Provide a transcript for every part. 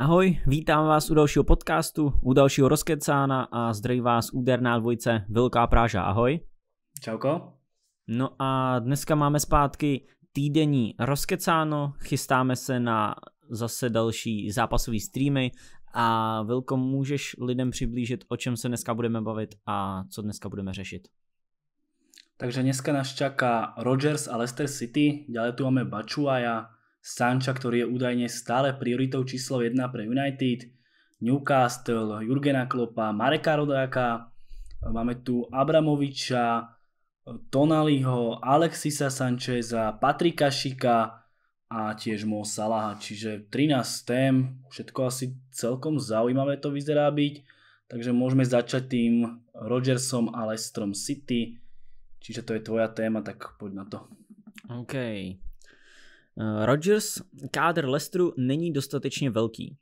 Ahoj, vítám vás u dalšího podcastu, u dalšího rozkecána a zdraví vás úderná dvojce Velká Práža. Ahoj. Čauko. No a dneska máme zpátky týdenní rozkecáno, chystáme se na zase další zápasový streamy a Vilko, můžeš lidem přiblížit, o čem se dneska budeme bavit a co dneska budeme řešit? Takže dneska nás čaká Rogers a Leicester City, Dále tu máme Bačuaja, Sancha, ktorý je údajne stále prioritou číslo 1 pre United, Newcastle, Jurgena Klopa, Mareka Rodáka, máme tu Abramoviča, Tonaliho, Alexisa Sancheza, Patrika Šika a tiež Mo Salaha, čiže 13 tém, všetko asi celkom zaujímavé to vyzerá byť, takže môžeme začať tým Rodgersom a Lestrom City, čiže to je tvoja téma, tak poď na to. OK, Eh, Rodgers kádr Lestru není dostatečně velký.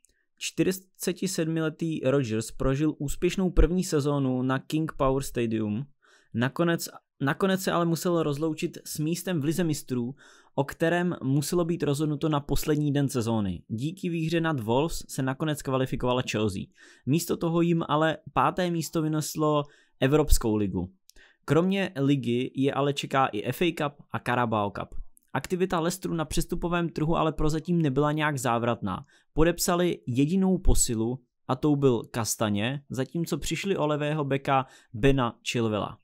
47-letý Rodgers prožil úspěšnou první sezónu na King Power Stadium, nakonec, nakonec se ale musel rozloučit s místem v lize mistrů, o kterém muselo být rozhodnuto na poslední den sezóny. Díky výhře nad Wolves se nakonec kvalifikovala Chelsea. Místo toho jim ale páté místo vyneslo Evropskou ligu. Kromě ligy je ale čeká i FA Cup a Carabao Cup. Aktivita Lestru na přestupovém trhu ale prozatím nebyla nějak závratná. Podepsali jedinou posilu a tou byl Kastaně, zatímco přišli o levého beka Bena Chilvela.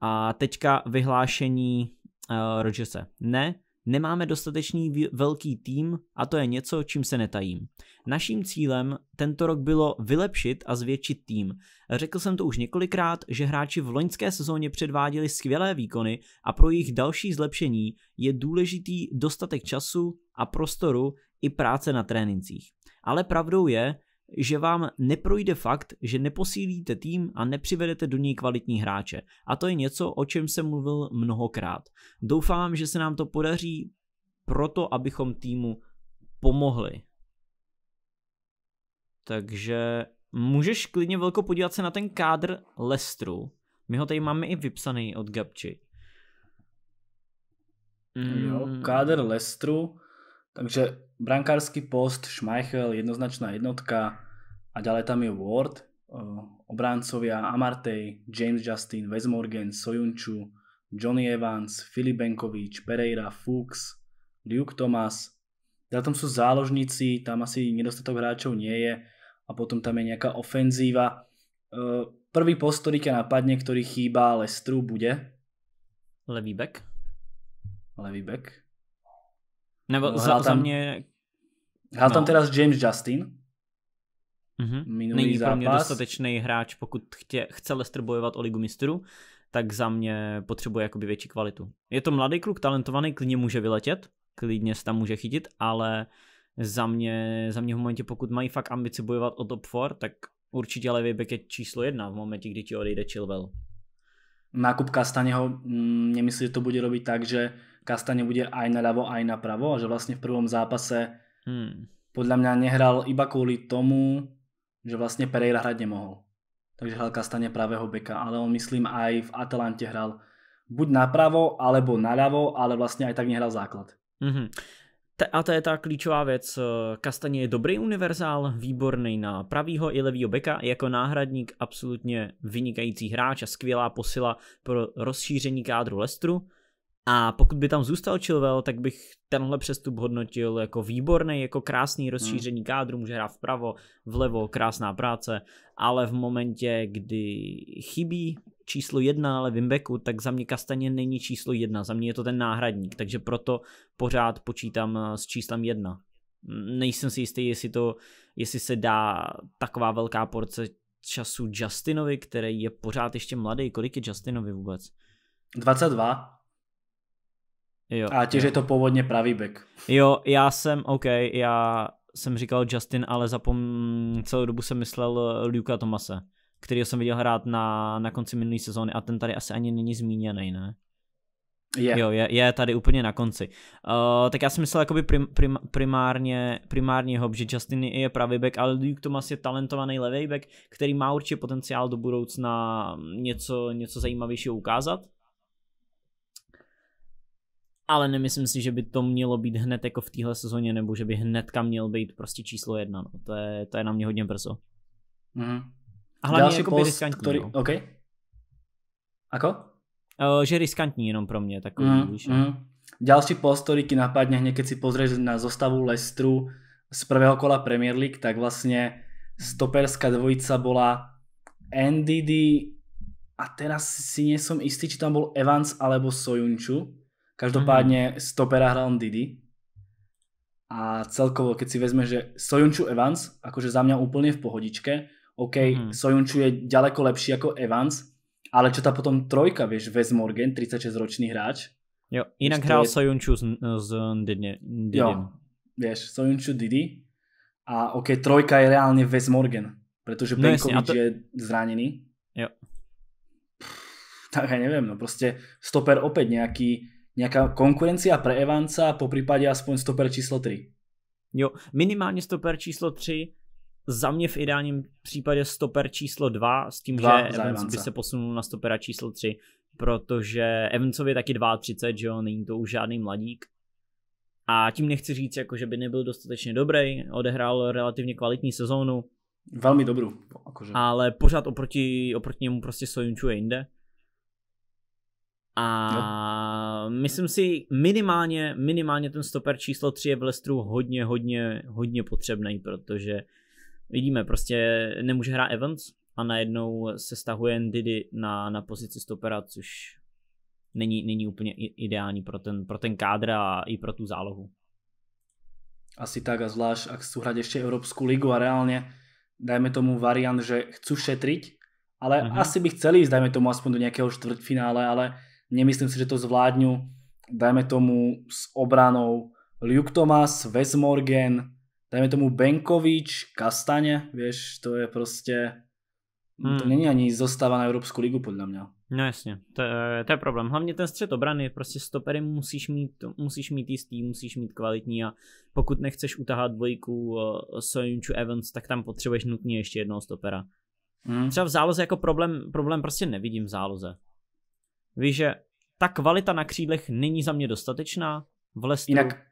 A teďka vyhlášení uh, eh, Rodgerse. Ne, Nemáme dostatečný velký tým a to je něco, čím se netajím. Naším cílem tento rok bylo vylepšit a zvětšit tým. Řekl jsem to už několikrát, že hráči v loňské sezóně předváděli skvělé výkony a pro jejich další zlepšení je důležitý dostatek času a prostoru i práce na trénincích. Ale pravdou je, že vám neprojde fakt, že neposílíte tým a nepřivedete do něj kvalitní hráče. A to je něco, o čem jsem mluvil mnohokrát. Doufám, že se nám to podaří proto, abychom týmu pomohli. Takže můžeš klidně velko podívat se na ten kádr Lestru. My ho tady máme i vypsaný od Gabči. Mm. Jo, kádr Lestru. Takže brankársky post, Schmeichel, jednoznačná jednotka a ďalej tam je Ward, eh, obráncovia Amartey, James Justin, Wes Morgan, Sojunču, Johnny Evans, Filip Benkovič, Pereira, Fuchs, Luke Thomas. Ja tam sú záložníci, tam asi nedostatok hráčov nie je a potom tam je nejaká ofenzíva. Eh, Prvý post, ktorý ťa napadne, ktorý chýba Lestru, bude? Levý back. Levý back. Nebo no, za, tam, za mě... Hrál no. tam teda James Justin. Mm-hmm. Minulý Není zápas. pro mě dostatečný hráč, pokud chtě, chce Lester bojovat o ligu mistrů, tak za mě potřebuje jakoby větší kvalitu. Je to mladý kluk, talentovaný, klidně může vyletět, klidně se tam může chytit, ale za mě, za mě v momentě, pokud mají fakt ambici bojovat o top 4, tak určitě Levy back je číslo jedna v momentě, kdy ti odejde Chilwell nákup Kastaneho, mm, nemyslím, že to bude robiť tak, že Kastane bude aj ľavo, aj pravo a že vlastne v prvom zápase hmm. podľa mňa nehral iba kvôli tomu, že vlastne Pereira hrať nemohol. Takže hral Kastane pravého beka, ale on myslím aj v Atalante hral buď napravo, alebo ľavo, ale vlastne aj tak nehral základ. Mm-hmm a to je ta klíčová věc. Eh, Kastaně je dobrý univerzál, výborný na pravýho i levýho beka, jako náhradník absolutně vynikající hráč a skvělá posila pro rozšíření kádru Lestru. A pokud by tam zůstal Chilwell, tak bych tenhle přestup hodnotil jako výborný, jako krásný rozšíření hmm. kádru, může hrát vpravo, vlevo, krásná práce, ale v momentě, kdy chybí číslo jedna ale backu, tak za mě Kastaně není číslo jedna, za mě je to ten náhradník, takže proto pořád počítám eh, s číslem jedna. Nejsem si jistý, jestli, to, jestli se dá taková velká porce času Justinovi, který je pořád ještě mladý. Kolik je Justinovi vůbec? 22. Jo. A těž je to původně pravý back. Jo, já jsem, OK, já jsem říkal Justin, ale zapom celou dobu jsem myslel eh, Luka Tomase který jsem viděl hrát na, na konci minulé sezóny a ten tady asi ani není zmíněný, ne? Je. Jo, je, je tady úplně na konci. Uh, tak já jsem myslel jakoby prim, prim, primárně, primárně Hob, že Justin je pravý back, ale Luke Thomas je talentovaný levý back, který má určitě potenciál do budoucna něco, něco zajímavějšího ukázat. Ale nemyslím si, že by to mělo být hned jako v téhle sezóně, nebo že by hnedka měl být prostě číslo jedna. No. To, je, to je na mě hodně brzo. Mm-hmm. A hlavně Další jako post, riskantní. Který... No. OK. Ako? Uh, že riskantní jenom pro mě takový, mm, víš. Mm. Ďalší post, který ti napadne hned, když si pozřeš na zostavu Lestru z prvého kola Premier League, tak vlastně stoperská dvojica byla NDD a teraz si nejsem jistý, či tam byl Evans alebo Sojunču. Každopádně mm. stopera hral Didi. A celkovo, keď si vezme, že Sojunču Evans, akože za mě úplně v pohodičke. OK, mm. Sojunču je ďaleko lepší ako Evans, ale čo tá potom trojka, vieš, Wes Morgan, 36-ročný hráč. Jo, inak hral je... Sojunču z, z Didi. Jo, vieš, Sojunču Didi a OK, trojka je reálne Wes Morgan, pretože Benkovič no to... je zranený. Jo. Pff, tak ja neviem, no proste stoper opäť nejaký, nejaká konkurencia pre Evansa, po prípade aspoň stoper číslo 3. Jo, minimálně stoper číslo 3, za mě v ideálním případě stoper číslo 2 s tím, dva, že Evans by se posunul na stopera číslo 3, protože Evansovi je taky 32, že jo, není to už žádný mladík. A tím nechci říct, jako, že by nebyl dostatečně dobrý, odehrál relativně kvalitní sezónu. Velmi dobrou. Jakože. Ale pořád oproti, oproti němu prostě Sojunču je jinde. A jo. myslím si, minimálně, minimálně ten stoper číslo 3 je v Lestru hodně, hodně, hodně potřebný, protože Vidíme, prostě nemůže hrát Evans a najednou se stahuje Ndidi na, na pozici stopera, což není, není úplně ideální pro ten, pro ten kádr a i pro tu zálohu. Asi tak a zvlášť, ak chcú hrať ešte Európsku ligu a reálne dajme tomu variant, že chcú šetriť, ale uh mhm. -huh. asi by chceli ísť, dajme tomu aspoň do nejakého štvrtfinále, ale nemyslím si, že to zvládnu dajme tomu s obranou Luke Thomas, Wes Morgan, dajme tomu Benkovič, Kastaně, vieš, to je prostě, hmm. to není ani zostáva na Evropskou ligu podle mě. No jasně, to, to je problém. Hlavně ten střed obrany, prostě stopery musíš mít, musíš mít jistý, musíš mít kvalitní a pokud nechceš utahat dvojku eh, Sojunču Evans, tak tam potřebuješ nutně ještě jednoho stopera. Mm. Třeba v záloze jako problém, problém prostě nevidím v záloze. Víš, že ta kvalita na křídlech není za mě dostatečná. V Lestru... Jinak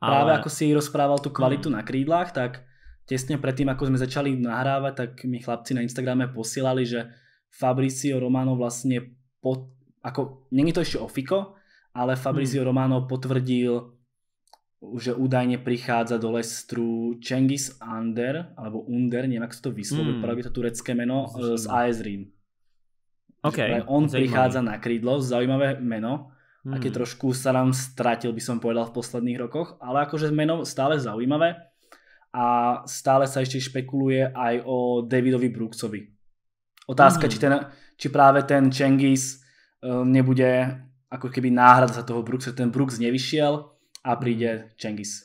ale... Práve ako si rozprával tú kvalitu mm. na krídlach, tak tesne predtým, ako sme začali nahrávať, tak mi chlapci na Instagrame posielali, že Fabricio Romano vlastne pot... ako, není to ešte ofiko, ale Fabrizio mm. Romano potvrdil, že údajne prichádza do Lestru Cengiz Under, alebo Under, neviem, ako sa to vyslovuje, mm. práve to turecké meno, Zaujímavé. Eh, z AS Rím. Okay, on zaujímavý. prichádza na krídlo, zaujímavé meno hmm. aký trošku sa nám stratil, by som povedal, v posledných rokoch, ale akože meno stále zaujímavé a stále sa ešte špekuluje aj o Davidovi Brooksovi. Otázka, hmm. či, ten, či práve ten Chengis um, ehm, nebude ako keby náhrada za toho Brooksa, ten Brooks nevyšiel a přijde Chengis. Hmm.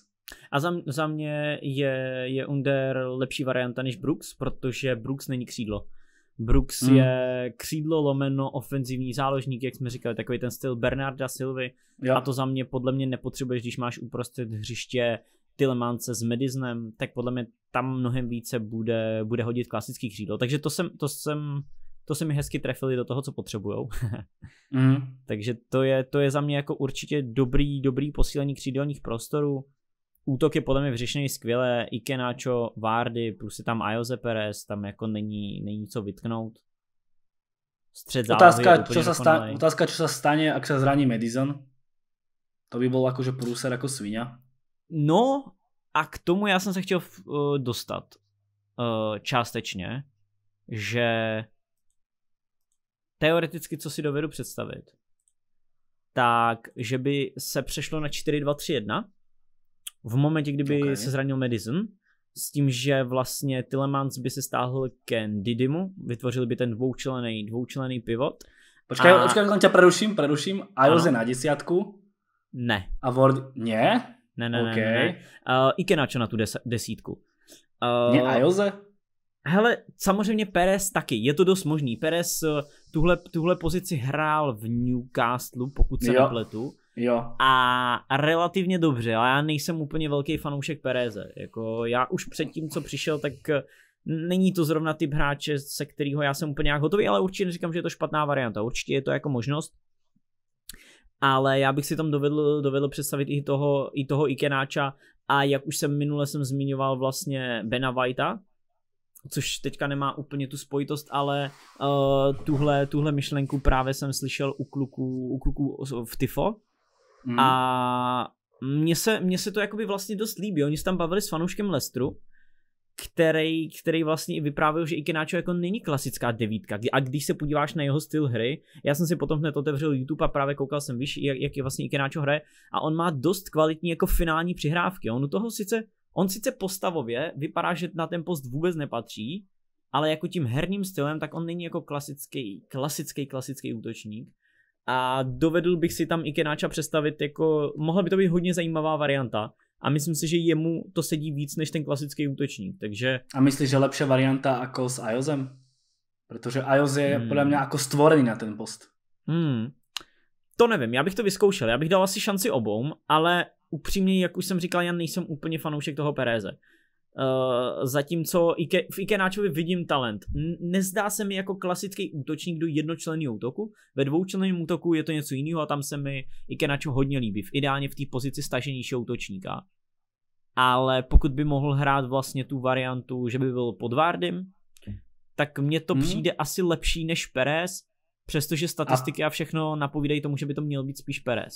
A za, za mě je, je Under lepší varianta než Brooks, protože Brooks není křídlo. Brooks mm. je křídlo lomeno ofenzivní záložník, jak jsme říkali, takový ten styl Bernarda Silvy. Jo. A to za mě podle mě nepotřebuješ, když máš uprostřed hřiště Tilemance s Mediznem, tak podle mě tam mnohem více bude, bude hodit klasický křídlo. Takže to jsem, to jsem to se mi hezky trefili do toho, co potřebujou. mm. Takže to je, to je za mě jako určitě dobrý, dobrý posílení křídelních prostorů útok je podle mě vyřešený skvěle. Ikenáčo, Vardy, plus je tam Ajoze Perez, tam jako není, není co vytknout. Střed otázka, čo sa stane, otázka, čo sa stane, ak sa zraní Madison? To by bol akože prúser ako svinia. No a k tomu já jsem se chtěl uh, dostat uh, částečně, že teoreticky, co si dovedu představit, tak, že by se přešlo na 4-2-3-1, v momentě, kdyby okay. se zranil Madison, s tím, že vlastně Tillemans by se stáhl ke Didimu, vytvořili by ten dvoučlený, dvoučlený pivot. Počkej, a... počkej, tě preruším, preruším. je na desiatku. Ne. A Ward, ne? Ne, ne, okay. ne, ne. Uh, Ikenačo na tu des, desítku. Uh, ne Ajoze? Hele, samozřejmě Perez taky, je to dost možný. Perez eh, tuhle, tuhle pozici hrál v Newcastle, pokud se jo. nepletu. Jo. A, relativně dobře, ale já nejsem úplně velký fanoušek Pereze. Jako já už předtím, co přišel, tak eh, není to zrovna typ hráče, se kterého já jsem úplně nějak hotový, ale určitě neříkám, že je to špatná varianta. Určitě je to jako možnost. Ale já bych si tam dovedl, dovedl představit i toho, i toho Ikenáča a jak už jsem minule jsem zmiňoval vlastně Bena Whitea, což teďka nemá úplně tu spojitost, ale uh, tuhle, tuhle myšlenku právě jsem slyšel u kluků, u kluků v Tifo, Mm. A mně se, mně se to jakoby vlastně dost líbí. Oni se tam bavili s fanouškem Lestru, který, který vlastně i vyprávěl, že Ikenáčo jako není klasická devítka. A když se podíváš na jeho styl hry, já jsem si potom hned otevřel YouTube a právě koukal jsem, víš, jak, jak je vlastně Ikenáčo hraje a on má dost kvalitní jako finální přihrávky. On toho sice, on sice postavově vypadá, že na ten post vůbec nepatří, ale jako tím herním stylem, tak on není jako klasický, klasický, klasický útočník, a dovedl bych si tam i Kenáča představit jako, mohla by to být hodně zajímavá varianta a myslím si, že jemu to sedí víc než ten klasický útočník, takže... A myslíš, že lepší varianta jako s Iosem? Protože Ios je hmm. podle mě jako stvorený na ten post. Hmm. To nevím, já bych to vyzkoušel, já bych dal asi šanci obou, ale upřímně, jak už jsem říkal, já nejsem úplně fanoušek toho Pereze. Uh, zatímco Ike, v Ikenáčovi vidím talent. Nezdá se mi jako klasický útočník do jednočlenného útoku. Ve dvoučlenném útoku je to něco jiného a tam se mi Ikenáčo hodně líbí. V ideálně v té pozici staženějšího útočníka. Ale pokud by mohl hrát vlastně tu variantu, že by byl pod Vardym, tak mně to hmm. přijde asi lepší než Perez, přestože statistiky a, a všechno napovídají tomu, že by to měl být spíš Perez.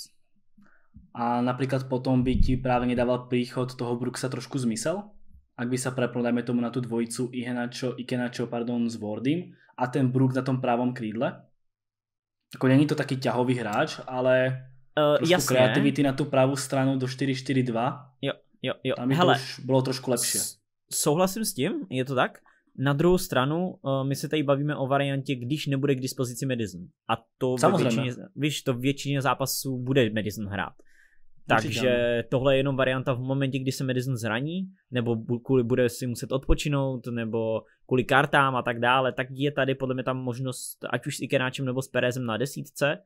A například potom by ti právě nedával příchod toho Bruxa trošku zmysel? ak by sa prepnul, dajme tomu na tú dvojicu Ihenačo, Ikenačo, pardon, s Wardym a ten Brook na tom právom krídle. Ako není to taký ťahový hráč, ale uh, jasné. kreativity na tu pravou stranu do 4-4-2. Jo, jo, jo. Tam Hele, to už bolo trošku lepší. Souhlasím s tím, je to tak. Na druhou stranu, uh, my se tady bavíme o variantě, když nebude k dispozici Madison. A to Samozřejmě. Většině, víš, to většině zápasů bude Madison hrát. Takže tohle je jenom varianta v momentě, kdy se Madison zraní, nebo kvůli bude si muset odpočinout, nebo kvůli kartám a tak dále, tak je tady podle mě tam možnost, ať už s Ikenáčem nebo s Perezem na desítce,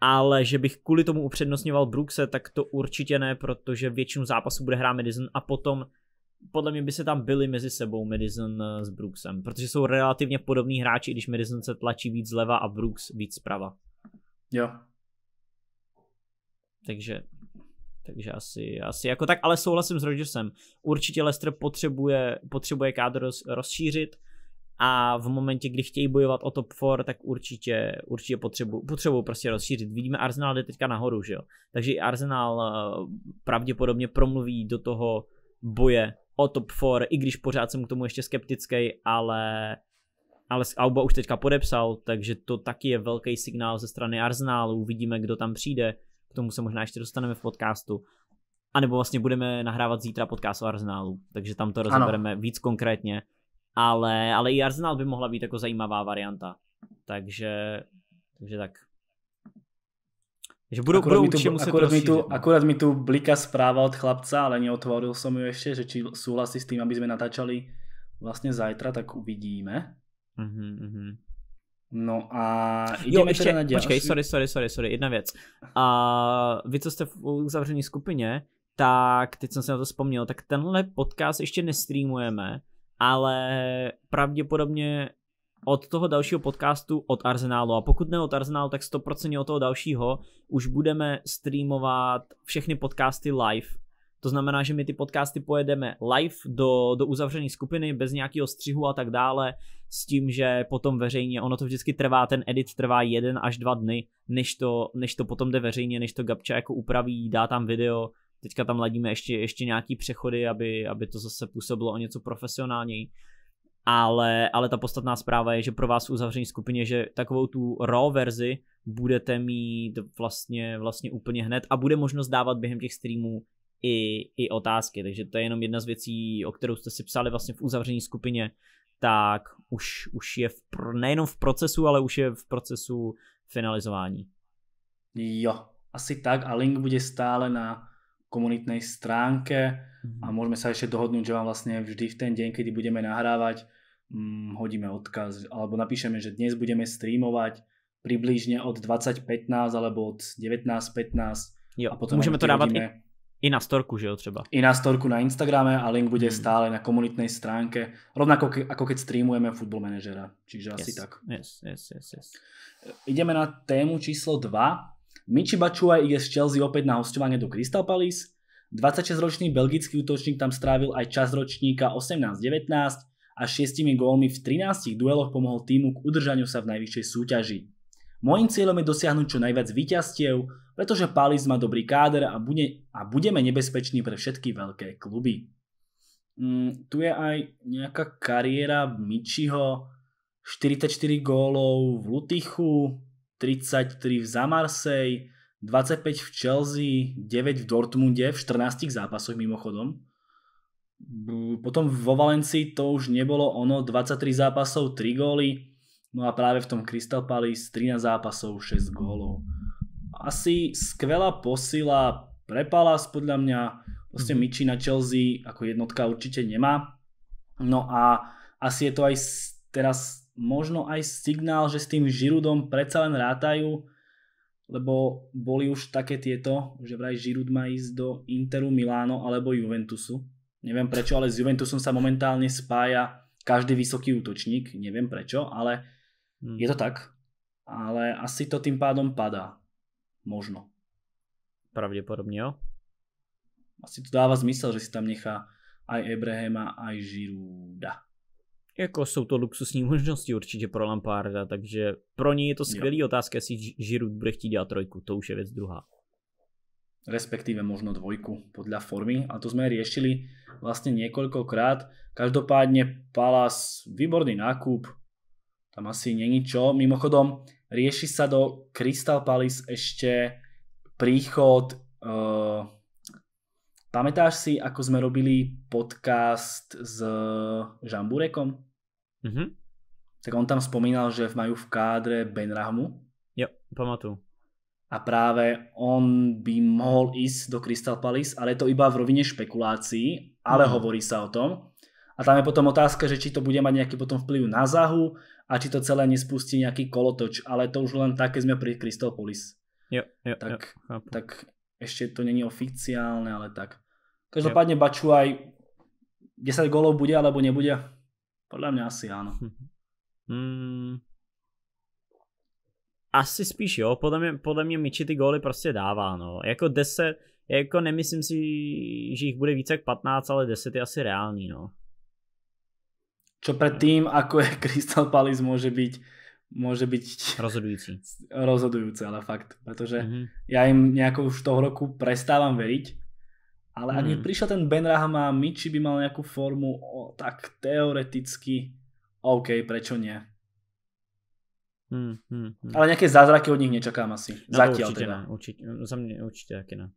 ale že bych kvůli tomu upřednostňoval Brookse, tak to určitě ne, protože většinu zápasů bude hrát Madison a potom podle mě by se tam byli mezi sebou Madison eh, s Brooksem, protože jsou relativně podobní hráči, když Madison se tlačí víc zleva a Brooks víc zprava. Jo, takže takže asi, asi jako tak, ale souhlasím s Rodgersem. Určitě Leicester potřebuje, potřebuje kádr roz, rozšířit a v momentě, kdy chtějí bojovat o top 4, tak určitě, určitě potřebují potřebu prostě rozšířit. Vidíme, Arsenal jde teďka nahoru, že jo? Takže i Arsenal eh, pravděpodobně promluví do toho boje o top 4, i když pořád jsem k tomu ještě skeptický, ale ale Auba už teďka podepsal, takže to taky je velký signál ze strany Arsenalu. uvidíme, kdo tam přijde k tomu se možná ještě dostaneme v podcastu. A nebo vlastně budeme nahrávat zítra podcast o Arsenálu, takže tam to rozebereme ano. víc konkrétně. Ale, ale i Arsenal by mohla být jako zajímavá varianta. Takže, takže tak. Že budou, akurát budou mi tu, muset akurát, mi tu, no. akurát mi tu blika zpráva od chlapca, ale neotvoril som ju ještě, že či súhlasí s tím, aby jsme natáčali vlastně zajtra, tak uvidíme. mm-hmm. No a jdeme jo, ještě, teda na děl... počkej, sorry, sorry, sorry, sorry, jedna věc. A vy, co jste v uzavřené skupině, tak teď jsem se na to vzpomněl, tak tenhle podcast ještě nestreamujeme, ale pravděpodobně od toho dalšího podcastu od Arsenálu a pokud ne od Arsenálu, tak 100% od toho dalšího už budeme streamovat všechny podcasty live, to znamená, že my ty podcasty pojedeme live do, do uzavřené skupiny, bez nějakého střihu a tak dále, s tím, že potom veřejně, ono to vždycky trvá, ten edit trvá jeden až dva dny, než to, než to potom jde veřejně, než to Gabča jako upraví, dá tam video, teďka tam ladíme ještě, ještě nějaký přechody, aby, aby to zase působilo o něco profesionálněji. Ale, ale ta podstatná zpráva je, že pro vás v uzavření skupině, že takovou tu raw verzi budete mít vlastně, vlastně úplně hned a bude možnost dávat během těch streamů i, i otázky. Takže to je jenom jedna z věcí, o kterou jste si psali vlastně v uzavření skupině, tak už, už je v, nejenom v procesu, ale už je v procesu finalizování. Jo, asi tak a link bude stále na komunitnej stránke mhm. a môžeme sa ešte dohodnúť, že vám vlastne vždy v ten deň, kedy budeme nahrávať, mm, hodíme odkaz alebo napíšeme, že dnes budeme streamovať približne od 20.15 alebo od 19.15 Jo, a potom můžeme to dávat i i na storku, že jo, třeba. I na storku na Instagrame a link bude hmm. stále na komunitnej stránke, rovnako ke, ako keď streamujeme Football Managera, čiže yes. asi tak. Yes, yes, yes, yes. E, ideme na tému číslo 2. Michi Bačuaj ide z Chelsea opäť na hostovanie do Crystal Palace. 26-ročný belgický útočník tam strávil aj čas ročníka 18-19 a 6 gólmi v 13 dueloch pomohol týmu k udržaniu sa v najvyššej súťaži. Mojím cieľom je dosiahnuť čo najviac víťazstiev, pretože Palis má dobrý káder a, bude, a budeme nebezpeční pre všetky veľké kluby. Mm, tu je aj nejaká kariéra Michiho, 44 gólov v Lutichu, 33 v Zamarsej, 25 v Chelsea, 9 v Dortmunde v 14 zápasoch mimochodom. Mm, potom vo Valencii to už nebolo ono, 23 zápasov, 3 góly, No a práve v tom Crystal Palace 13 zápasov, 6 gólov. Asi skvelá posila pre Palace podľa mňa. Vlastne mhm. Michi na Chelsea ako jednotka určite nemá. No a asi je to aj teraz možno aj signál, že s tým Žirudom predsa len rátajú, lebo boli už také tieto, že vraj Žirud má ísť do Interu, Miláno alebo Juventusu. Neviem prečo, ale s Juventusom sa momentálne spája každý vysoký útočník, neviem prečo, ale Hmm. Je to tak, ale asi to tým pádom padá. Možno. Pravděpodobně jo. Asi to dává smysl, že si tam nechá aj Abrahama, aj Žiruda. Jako jsou to luxusní možnosti určitě pro Lamparda, takže pro něj je to skvělý jo. otázka, jestli Žirud bude chtít dělat trojku, to už je věc druhá. Respektive možno dvojku podle formy a to jsme řešili vlastně několikrát. Každopádně Palas výborný nákup, tam asi není čo. Mimochodom, rieši sa do Crystal Palace ešte príchod... Uh, pamätáš si, ako sme robili podcast s Žamburekom? Mhm. tak on tam spomínal, že majú v kádre Benrahmu. Jo, pamatuju. A práve on by mohol ísť do Crystal Palace, ale je to iba v rovine špekulácií, ale mm. hovorí sa o tom. A tam je potom otázka, že či to bude mať nejaký potom vplyv na Zahu, a či to celé nespustí nějaký kolotoč, ale to už len tak, keď jsme pri Kristopolis. Jo, jo, tak, jo, tak ještě to není oficiálne, ale tak. Každopádně Baču aj 10 golov bude alebo nebude? Podle mě asi ano. Hmm. Asi spíš jo, podle mě, podle mě Michi ty góly prostě dává, no. Jako 10, jako nemyslím si, že jich bude více jak 15, ale 10 je asi reálný, no čo no. tým ako je Crystal Palace, môže byť môže byť rozhodujúci. Rozhodujúce, ale fakt, pretože mm-hmm. ja im nejako už toho roku prestávam veriť, ale mm. ak mhm. prišiel ten Ben Rahama, a Michi by mal nejakú formu, o, tak teoreticky OK, prečo nie? Hmm, hmm, hmm. Ale nějaké zázraky od nich nečekám asi. No, Zatiaľ určite teda. Ne, určite, za mňa určite aké ne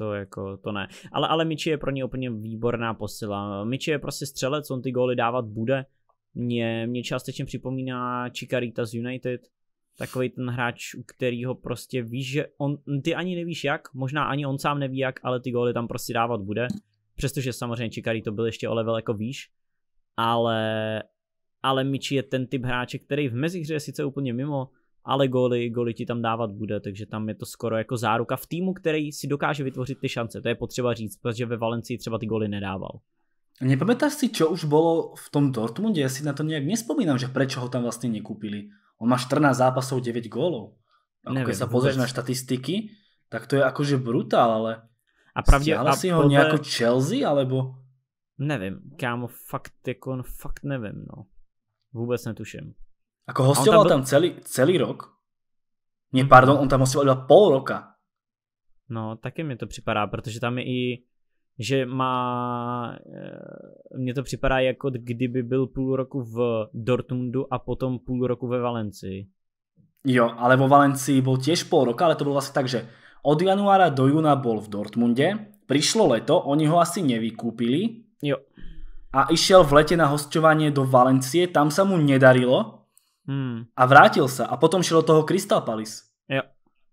to jako, to ne. Ale, ale Michi je pro ně úplně výborná posila. Michi je prostě střelec, on ty góly dávat bude. Mě, mě částečně připomíná Chikarita z United, takový ten hráč, u kterého prostě víš, že on, ty ani nevíš jak, možná ani on sám neví jak, ale ty góly tam prostě dávat bude, přestože samozřejmě Chikari to byl ještě o level jako výš, ale, ale Michi je ten typ hráče, který v mezihře je sice úplně mimo, ale goly, goly ti tam dávat bude, takže tam je to skoro jako záruka v týmu, který si dokáže vytvořit ty šance. To je potřeba říct, protože ve Valencii třeba ty goly nedával. Nepamětáš si, co už bylo v tom Dortmundě. Já si na to nějak nespomínám, že proč ho tam vlastně nekupili. On má 14 zápasů 9 gólů. Ako Neviem, keď sa na statistiky, tak to je jakože brutál, ale a pravdě, a si ho podle... Chelsea, alebo... Nevím, kámo, fakt, jako, fakt nevím, no. Vůbec netuším. Ako hostoval tam, tam celý, celý rok. Ne, hmm. pardon, on tam hostoval iba pol roka. No, také mi to připadá, protože tam je i, že má, eh, mně to připadá jako kdyby byl půl roku v Dortmundu a potom půl roku ve Valencii. Jo, ale vo Valencii byl těž půl roka, ale to bylo vlastně tak, že od januára do júna byl v Dortmunde, přišlo leto, oni ho asi nevykúpili. Jo. A išel v lete na hostování do Valencie, tam se mu nedarilo, Hmm. A vrátil sa a potom šiel toho Crystal Palace. Jo.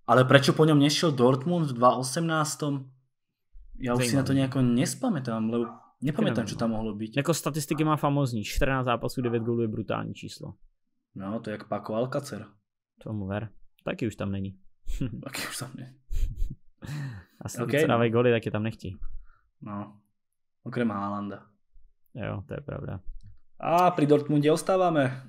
Ale prečo po ňom nešiel Dortmund v 2018? Já už si na to nějak nespamätám, lebo nepamätám, co tam mohlo být. Jako statistiky má famózní, 14 zápasů, 9 gólů je brutální číslo. No, to je jak Paco Alcacer. Tomu ver. Taky už tam není. taky už tam není. se okay, no. dávají no. góly, tak je tam nechtí. No, okrem Haalanda. Jo, to je pravda. A pri Dortmundě ostáváme.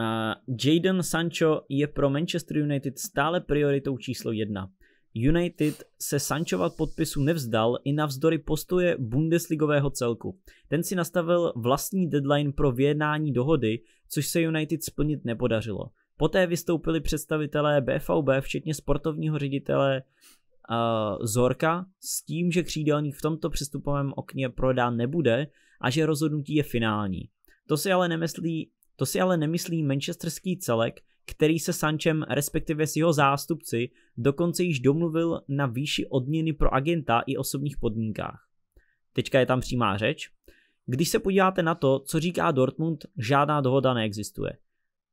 Uh, Jaden Sancho je pro Manchester United stále prioritou číslo jedna. United se Sanchova podpisu nevzdal i navzdory postoje Bundesligového celku. Ten si nastavil vlastní deadline pro vyjednání dohody, což se United splnit nepodařilo. Poté vystoupili představitelé BVB, včetně sportovního ředitele uh, Zorka, s tím, že křídelník v tomto přestupovém okně prodán nebude a že rozhodnutí je finální. To si ale nemyslí to si ale nemyslí manchesterský celek, který se Sančem, respektive s jeho zástupci, dokonce již domluvil na výši odměny pro agenta i osobních podmínkách. Teďka je tam přímá řeč. Když se podíváte na to, co říká Dortmund, žádná dohoda neexistuje.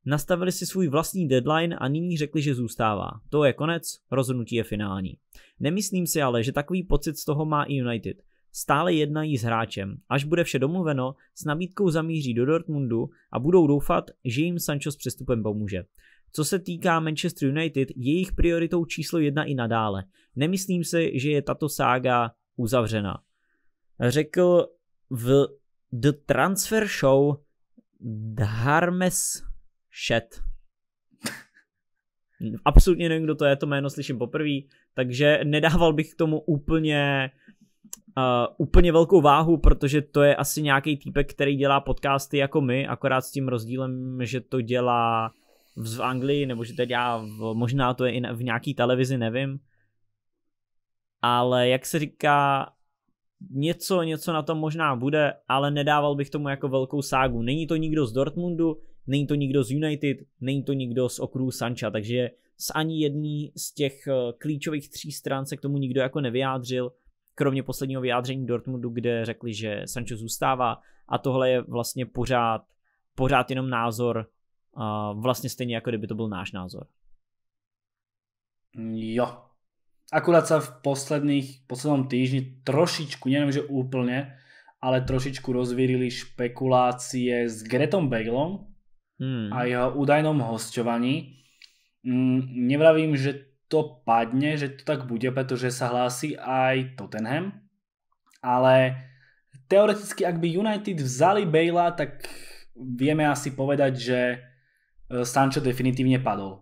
Nastavili si svůj vlastní deadline a nyní řekli, že zůstává. To je konec, rozhodnutí je finální. Nemyslím si ale, že takový pocit z toho má i United stále jednají s hráčem. Až bude vše domluveno, s nabídkou zamíří do Dortmundu a budou doufat, že jim Sancho s přestupem pomůže. Co se týká Manchester United, jejich prioritou číslo jedna i nadále. Nemyslím si, že je tato sága uzavřena. Řekl v The Transfer Show Dharmes Shet. Absolutně nevím, kdo to je, to jméno slyším poprvé, takže nedával bych k tomu úplně Uh, úplně velkou váhu, protože to je asi nějaký týpek, který dělá podcasty jako my, akorát s tím rozdílem, že to dělá v Anglii, nebo že to dělá, v, možná to je i v nějaký televizi, nevím. Ale jak se říká, něco, něco na tom možná bude, ale nedával bych tomu jako velkou ságu. Není to nikdo z Dortmundu, není to nikdo z United, není to nikdo z okruhu Sancha, takže s ani jedný z těch eh, klíčových tří stran se k tomu nikdo jako nevyjádřil kromě posledního vyjádření Dortmundu, kde řekli, že Sancho zůstává a tohle je vlastně pořád, pořád jenom názor, vlastně stejně jako kdyby to byl náš názor. Jo. Akurát se v posledních, posledním týždni trošičku, nevím, že úplně, ale trošičku rozvírili špekulácie s Gretom Bagelom hmm. a jeho údajnom hosťovaní. Mm, nevravím, že to padne, že to tak bude, pretože sa hlási aj Tottenham. Ale teoreticky, ak by United vzali Bale'a, tak vieme asi povedať, že e, Sancho definitívne padol.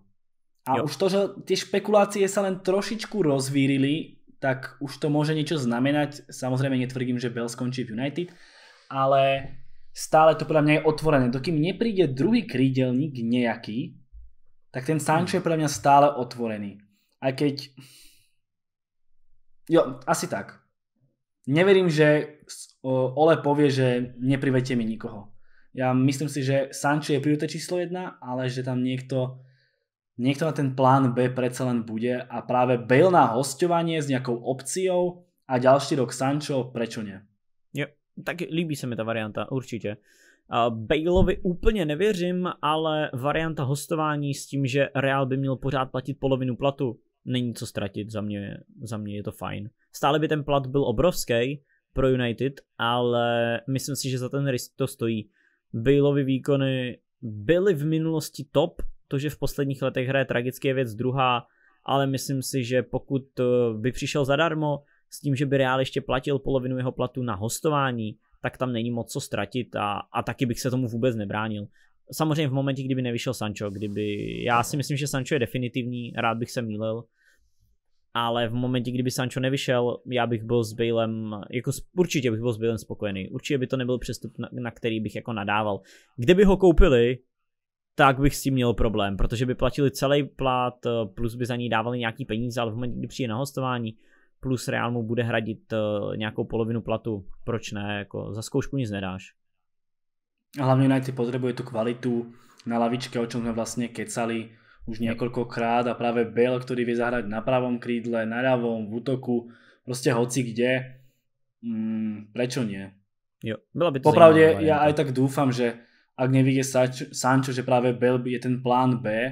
A jo. už to, že tie špekulácie sa len trošičku rozvírili, tak už to môže niečo znamenať. Samozrejme netvrdím, že Bale skončí v United, ale stále to podľa mňa je otvorené. Dokým nepríde druhý krídelník nejaký, tak ten Sancho hmm. je pre mňa stále otvorený. Aj keď... Jo, asi tak. Neverím, že Ole povie, že neprivete mi nikoho. Ja myslím si, že Sancho je priorita číslo jedna, ale že tam niekto, niekto na ten plán B predsa len bude a práve Bale na hostování s nejakou opciou a ďalší rok Sancho, prečo nie? Jo, tak líbí se mi ta varianta, určitě. Bailovi úplně nevěřím, ale varianta hostování s tím, že Real by měl pořád platit polovinu platu, není co ztratit, za mě, za mě je to fajn. Stále by ten plat byl obrovský pro United, ale myslím si, že za ten risk to stojí. Baleovy výkony byly v minulosti top, to, že v posledních letech hraje tragicky je věc druhá, ale myslím si, že pokud eh, by přišel zadarmo s tím, že by Real ještě platil polovinu jeho platu na hostování, tak tam není moc co ztratit a, a taky bych se tomu vůbec nebránil samozřejmě v momentě, kdyby nevyšel Sancho, kdyby, já si myslím, že Sancho je definitivní, rád bych se mýlil, ale v momentě, kdyby Sancho nevyšel, já bych byl s Bailem, jako určitě bych byl s Bailem spokojený, určitě by to nebyl přestup, na, na který bych jako nadával. Kdyby ho koupili, tak bych s tím měl problém, protože by platili celý plat, eh, plus by za ní dávali nějaký peníze, ale v momentě, kdy přijde na hostování, plus Real mu bude hradit eh, nějakou polovinu platu, proč ne, jako za zkoušku nic nedáš. A hlavne United potrebuje tú kvalitu na lavičke, o čom sme vlastne kecali už hmm. niekoľkokrát a práve Bale, ktorý vie zahrať na pravom krídle, na ľavom, v útoku, proste hoci kde, hmm, prečo nie? Jo, byla by to Popravde, ja aj tak dúfam, že ak nevíde Sancho, že práve Bale je ten plán B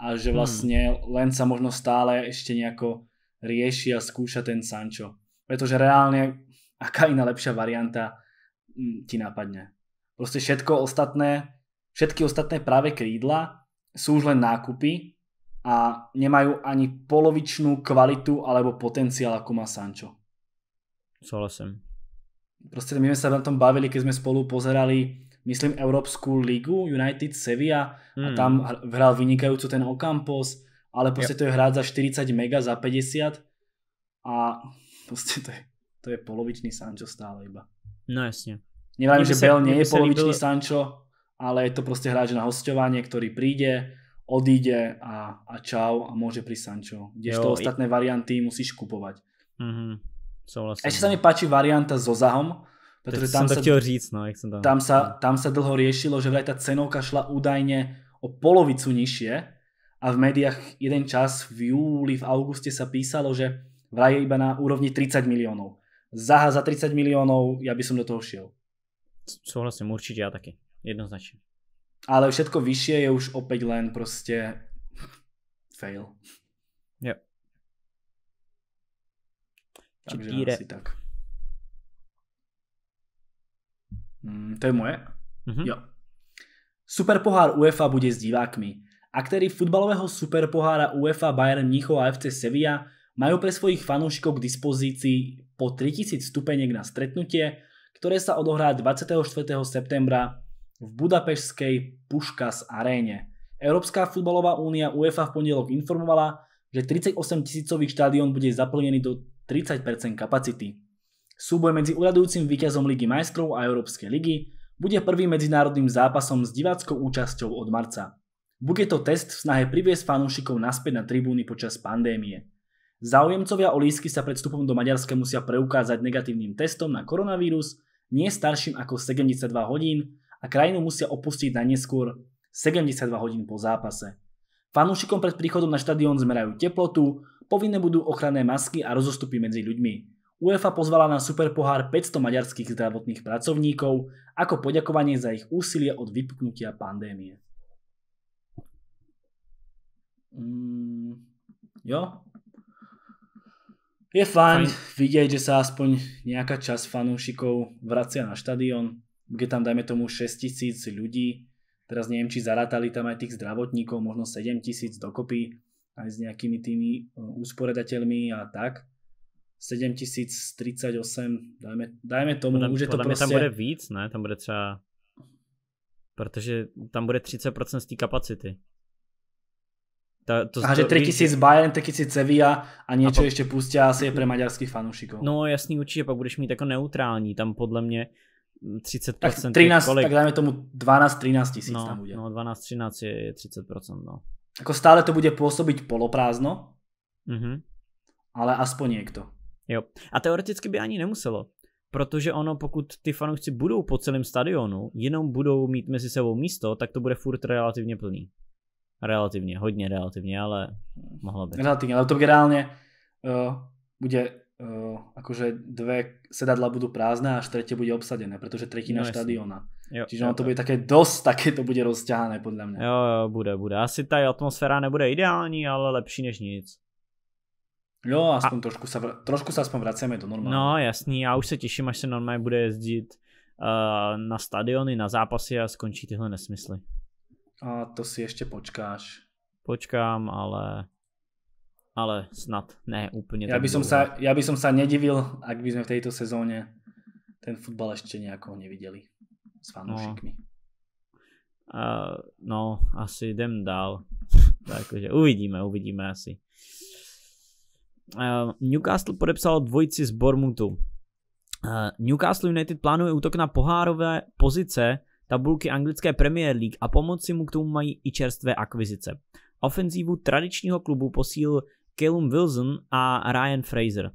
a že hmm. vlastne len sa možno stále ešte nejako rieši a skúša ten Sancho. Pretože reálne, aká iná lepšia varianta ti napadne? Proste všetko ostatné, všetky ostatné práve krídla sú už len nákupy a nemajú ani polovičnú kvalitu alebo potenciál, ako má Sancho. Souhlasím. Proste my sme sa na tom bavili, keď sme spolu pozerali, myslím, Európsku ligu United Sevilla hmm. a tam hral vynikajúco ten Ocampos, ale prostě to je hrát za 40 mega, za 50 a prostě to je, to je polovičný Sancho stále iba. No jasně. Nevím, že Bell nie je polovičný líbilo... Sancho, ale je to proste hráč na hostování, ktorý príde, odíde a, a čau a môže pri Sancho. Kdežto to ostatné i... varianty musíš kupovať. Mm-hmm. Souhlasím. Ešte sa mi páči varianta so Zahom, pretože tam sa, chtěl říct, no, jak jsem tam... Tam, sa, tam sa dlho riešilo, že vraj tá cenovka šla údajne o polovicu nižšie a v médiách jeden čas v júli, v auguste sa písalo, že vraj je iba na úrovni 30 miliónov. Zaha za 30 miliónov, ja by som do toho šiel. Souhlasím, určitě já taky. Jednoznačně. Ale všetko vyššie je už opäť len prostě fail. Jo. Takže asi tak. Mm, to je moje? Mm-hmm. Jo. Superpohár UEFA bude s divákmi. Aktéry futbalového superpohára UEFA Bayern Mnichov a FC Sevilla majú pre svojich fanúšikov k dispozícii po 3000 stupeniek na stretnutie, ktoré sa odohrá 24. septembra v budapešskej Puškas aréne. Európska futbalová únia UEFA v pondelok informovala, že 38 tisícový štadión bude zaplnený do 30% kapacity. Súboj medzi uradujúcim výťazom Ligy majstrov a Európskej ligy bude prvým medzinárodným zápasom s diváckou účasťou od marca. Bude to test v snahe priviesť fanúšikov naspäť na tribúny počas pandémie. Záujemcovia o lísky sa pred vstupom do Maďarska musia preukázať negatívnym testom na koronavírus nie starším ako 72 hodín a krajinu musia opustiť na neskôr 72 hodín po zápase. Fanúšikom pred príchodom na štadión zmerajú teplotu, povinné budú ochranné masky a rozostupy medzi ľuďmi. UEFA pozvala na superpohár 500 maďarských zdravotných pracovníkov ako poďakovanie za ich úsilie od vypuknutia pandémie. Mm, jo, je fajn, fajn. vidieť, že sa aspoň nejaká časť fanúšikov vracia na štadión, kde tam dajme tomu 6 tisíc ľudí. Teraz neviem, či zarátali tam aj tých zdravotníkov, možno 7 tisíc dokopy, aj s nejakými tými úsporedateľmi eh, a tak. 7038, dajme, dajme tomu, podle, že to podle prostě... tam bude víc, ne? Tam bude třeba... Protože tam bude 30% z té kapacity. Tá, to, že 3000 Bayern, 3000 Sevilla a něco a po... ještě pustia asi pre maďarských fanoušků. No jasný, určitě pak budeš mít jako neutrální, tam podle mě 30%. Mm, tak, 13, kolik? tak dáme tomu 12-13 tisíc no, tam bude. No 12-13 je, je 30%, no. Ako stále to bude působit poloprázdno, mm-hmm. ale aspoň někdo. Jo. A teoreticky by ani nemuselo, protože ono, pokud ty fanoušci budou po celém stadionu, jenom budou mít mezi sebou místo, tak to bude furt relativně plný. Relativně, hodně relativně, ale mohlo by. Relativně, ale to reálně, uh, eh, bude uh, dvě sedadla budou prázdné a třetí bude obsadené, protože třetí no, stadiona. Jo, Čiže jo, ono to bude také dost, taky to bude rozťahané podle mě. Jo, jo, bude, bude. Asi ta atmosféra nebude ideální, ale lepší než nic. Jo, aspoň a... trošku, se, trošku se aspoň vracíme do normálu. No jasný, já už se těším, až se normálně bude jezdit uh, na stadiony, na zápasy a skončí tyhle nesmysly. A to si ještě počkáš. Počkám, ale ale snad ne úplně Já by som sa, já by som sa nedivil, ak by sme v tejto sezóne ten futbal ešte nejako nevideli s fanúšikmi. No. Uh, no, asi jdem dál. Takže uvidíme, uvidíme asi. Uh, Newcastle podepsal dvojici z Bormutu. Uh, Newcastle United plánuje útok na pohárové pozice tabulky anglické Premier League a pomoci mu k tomu mají i čerstvé akvizice. Ofenzívu tradičního klubu posílil Callum Wilson a Ryan Fraser.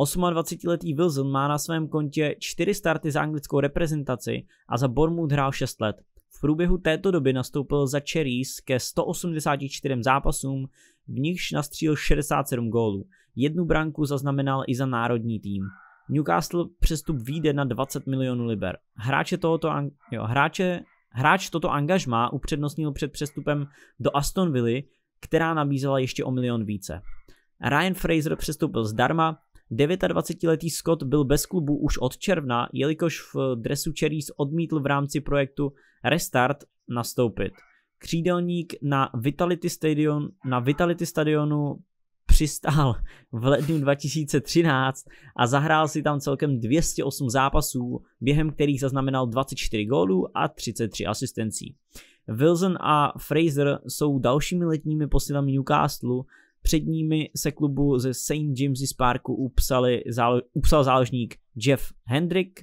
28-letý Wilson má na svém kontě 4 starty za anglickou reprezentaci a za Bournemouth hrál 6 let. V průběhu této doby nastoupil za Cherries ke 184 zápasům, v nichž nastřílil 67 gólů. Jednu branku zaznamenal i za národní tým. Newcastle přestup výjde na 20 milionů liber. Hráče tohoto, jo, hráče, hráč toto angažmá upřednostnil před přestupem do Aston Villa, která nabízela ještě o milion více. Ryan Fraser přestoupil zdarma, 29-letý Scott byl bez klubu už od června, jelikož v dresu Cherries odmítl v rámci projektu Restart nastoupit. Křídelník na Vitality, Stadion, na Vitality stadionu přistál v lednu 2013 a zahrál si tam celkem 208 zápasů, během kterých zaznamenal 24 gólů a 33 asistencí. Wilson a Fraser jsou dalšími letními posilami Newcastle, před nimi se klubu ze St. James's Parku upsali, zálo, upsal záložník Jeff Hendrick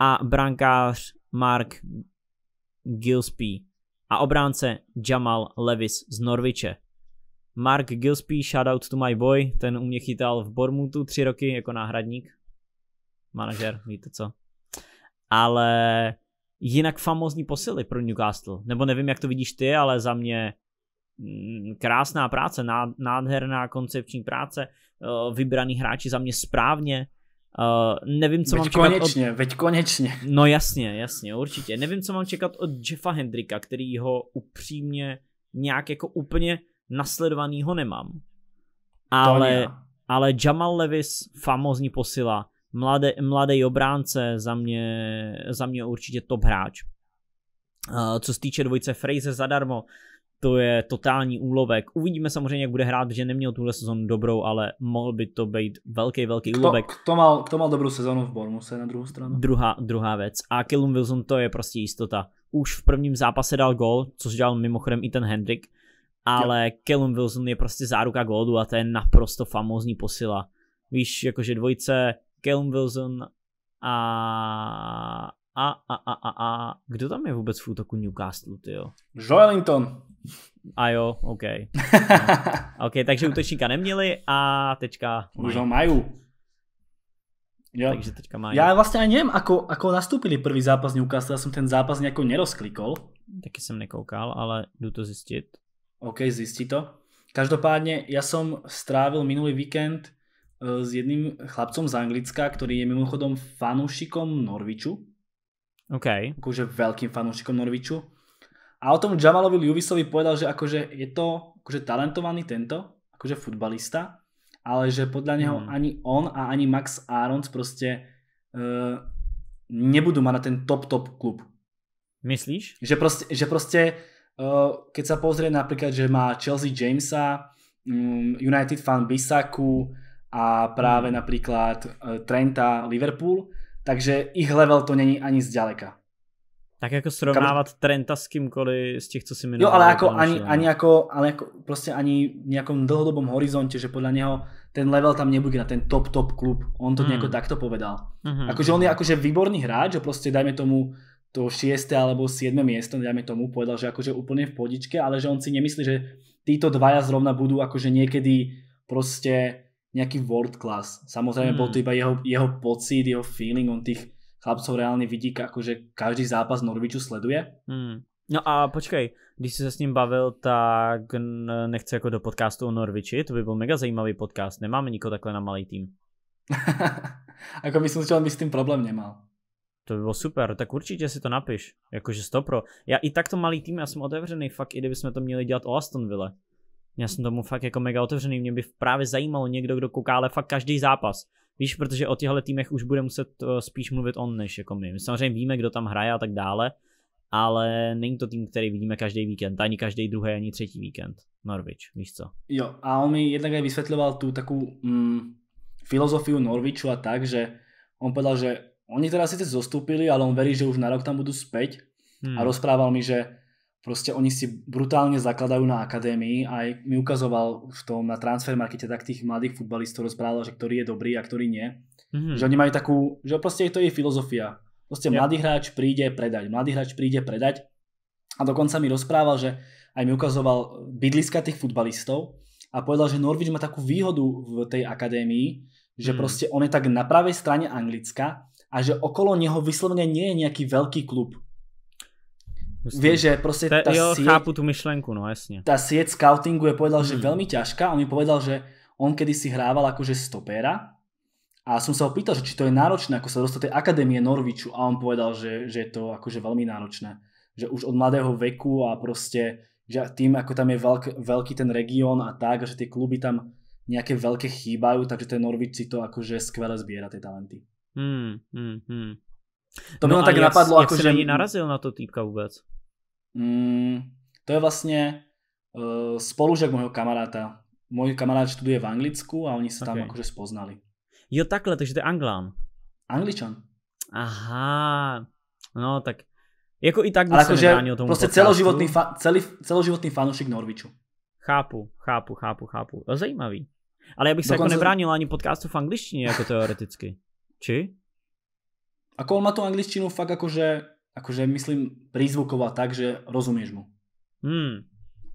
a brankář Mark Gillespie a obránce Jamal Levis z Norviče. Mark Gillespie, shoutout to my boy, ten u mě chytal v Bormutu tři roky jako náhradník. Manažer, víte co. Ale jinak famózní posily pro Newcastle. Nebo nevím, jak to vidíš ty, ale za mě mm, krásná práce, nádherná koncepční práce, eh, vybraný hráči za mě správně. Eh, nevím, co veď mám čekat od... Veď konečně. No jasně, jasně, určitě. Nevím, co mám čekat od Jeffa Hendrika, který ho upřímně nějak jako úplně nasledovaný ho nemám. Ale, ale Jamal Levis, famózní posila, mladé, mladý obránce, za mě, za mě určitě top hráč. Eh, co se týče dvojice Fraser zadarmo, to je totální úlovek. Uvidíme samozřejmě, jak bude hrát, že neměl tuhle sezonu dobrou, ale mohl by to být velký, velký kto, úlovek. Kto mal, kto mal dobrou sezonu v se na druhou stranu? Druhá, druhá věc. A Killum Wilson to je prostě jistota. Už v prvním zápase dal gol, což dělal mimochodem i ten Hendrik. Uh, ale jo. Callum Wilson je prostě záruka gólu a to je naprosto famózní posila. Víš, jakože dvojice Callum Wilson a a, a, a, a, a, kdo tam je vůbec v útoku Newcastle, ty jo? Joelinton. A jo, OK. No. OK, takže útočníka neměli a teďka Už ho mají. Jo. Takže teďka mají. Já vlastně ani nevím, ako, ako nastupili první zápas Newcastle, já som ten zápas nějak nerozklikol. Taky jsem nekoukal, ale jdu to zjistit. OK, zjistí to. Každopádně ja som strávil minulý víkend eh, s jedným chlapcom z Anglicka, ktorý je mimochodom fanúšikom Norviču. OK. Akože veľkým fanúšikom Norviču. A o tom Jamalovi Ljuvisovi povedal, že akože je to akože talentovaný tento, akože futbalista, ale že podľa neho hmm. ani on a ani Max Arons proste uh, nebudú mať na ten top top klub. Myslíš? Že proste, že proste Eh, keď sa pozrie napríklad, že má Chelsea Jamesa, mm, United fan Bisaku a práve hmm. napríklad eh, Trenta Liverpool, takže ich level to není ani zďaleka. Tak jako srovnávat Kam... Trenta s kýmkoliv z těch, co si jmenoval. Jo, ale jako ani, no. ani jako, ale jako prostě ani v nějakom dlhodobom horizontě, že podle něho ten level tam nebude na ten top, top klub. On to hmm. nějak takto povedal. Mm-hmm. Akože on je akože výborný hráč, že prostě dajme tomu to 6. alebo 7. miesto, dajme tomu, povedal, že akože úplne v podičke, ale že on si nemyslí, že títo dvaja zrovna budú akože niekedy proste nejaký world class. Samozrejme, mm. bol to iba jeho, jeho pocit, jeho feeling, on tých chlapcov reálne vidí, akože každý zápas Norviču sleduje. Mm. No a počkej, když jsi se s ním bavil, tak nechci jako do podcastu o Norviči, to by byl mega zajímavý podcast, nemáme nikoho takhle na malý tým. Ako myslím, že on by s tím problém nemal. To by bylo super, tak určitě si to napiš, jakože stopro. Já i takto malý tým, já jsem otevřený, fakt i kdybychom to měli dělat o Astonville. Já jsem tomu fakt jako mega otevřený, mě by právě zajímalo někdo, kdo kouká, ale fakt každý zápas. Víš, protože o těchto týmech už bude muset eh, spíš mluvit on než jako my. My samozřejmě víme, kdo tam hraje a tak dále, ale není to tým, který vidíme každý víkend, ani každý druhý, ani třetí víkend. Norwich, víš co? Jo, a on mi jednak aj vysvětloval tu takovou mm, filozofii Norwichu a tak, že on povedal, že Oni teda sice zostúpili, ale on verí, že už na rok tam budú späť hmm. a rozprával mi, že proste oni si brutálne zakladajú na akadémii a aj mi ukazoval v tom na transfermarkete tak tých mladých futbalistov rozprával, že ktorý je dobrý a ktorý nie. Hmm. Že oni majú takú, že proste je to jej filozofia. Proste yep. mladý hráč príde predať, mladý hráč príde predať a dokonca mi rozprával, že aj mi ukazoval bydliska tých futbalistov a povedal, že Norwich má takú výhodu v tej akadémii, že hmm. proste on je tak na pravej strane Anglicka, a že okolo něho vyslovně nie je nějaký velký klub. Myslím. Vieš, že proste Te, tá jo, sieť, chápu tú myšlenku, no jasne. Tá sieť scoutingu je povedal, že hmm. veľmi ťažká. On mi povedal, že on kedy si hrával akože stopera a som sa ho pýtal, že či to je náročné, ako sa dostat tej akadémie Norviču a on povedal, že, že je to akože veľmi náročné. Že už od mladého veku a proste že tým, ako tam je veľk, veľký ten región a tak, a že tie kluby tam nejaké veľké chýbajú, takže ten Norvič si to akože skvěle zbiera tie talenty. Hmm, hmm, hmm. To mě no tak jak, napadlo, jak jako, se že... Jak ní narazil na to týpka vůbec? Hmm, to je vlastně uh, eh, spolužek mojho kamaráta. Můj kamarád studuje v Anglicku a oni se okay. tam jakože spoznali. Jo takhle, takže to je Anglán. Angličan. Aha, no tak jako i tak bych Ale jako, že tomu prostě celoživotný, fa- celý, celoživotný fanušik Norviču. Chápu, chápu, chápu, chápu. Zajímavý. Ale já bych se jako Dokonce... jako nebránil ani podcastu v angličtině, jako teoreticky. Či? Ako on má tu angličtinu fakt akože, akože myslím prízvuková tak, že rozumieš mu. Hmm.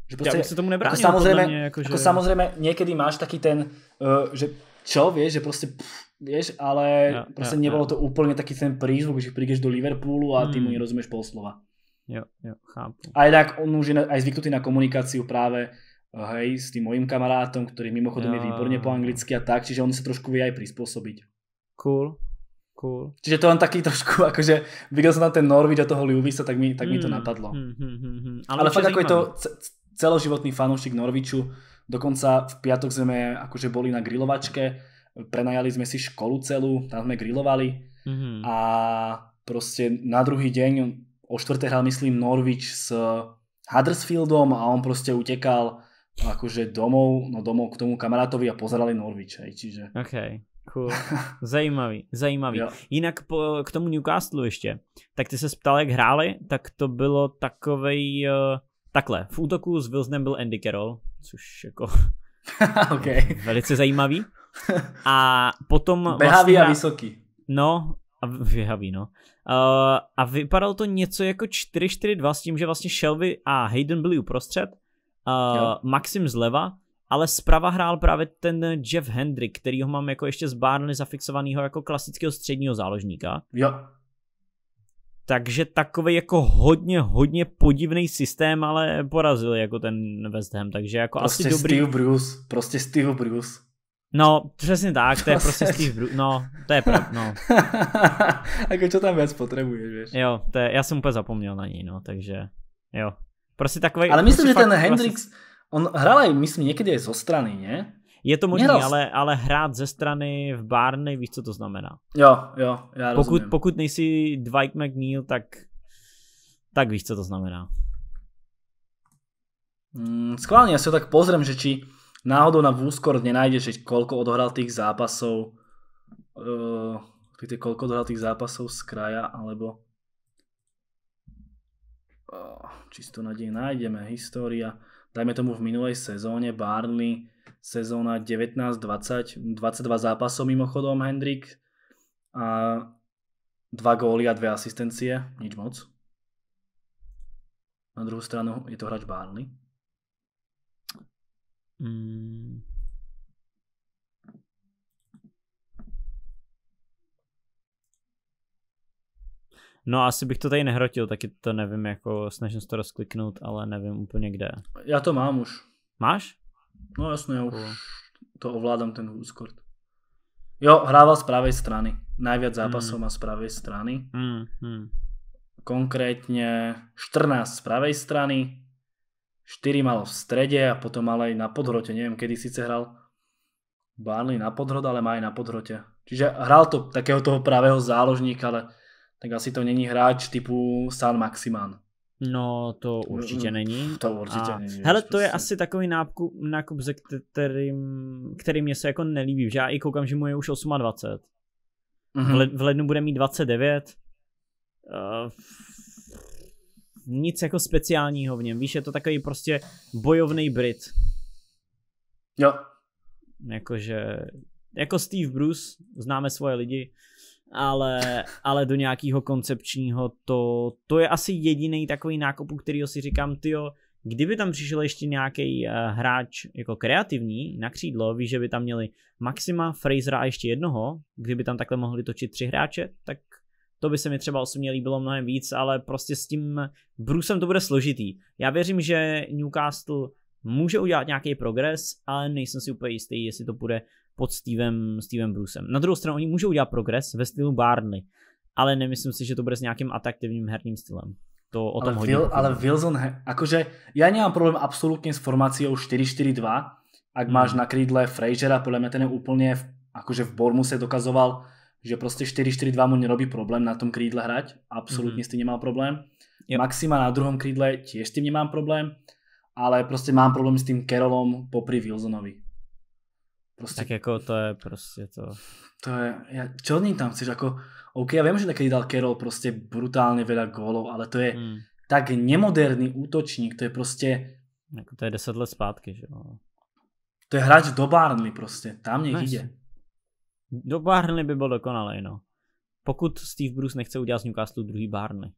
Že proste, ja by sa tomu nebránil. Ako samozrejme, mňa, akože... ako samozrejme, niekedy máš taký ten, uh, že čo, vieš, že proste, pff, vieš, ale ja, proste ja, nebolo ja. to úplne taký ten prízvuk, že prídeš do Liverpoolu a hmm. ty mu nerozumieš pol slova. Jo, jo, chápu. A tak on už je aj zvyknutý na komunikáciu práve eh, hej, s tým mojim kamarátom, ktorý mimochodom jo. je výborne po anglicky a tak, čiže on sa trošku vie aj prispôsobiť. Cool, cool. Čiže to len taký trošku, akože videl som tam ten Norwich a toho Ljuvisa, tak mi, tak mi to hmm, napadlo. mm hmm, Ale, Ale fakt ako je to celoživotný fanúšik Norviču, dokonca v piatok sme akože boli na grilovačke, prenajali sme si školu celú, tam sme grilovali mm-hmm. a proste na druhý deň o štvrté hral myslím Norwich s Huddersfieldom a on proste utekal akože domov, no domov k tomu kamarátovi a pozerali Norwich, čiže... Okay. Cool. Jako zajímavý, zajímavý. Jo. Jinak po, k tomu Newcastlu ještě. Tak ty se ptal, jak hráli, tak to bylo takovej... Uh, takhle, v útoku s Wilsonem byl Andy Carroll, což jako... okay. Velice zajímavý. A potom... Behavý vlastně, a vysoký. No, a vyhavý, no. Uh, a vypadalo to něco jako 4-4-2 s tím, že vlastně Shelby a Hayden byli uprostřed, uh, Maxim zleva ale zprava hrál právě ten Jeff Hendrick, který ho mám jako ještě z Barnley zafixovaného jako klasického středního záložníka. Jo. Takže takový jako hodně, hodně podivný systém, ale porazil jako ten West Ham, takže jako prostě asi dobrý. Steve Bruce, prostě Steve Bruce. No, přesně tak, to je prostě, prostě Steve Bruce, no, to je pravda, no. jako co tam věc potřebuješ, víš. Jo, to je, já jsem úplně zapomněl na něj, no, takže, jo. Prostě takový. Ale myslím, prostě že ten Hendrix, vlastně On hral aj, myslím, niekedy aj zo strany, nie? Je to možné, Nehral... ale, ale hrát ze strany v Barney, víš, co to znamená. Jo, jo, já pokud, rozumím. Pokud nejsi Dwight McNeil, tak, tak víš, co to znamená. Mm, skválně, já se tak pozrem, že či náhodou na Vúskor nenajdeš, že koľko odohral tých zápasov, uh, eh, tých, koľko odohral tých zápasov z kraja, alebo uh, čisto na deň nájdeme, história dajme tomu v minulej sezóne Barnley sezóna 19-20, 22 zápasov mimochodom Hendrik a dva góly a dve asistencie, nič moc. Na druhou stranu je to hráč Barnley. Mm. No asi bych to tady nehrotil, taky to nevím, jako snažím se to rozkliknout, ale nevím úplně kde. Já to mám už. Máš? No jasně, já už cool. to ovládám ten Discord. Jo, hrával z pravé strany. Najviac hmm. zápasov mm. má z pravé strany. Mm, mm. Konkrétně 14 z pravé strany, 4 mal v strede a potom mal aj na podhrote. Neviem, kedy sice hral Barley na podhrod, ale má aj na podhrote. Čiže hral to takého toho pravého záložníka, ale tak asi to není hráč typu San Maximan. No, to mm, určitě mm, není. To určitě a, není. Hele, to prostě. je asi takový nákup, nákup ze kterým, který mě se jako nelíbí, že já i koukám, že mu je už 28. Mm-hmm. V, v lednu bude mít 29. Uh, eh, nic jako speciálního v něm, víš, je to takový prostě bojovný Brit. Jo. Jakože, jako Steve Bruce, známe svoje lidi, ale, ale do nějakého koncepčního to, to je asi jediný takový nákup, kterýho si říkám, tyjo, kdyby tam přišel ještě nějaký uh, hráč jako kreativní na křídlo, ví, že by tam měli Maxima, Frasera a ještě jednoho, kdyby tam takhle mohli točit tři hráče, tak to by se mi třeba osobně líbilo mnohem víc, ale prostě s tím brusem to bude složitý. Já věřím, že Newcastle může udělat nějaký progres, ale nejsem si úplně jistý, jestli to bude pod Stevem, Stevem Brucem. Na druhou stranu oni můžou udělat progres ve stylu Barnley, ale nemyslím si, že to bude s nějakým atraktivním herním stylem. To o tom ale, hodně Will, ale Wilson, he, akože ja nemám problém absolutně s formací 4-4-2, ak hmm. máš na krídle Frasera, podle mě ten je úplně v, akože v se dokazoval, že prostě 4-4-2 mu nerobí problém na tom krídle hrať, Absolutně hmm. s tím nemal problém. Yep. Maxima na druhém krídle těž s tím nemám problém, ale prostě mám problém s tím Kerolom popri Wilsonovi. Prostě... Tak jako to je prostě to. To je, ja, čo od ním tam chceš, ako, OK, ja viem, že nekedy dal Carroll proste brutálne veľa gólov, ale to je mm. tak nemoderný útočník, to je proste... Jako to je 10 let zpátky, že jo. To je hráč do Barnley prostě, tam nech nice. jde. Do Barnley by byl dokonalý, no. Pokud Steve Bruce nechce udělat z Newcastle druhý Barnley.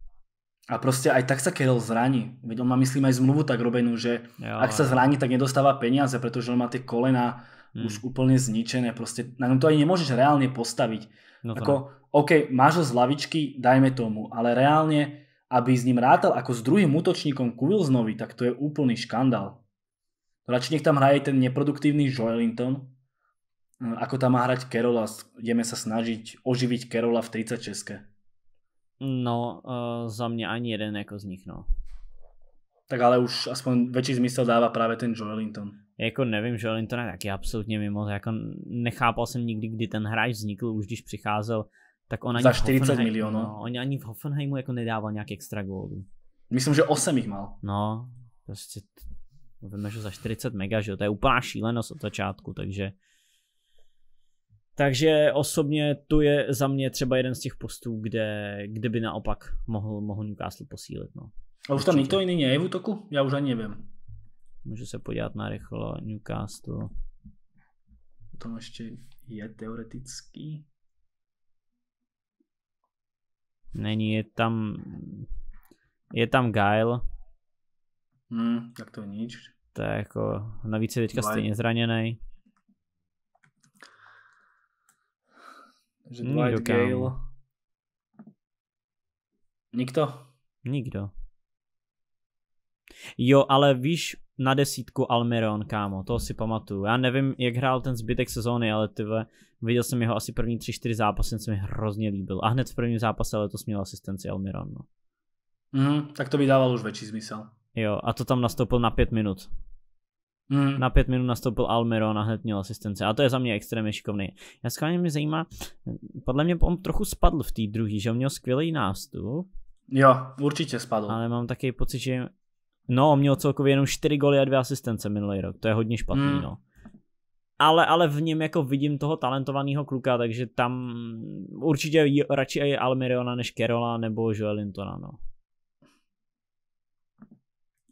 A prostě aj tak se Carroll zraní. Veď on má, myslím, aj zmluvu tak robenou, že jo, ak se zraní, tak nedostává peniaze, protože on má ty kolena mm. už hmm. úplne zničené, proste na to ani nemôžeš reálne postaviť. No jako, ako, ne. OK, máš ho z lavičky, dajme tomu, ale reálne, aby s ním rátal ako s druhým útočníkom ku Wilsonovi, tak to je úplný škandál. Radši nech tam hraje ten neproduktívny Joelinton, eh, ako tam má hrať Kerola, ideme sa snažiť oživiť Kerola v 36. No, uh, za mňa ani jeden ako z nich, no tak ale už aspoň větší zmysel dává právě ten Joelinton. Jako nevím, Joelinton je taky absolutně mimo, jako nechápal jsem nikdy, kdy ten hráč vznikl, už když přicházel, tak on ani Za 40 milionů. No, on ani v Hoffenheimu jako nedával nějak extra gólů. Myslím, že 8 jich mal. No, prostě víme, že za 40 mega, že to je úplná šílenost od začátku, takže takže osobně tu je za mě třeba jeden z těch postů, kde, kde by naopak mohl, mohl Newcastle posílit. No. A už tam nikto iný nie je v útoku? Ja už ani neviem. Můžu se podívat na rychlo Newcastle. To ještě je teoretický. Není, je tam... Je tam Guile. Hmm, tak to nič. To je jako, navíc je teďka Vaj. stejně zraněný. Že Dwight Gale. Nikdo. Nikdo. Jo, ale víš, na desítku Almiron, kámo, to si pamatuju. Já nevím, jak hrál ten zbytek sezóny, ale ty ve, viděl jsem jeho asi první 3-4 zápasy, se mi hrozně líbil. A hned v prvním zápase letos měl asistenci Almiron, no. Mm, tak to by dávalo už větší smysl. Jo, a to tam nastoupil na 5 minut. Mm. Na pět minut nastoupil Almiron a hned měl asistence. A to je za mě extrémně šikovný. Já skvěle mě zajímá, podle mě on trochu spadl v té druhé, že on měl skvělý nástup. Jo, určitě spadl. Ale mám taky pocit, že No, měl celkově jenom 4 goly a 2 asistence minulý rok, to je hodně špatný, hmm. no. Ale, ale v něm jako vidím toho talentovaného kluka, takže tam určitě radši je Almiriona než Kerola nebo Joelintona, no.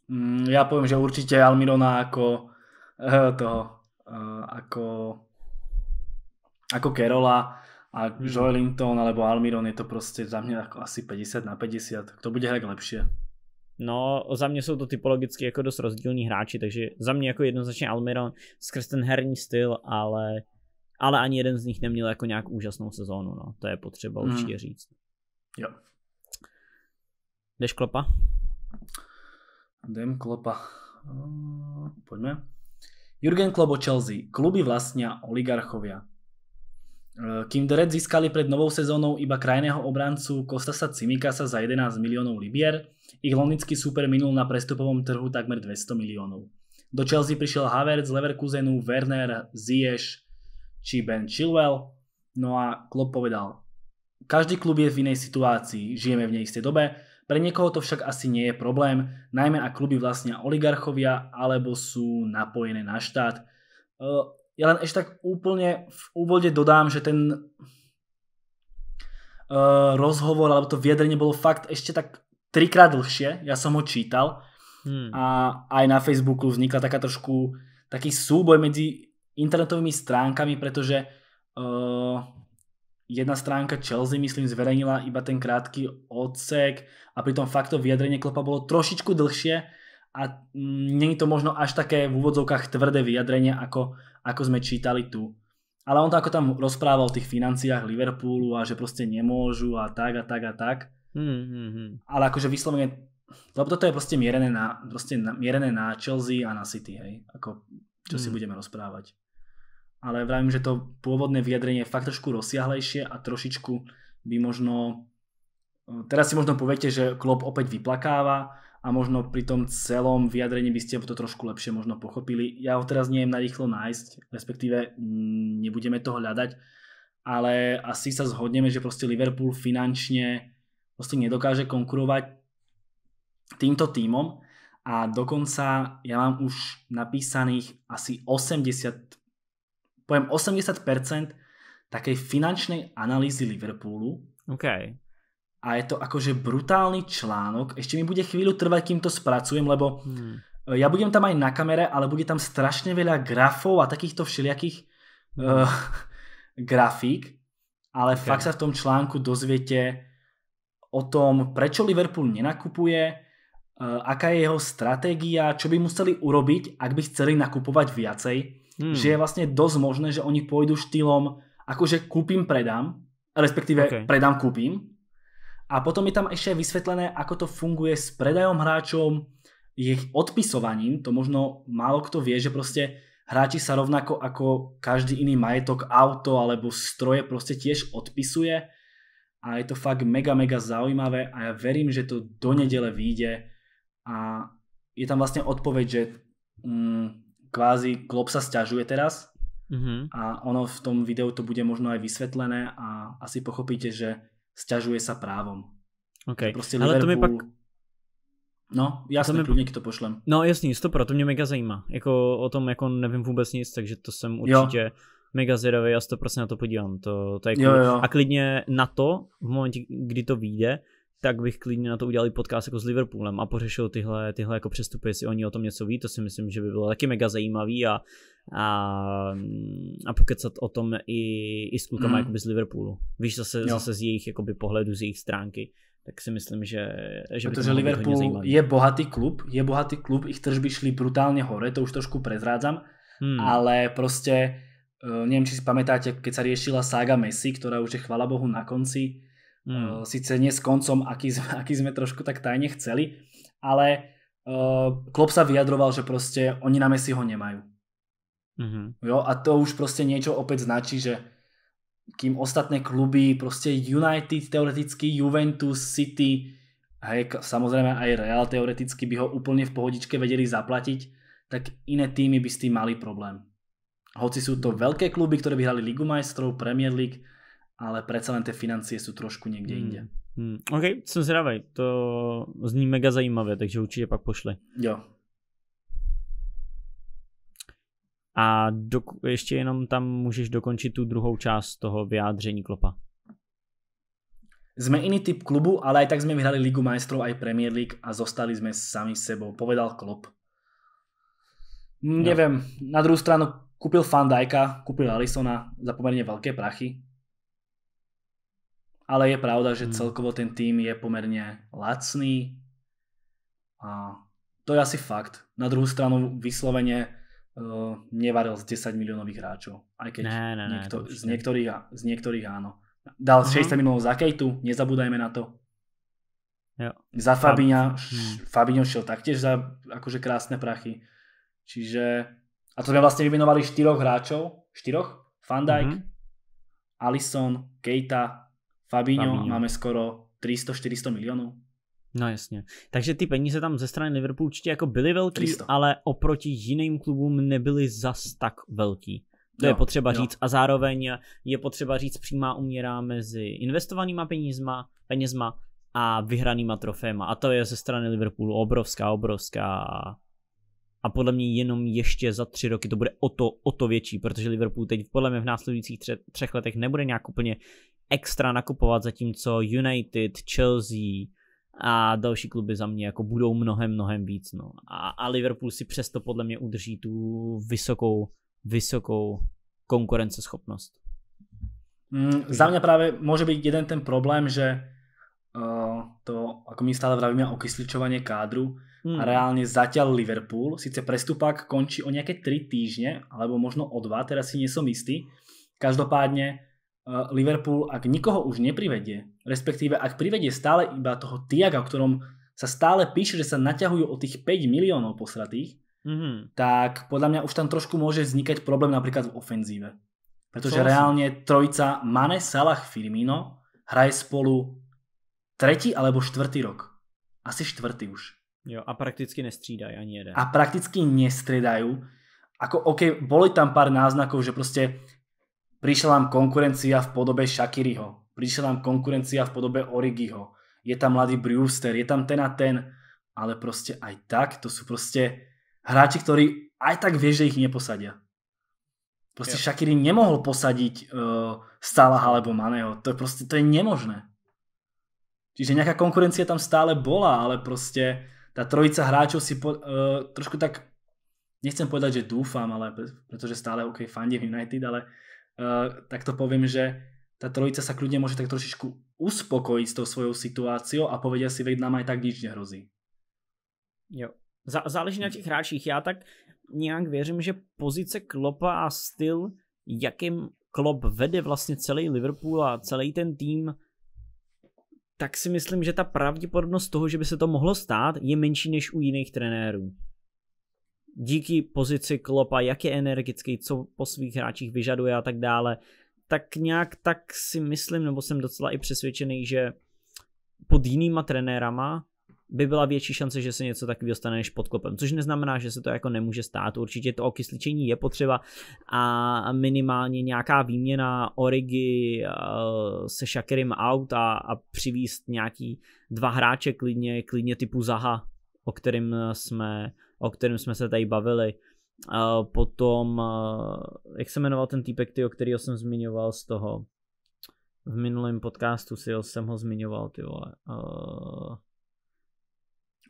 Hmm, já povím, že určitě Almirona jako eh, toho, eh, jako jako Kerola a hmm. Joelinton alebo Almiron je to prostě za mě jako asi 50 na 50, to bude hrať lepšie. No, za mě jsou to typologicky jako dost rozdílní hráči, takže za mě jako jednoznačně Almiron skrz ten herní styl, ale, ale ani jeden z nich neměl jako nějak úžasnou sezónu, no. To je potřeba hmm. určitě říct. Jo. Jdeš klopa? Jdem klopa. Pojďme. Jurgen Klobo Chelsea. Kluby vlastně oligarchovia. Eh, Kým The Red získali pred novou sezónou iba krajného obrancu Kostasa Cimikasa za 11 miliónov libier, ich londýnsky super minul na prestupovom trhu takmer 200 miliónov. Do Chelsea prišiel Havertz, Leverkusenu, Werner, Ziyech či Ben Chilwell. No a Klopp povedal, každý klub je v inej situácii, žijeme v neistej dobe, pre niekoho to však asi nie je problém, najmä ak kluby vlastnia oligarchovia alebo sú napojené na štát. Eh, Ja len ešte tak úplne v úvode dodám, že ten eh, rozhovor alebo to vyjadrenie bolo fakt ešte tak trikrát dlhšie. Ja som ho čítal hmm. a aj na Facebooku vznikla taká trošku taký súboj medzi internetovými stránkami, pretože eh, jedna stránka Chelsea, myslím, zverejnila iba ten krátky odsek a pritom fakt to vyjadrenie Klopa bolo trošičku dlhšie a mm, není to možno až také v úvodzovkách tvrdé vyjadrenie, ako ako sme čítali tu. Ale on to ako tam rozprával o tých financiách Liverpoolu a že proste nemôžu a tak a tak a tak. Mm-hmm. Ale akože vyslovene, lebo toto je proste mierené na, proste na, mierené na Chelsea a na City, hej, ako čo mm. si hmm. budeme rozprávať. Ale vravím, že to pôvodné vyjadrenie je fakt trošku rozsiahlejšie a trošičku by možno, eh, teraz si možno poviete, že Klopp opäť vyplakáva, a možno pri tom celom vyjadrení by ste to trošku lepšie možno pochopili. Ja ho teraz neviem narýchlo nájsť, respektíve mm, nebudeme to hľadať, ale asi sa zhodneme, že proste Liverpool finančne proste nedokáže konkurovať týmto týmom a dokonca ja mám už napísaných asi 80, poviem 80% takej finančnej analýzy Liverpoolu, okay a je to akože brutálny článok. Ešte mi bude chvíľu trvať, kým to spracujem, lebo hmm. E, ja budem tam aj na kamere, ale bude tam strašne veľa grafov a takýchto všelijakých e, hmm. uh, grafík. Ale okay. fakt sa v tom článku dozviete o tom, prečo Liverpool nenakupuje, uh, aká je jeho stratégia, čo by museli urobiť, ak by chceli nakupovať viacej. Hmm. Že je vlastne dosť možné, že oni pôjdu štýlom akože kúpim, predám, respektíve okay. predám, kúpim a potom je tam ešte vysvetlené, ako to funguje s predajom hráčom, ich odpisovaním, to možno málo kto vie, že prostě hráči sa rovnako ako každý iný majetok, auto alebo stroje prostě tiež odpisuje a je to fakt mega, mega zaujímavé a ja verím, že to do nedele vyjde a je tam vlastne odpoveď, že mm, kvázi klop sa stiažuje teraz mhm. a ono v tom videu to bude možno aj vysvetlené a asi pochopíte, že sťažuje sa právom. OK. Prostě Liverpool... Ale to mi pak... No, já jsem mi... to pošlem. No jasný, stopro, to mě mega zajímá. Jako o tom jako nevím vůbec nic, takže to jsem určitě jo. mega zvědavý a prostě na to podívám. To, to je jako... jo, jo. A klidně na to, v momentě, kdy to vyjde, tak bych klidně na to udělal i podcast jako s Liverpoolem a pořešil tyhle, tyhle jako přestupy, jestli oni o tom něco ví, to si myslím, že by bylo taky mega zajímavý a a, a pokecat o tom i, i s klukama mm. z Liverpoolu. Víš, zase, zase z jejich jakoby, pohledu, z jejich stránky. Tak si myslím, že, že Protože Liverpool je bohatý klub, je bohatý klub, ich tržby šly brutálně hore, to už trošku prezrádzam, hmm. ale prostě e, nevím, či si pamätáte, keď sa riešila sága Messi, která už je chvala Bohu na konci, e, mm. sice nie s koncom, aký, aký sme trošku tak tajně chceli, ale uh, Klopp sa vyjadroval, že prostě oni na Messiho nemajú. Mm-hmm. Jo, a to už proste niečo opäť značí, že kým ostatné kluby, proste United teoreticky, Juventus, City, hej, samozrejme aj Real teoreticky by ho úplne v pohodičke vedeli zaplatiť, tak iné týmy by s tým mali problém. Hoci sú to veľké kluby, ktoré by hrali Ligu majstrov, Premier League, ale predsa len tie financie sú trošku niekde mm. Mm-hmm. inde. Mm. Mm-hmm. OK, jsem zvědavý, to zní mega zajímavé, takže určitě pak pošli. Jo, A do, ještě jenom tam můžeš dokončit tu druhou část toho vyjádření Klopa. Jsme jiný typ klubu, ale i tak jsme vyhrali Ligu a i Premier League a zostali jsme sami sebou, povedal klub. Hm, nevím. no. na druhou stranu koupil Fandajka, koupil Alisona za poměrně velké prachy. Ale je pravda, že hmm. celkovo ten tým je poměrně lacný. A to je asi fakt. Na druhou stranu vysloveně uh, eh, nevaril z 10 miliónových hráčov. Aj keď ne, ne, ne, niekto, z, niektorých, z niektorých áno. Dal uh-huh. 60 miliónov za Kejtu, nezabúdajme na to. Jo. Za Fabiňa, hmm. Fabiňo šiel taktiež za akože krásne prachy. Čiže, a to sme vlastne vymenovali štyroch hráčov, štyroch? Van Dijk, uh mhm. -huh. Alisson, Kejta, Fabiňo, Fabinho, máme skoro 300-400 miliónov. No jasně. Takže ty peníze tam ze strany Liverpoolu určitě jako byly velký, 300. ale oproti jiným klubům nebyly zas tak velký. To jo, je potřeba jo. říct. A zároveň je potřeba říct přímá uměra mezi investovanýma penízma, penězma a vyhranýma troféma. A to je ze strany Liverpoolu obrovská, obrovská. A podle mě jenom ještě za tři roky to bude o to, o to větší, protože Liverpool teď podle mě v následujících tře- třech letech nebude nějak úplně extra nakupovat, zatímco United, Chelsea, a další kluby za mě jako budou mnohem, mnohem víc. No. A, a Liverpool si přesto podle mě udrží tu vysokou, vysokou konkurenceschopnost. Mm, za mě právě může být jeden ten problém, že uh, to, jako my stále vravíme, kysličování kádru mm. a reálne zatiaľ Liverpool, síce prestupák končí o nejaké 3 týždne, alebo možno o 2, teraz si nie som istý. Každopádne Eh, Liverpool, ak nikoho už neprivedie, respektíve ak privedie stále iba toho Tiaga, o ktorom sa stále píše, že sa naťahujú o tých 5 miliónov posratých, mm-hmm. tak podľa mňa už tam trošku môže vznikať problém napríklad v ofenzíve. Pretože Co reálne si? trojica Mane, Salah, Firmino hraje spolu tretí alebo čtvrtý rok. Asi čtvrtý už. Jo, a prakticky nestřídají ani jeden. A prakticky nestriedajú. Ako, OK, boli tam pár náznakov, že prostě Prišla nám konkurencia v podobe Shakiriho. Prišla nám konkurencia v podobe Origiho. Je tam mladý Brewster, je tam ten a ten. Ale proste aj tak, to sú proste hráči, ktorí aj tak vie, že ich neposadia. Proste yeah. Shakiri nemohol posadiť uh, Salaha alebo Maného. To je proste, to je nemožné. Čiže nejaká konkurencia tam stále bola, ale proste tá trojica hráčov si po, uh, trošku tak, nechcem povedať, že dúfam, ale pretože stále OK, fandím United, ale uh, Eh, tak to poviem, že tá trojica sa kľudne môže tak trošičku uspokojiť s tou svojou situáciou a povedia si, veď nám aj tak nič nehrozí. Jo. záleží na těch hráčích. Já tak nějak věřím, že pozice Klopa a styl, jakým Klop vede vlastně celý Liverpool a celý ten tým, tak si myslím, že ta pravděpodobnost toho, že by se to mohlo stát, je menší než u jiných trenérů díky pozici Klopa, jak je energický, co po svých hráčích vyžaduje a tak dále, tak nějak tak si myslím, nebo jsem docela i přesvědčený, že pod jinýma trenérama by byla větší šance, že se něco takového stane než pod klopem. Což neznamená, že se to jako nemůže stát. Určitě to okysličení je potřeba a minimálně nějaká výměna Origi eh, se Shakerem out a, a přivíst nějaký dva hráče klidně, klidně typu Zaha, o kterým jsme o kterém jsme se tady bavili. A potom, jak se jmenoval ten týpek, ty, o kterého jsem zmiňoval z toho, v minulém podcastu si ho, jsem ho zmiňoval, ty vole. Uh...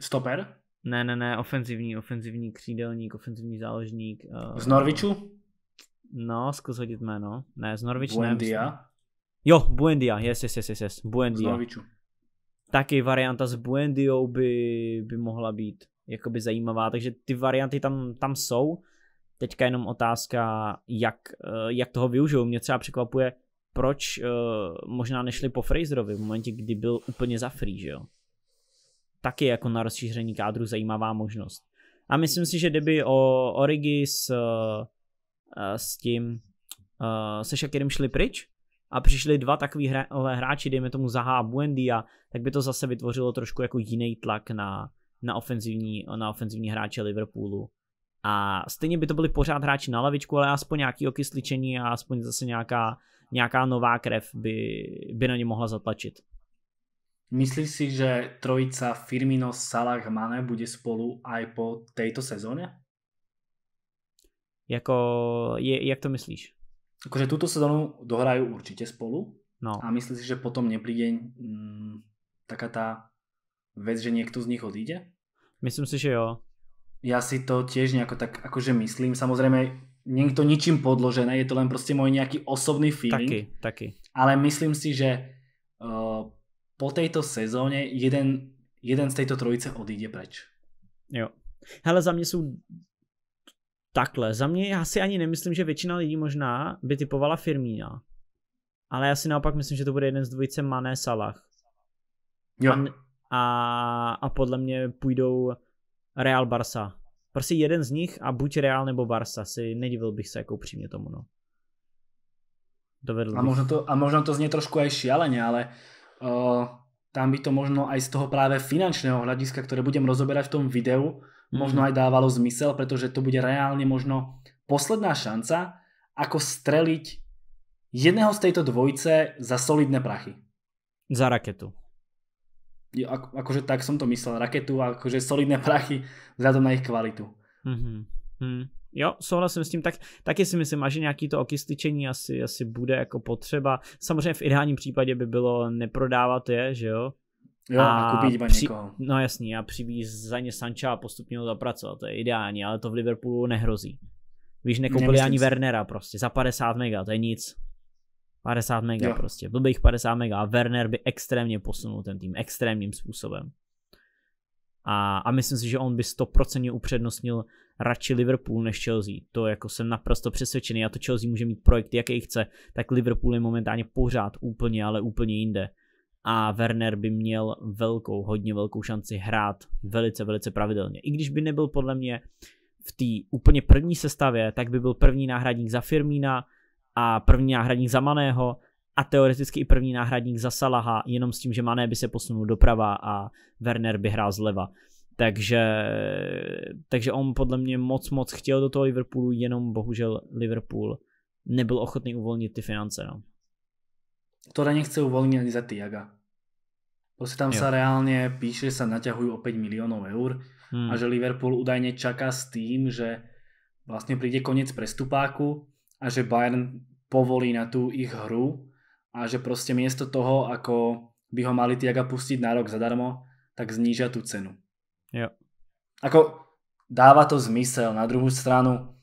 Stoper? Ne, ne, ne, ofenzivní, ofenzivní křídelník, ofenzivní záložník. Uh... Z Norviču? No, zkus hodit jméno. Ne, z Norviču Buendia? Ne, jo, Buendia, yes, yes, yes, yes, yes. Buendia. Z Norviču. Taky varianta s Buendiou by, by mohla být jakoby zajímavá, takže ty varianty tam, tam jsou. Teďka jenom otázka, jak, eh, jak toho využijou. Mě třeba překvapuje, proč eh, možná nešli po Fraserovi v momentě, kdy byl úplně za free, že jo? Taky jako na rozšíření kádru zajímavá možnost. A myslím si, že kdyby o Origi s, eh, s tím se Shakirem šli pryč a přišli dva takový hráči, dejme tomu Zaha a Buendia, tak by to zase vytvořilo trošku jako jiný tlak na, na ofenzivní, na ofenzivní hráče Liverpoolu. A stejně by to byli pořád hráči na lavičku, ale aspoň nějaký okysličení a aspoň zase nějaká, nějaká nová krev by, by na ně mohla zatlačit. Myslíš si, že trojica Firmino, Salah, Mane bude spolu aj po této sezóně? Jako, je, jak to myslíš? Jakože tuto sezónu dohrají určitě spolu no. a myslíš si, že potom nepríde hmm, taká ta vec, že niekto z nich odíde? Myslím si, že jo. Ja si to tiež nejako tak akože myslím. Samozrejme, nie je to ničím podložené, je to len proste môj nejaký osobný feeling. Taký, taký. Ale myslím si, že uh, po tejto sezóne jeden, jeden z tejto trojice odíde preč. Jo. Hele, za mě jsou takhle. Za mě já si ani nemyslím, že většina lidí možná by typovala Firmína. Ale já si naopak myslím, že to bude jeden z dvojice Mané Salah. Jo. A, a, a podle mě půjdou Real Barca. Prostě jeden z nich a buď Real nebo Barca, si nedivil bych se jako upřímně tomu. No. Dovedl a, možno to, a možno to zní trošku aj šialene, ale uh, tam by to možno aj z toho právě finančného hlediska, které budem rozoberat v tom videu, mm. možno mhm. aj dávalo zmysel, pretože to bude reálne možno posledná šanca, ako streliť jedného z tejto dvojice za solidné prachy. Za raketu. Ako, akože tak som to myslel, raketu a akože solidné prachy vzhľadom na ich kvalitu. Mm-hmm. Mm. Jo, souhlasím s tím. Tak, taky si myslím, že nějaký to okysličení asi, asi bude jako potřeba. Samozřejmě v ideálním případě by bylo neprodávat je, že jo? Jo, a, a kupit iba při... někoho. No jasný, a přivíz za ně Sancha a postupně ho zapracovat, to je ideální, ale to v Liverpoolu nehrozí. Víš, nekoupili ani si. Wernera prostě, za 50 mega, to je nic. 50 mega jo. prostě, bych 50 mega a Werner by extrémně posunul ten tým, extrémním způsobem. A, a myslím si, že on by 100% upřednostnil radši Liverpool než Chelsea. To jako jsem naprosto přesvědčený. A to Chelsea může mít projekt, jaký chce, tak Liverpool je momentálně pořád úplně, ale úplně jinde. A Werner by měl velkou, hodně velkou šanci hrát velice, velice pravidelně. I když by nebyl podle mě v té úplně první sestavě, tak by byl první náhradník za Firmína, a první náhradník za Maného a teoreticky i první náhradník za Salaha, jenom s tím, že Mané by se posunul doprava a Werner by hrál zleva. Takže, takže on podle mě moc, moc chtěl do toho Liverpoolu, jenom bohužel Liverpool nebyl ochotný uvolnit ty finance. No. Ktoré chce uvolnit za Tiaga. Prostě tam se sa píše, že sa naťahují o 5 milionů eur hmm. a že Liverpool údajně čaká s tým, že vlastne přijde konec prestupáku a že Bayern povolí na tú ich hru a že proste miesto toho, ako by ho mali Tiaga pustiť na rok zadarmo, tak znížia tú cenu. Jo. Ako dáva to zmysel. Na druhú stranu,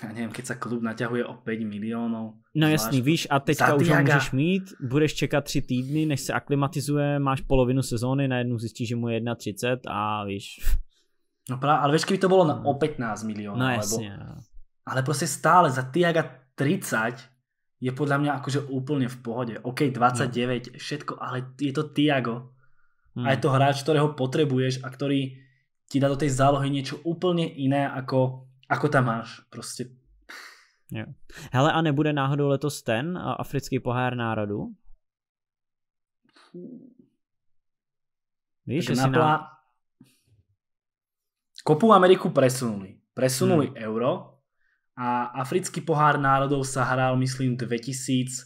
ja neviem, keď sa klub naťahuje o 5 milionů. No jasný, víš, a teďka už ho můžeš mít, budeš čekat 3 týdny, než se aklimatizuje, máš polovinu sezóny, najednou zjistíš, že mu je 1,30 a víš. No právě, ale víš, kdyby to bylo na, no. o 15 milionů. No jasně. No ale proste stále za Tiaga 30 je podľa mňa akože úplne v pohode. OK, 29, no. všetko, ale je to Tiago. Mm. A je hmm. to hráč, ktorého potrebuješ a ktorý ti dá do tej zálohy niečo úplne iné, ako, ako tam máš. Proste. Jo. Hele, a nebude náhodou letos ten africký pohár národů? Víš, že naplá... na... Kopu Ameriku presunuli. Presunuli hmm. euro, a Africký pohár národov sa hral, myslím, 2000.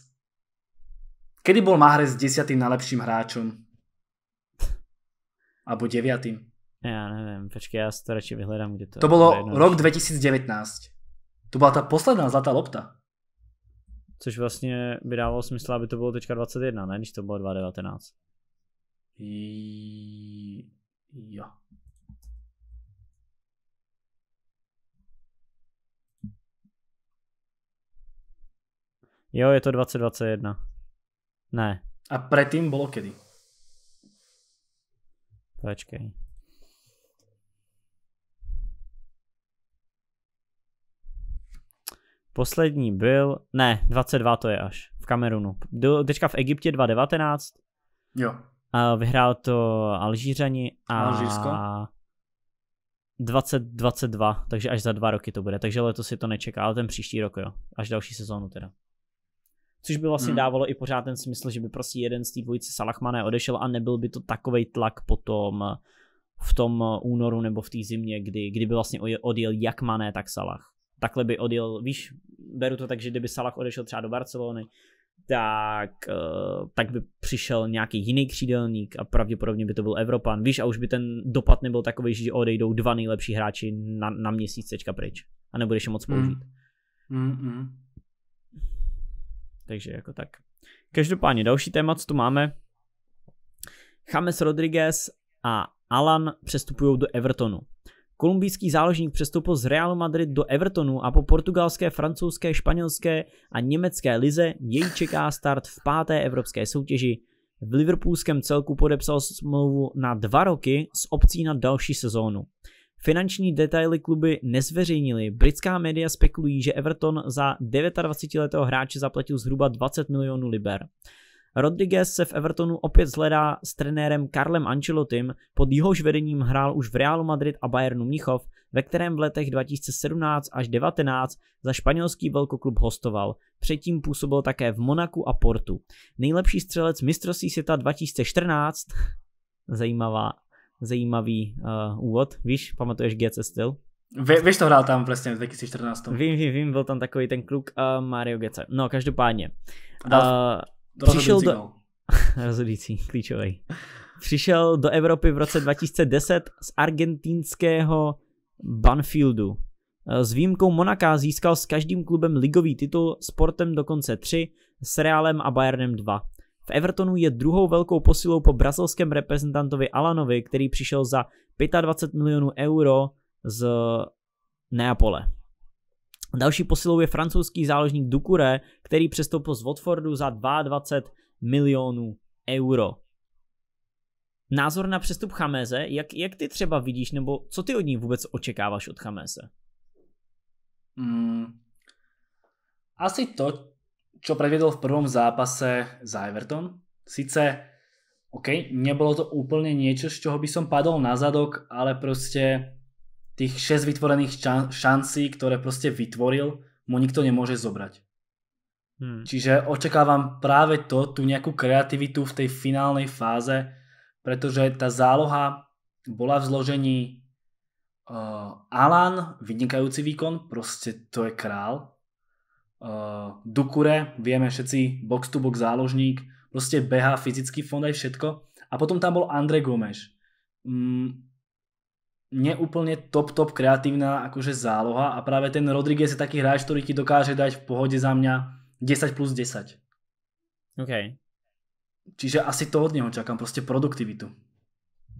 Kedy bol Mahrez desiatým najlepším hráčom? Abo deviatým? Já nevím, počkej, já to radšej vyhledám, kde to... To bylo rok 2019. To byla ta posledná zlatá lopta. Což vlastně by dávalo smysl, aby to bylo teďka 21, ne? Když to bylo 2019. I... Jo. Jo, je to 2021. Ne. A predtým bolo kedy? Počkej. Poslední byl, ne, 22 to je až, v Kamerunu. Do, teďka v Egyptě 2019. Jo. A vyhrál to Alžířani a Alžírsko. 2022, takže až za dva roky to bude. Takže letos si to nečeká, ale ten příští rok jo, až další sezónu teda což by vlastně hmm. dávalo i pořád ten smysl, že by prostě jeden z té dvojice Salachmané odešel a nebyl by to takovej tlak potom v tom únoru nebo v té zimě, kdy, kdyby vlastně odjel jak Mané, tak Salach. Takhle by odjel, víš, beru to tak, že kdyby Salach odešel třeba do Barcelony, tak, eh, tak by přišel nějaký jiný křídelník a pravděpodobně by to byl Evropan. Víš, a už by ten dopad nebyl takový, že odejdou dva nejlepší hráči na, na měsíc teďka pryč a nebudeš je moc hmm. použít. Mm. Mm-mm. Takže jako tak. Každopádně další téma, co tu máme. James Rodriguez a Alan přestupují do Evertonu. Kolumbijský záložník přestoupil z Realu Madrid do Evertonu a po portugalské, francouzské, španělské a německé lize jej čeká start v páté evropské soutěži. V Liverpoolském celku podepsal smlouvu na dva roky s opcí na další sezónu. Finanční detaily kluby nezveřejnili. Britská média spekulují, že Everton za 29-letého hráče zaplatil zhruba 20 milionů liber. Rodriguez se v Evertonu opět zhledá s trenérem Karlem Ancelotym, pod jehož vedením hrál už v Realu Madrid a Bayernu Mnichov, ve kterém v letech 2017 až 19 za španělský velkoklub hostoval. Předtím působil také v Monaku a Portu. Nejlepší střelec mistrovství světa 2014, zajímavá zajímavý uh, úvod. Víš, pamatuješ GC Styl? Vy, víš, to hrál tam vlastně v 2014. Vím, vím, vím, byl tam takový ten kluk uh, Mario GC. No, každopádně. Dal, uh, přišel do... rozhodující, klíčový. Přišel do Evropy v roce 2010 z argentinského Banfieldu. S výjimkou Monaka získal s každým klubem ligový titul, sportem dokonce tři s Realem a Bayernem dva. V Evertonu je druhou velkou posilou po brazilském reprezentantovi Alanovi, který přišel za 25 milionů euro z Neapole. Další posilou je francouzský záložník Dukure, který přestoupil z Watfordu za 22 milionů euro. Názor na přestup Chameze, jak, jak ty třeba vidíš, nebo co ty od ní vůbec očekáváš od Chameze? Mm, asi to, čo predviedol v prvom zápase za Everton. Sice, OK, nebolo to úplne niečo, z čoho by som padol na zadok, ale proste tých 6 vytvorených šancí, ktoré proste vytvoril, mu nikto nemôže zobrať. Hmm. Čiže očakávam práve to, tú nejakú kreativitu v tej finálnej fáze, pretože tá záloha bola v zložení uh, Alan, vynikajúci výkon, proste to je král, uh, Dukure, vieme všetci, box-to-box záložník, proste beha fyzický fond aj všetko. A potom tam bol Andre Gomes. Mm, neúplne top, top kreatívna akože záloha a práve ten Rodriguez je taký hráč, ktorý ti dokáže dať v pohode za mňa 10 plus 10. OK. Čiže asi to od něho čakám, prostě produktivitu.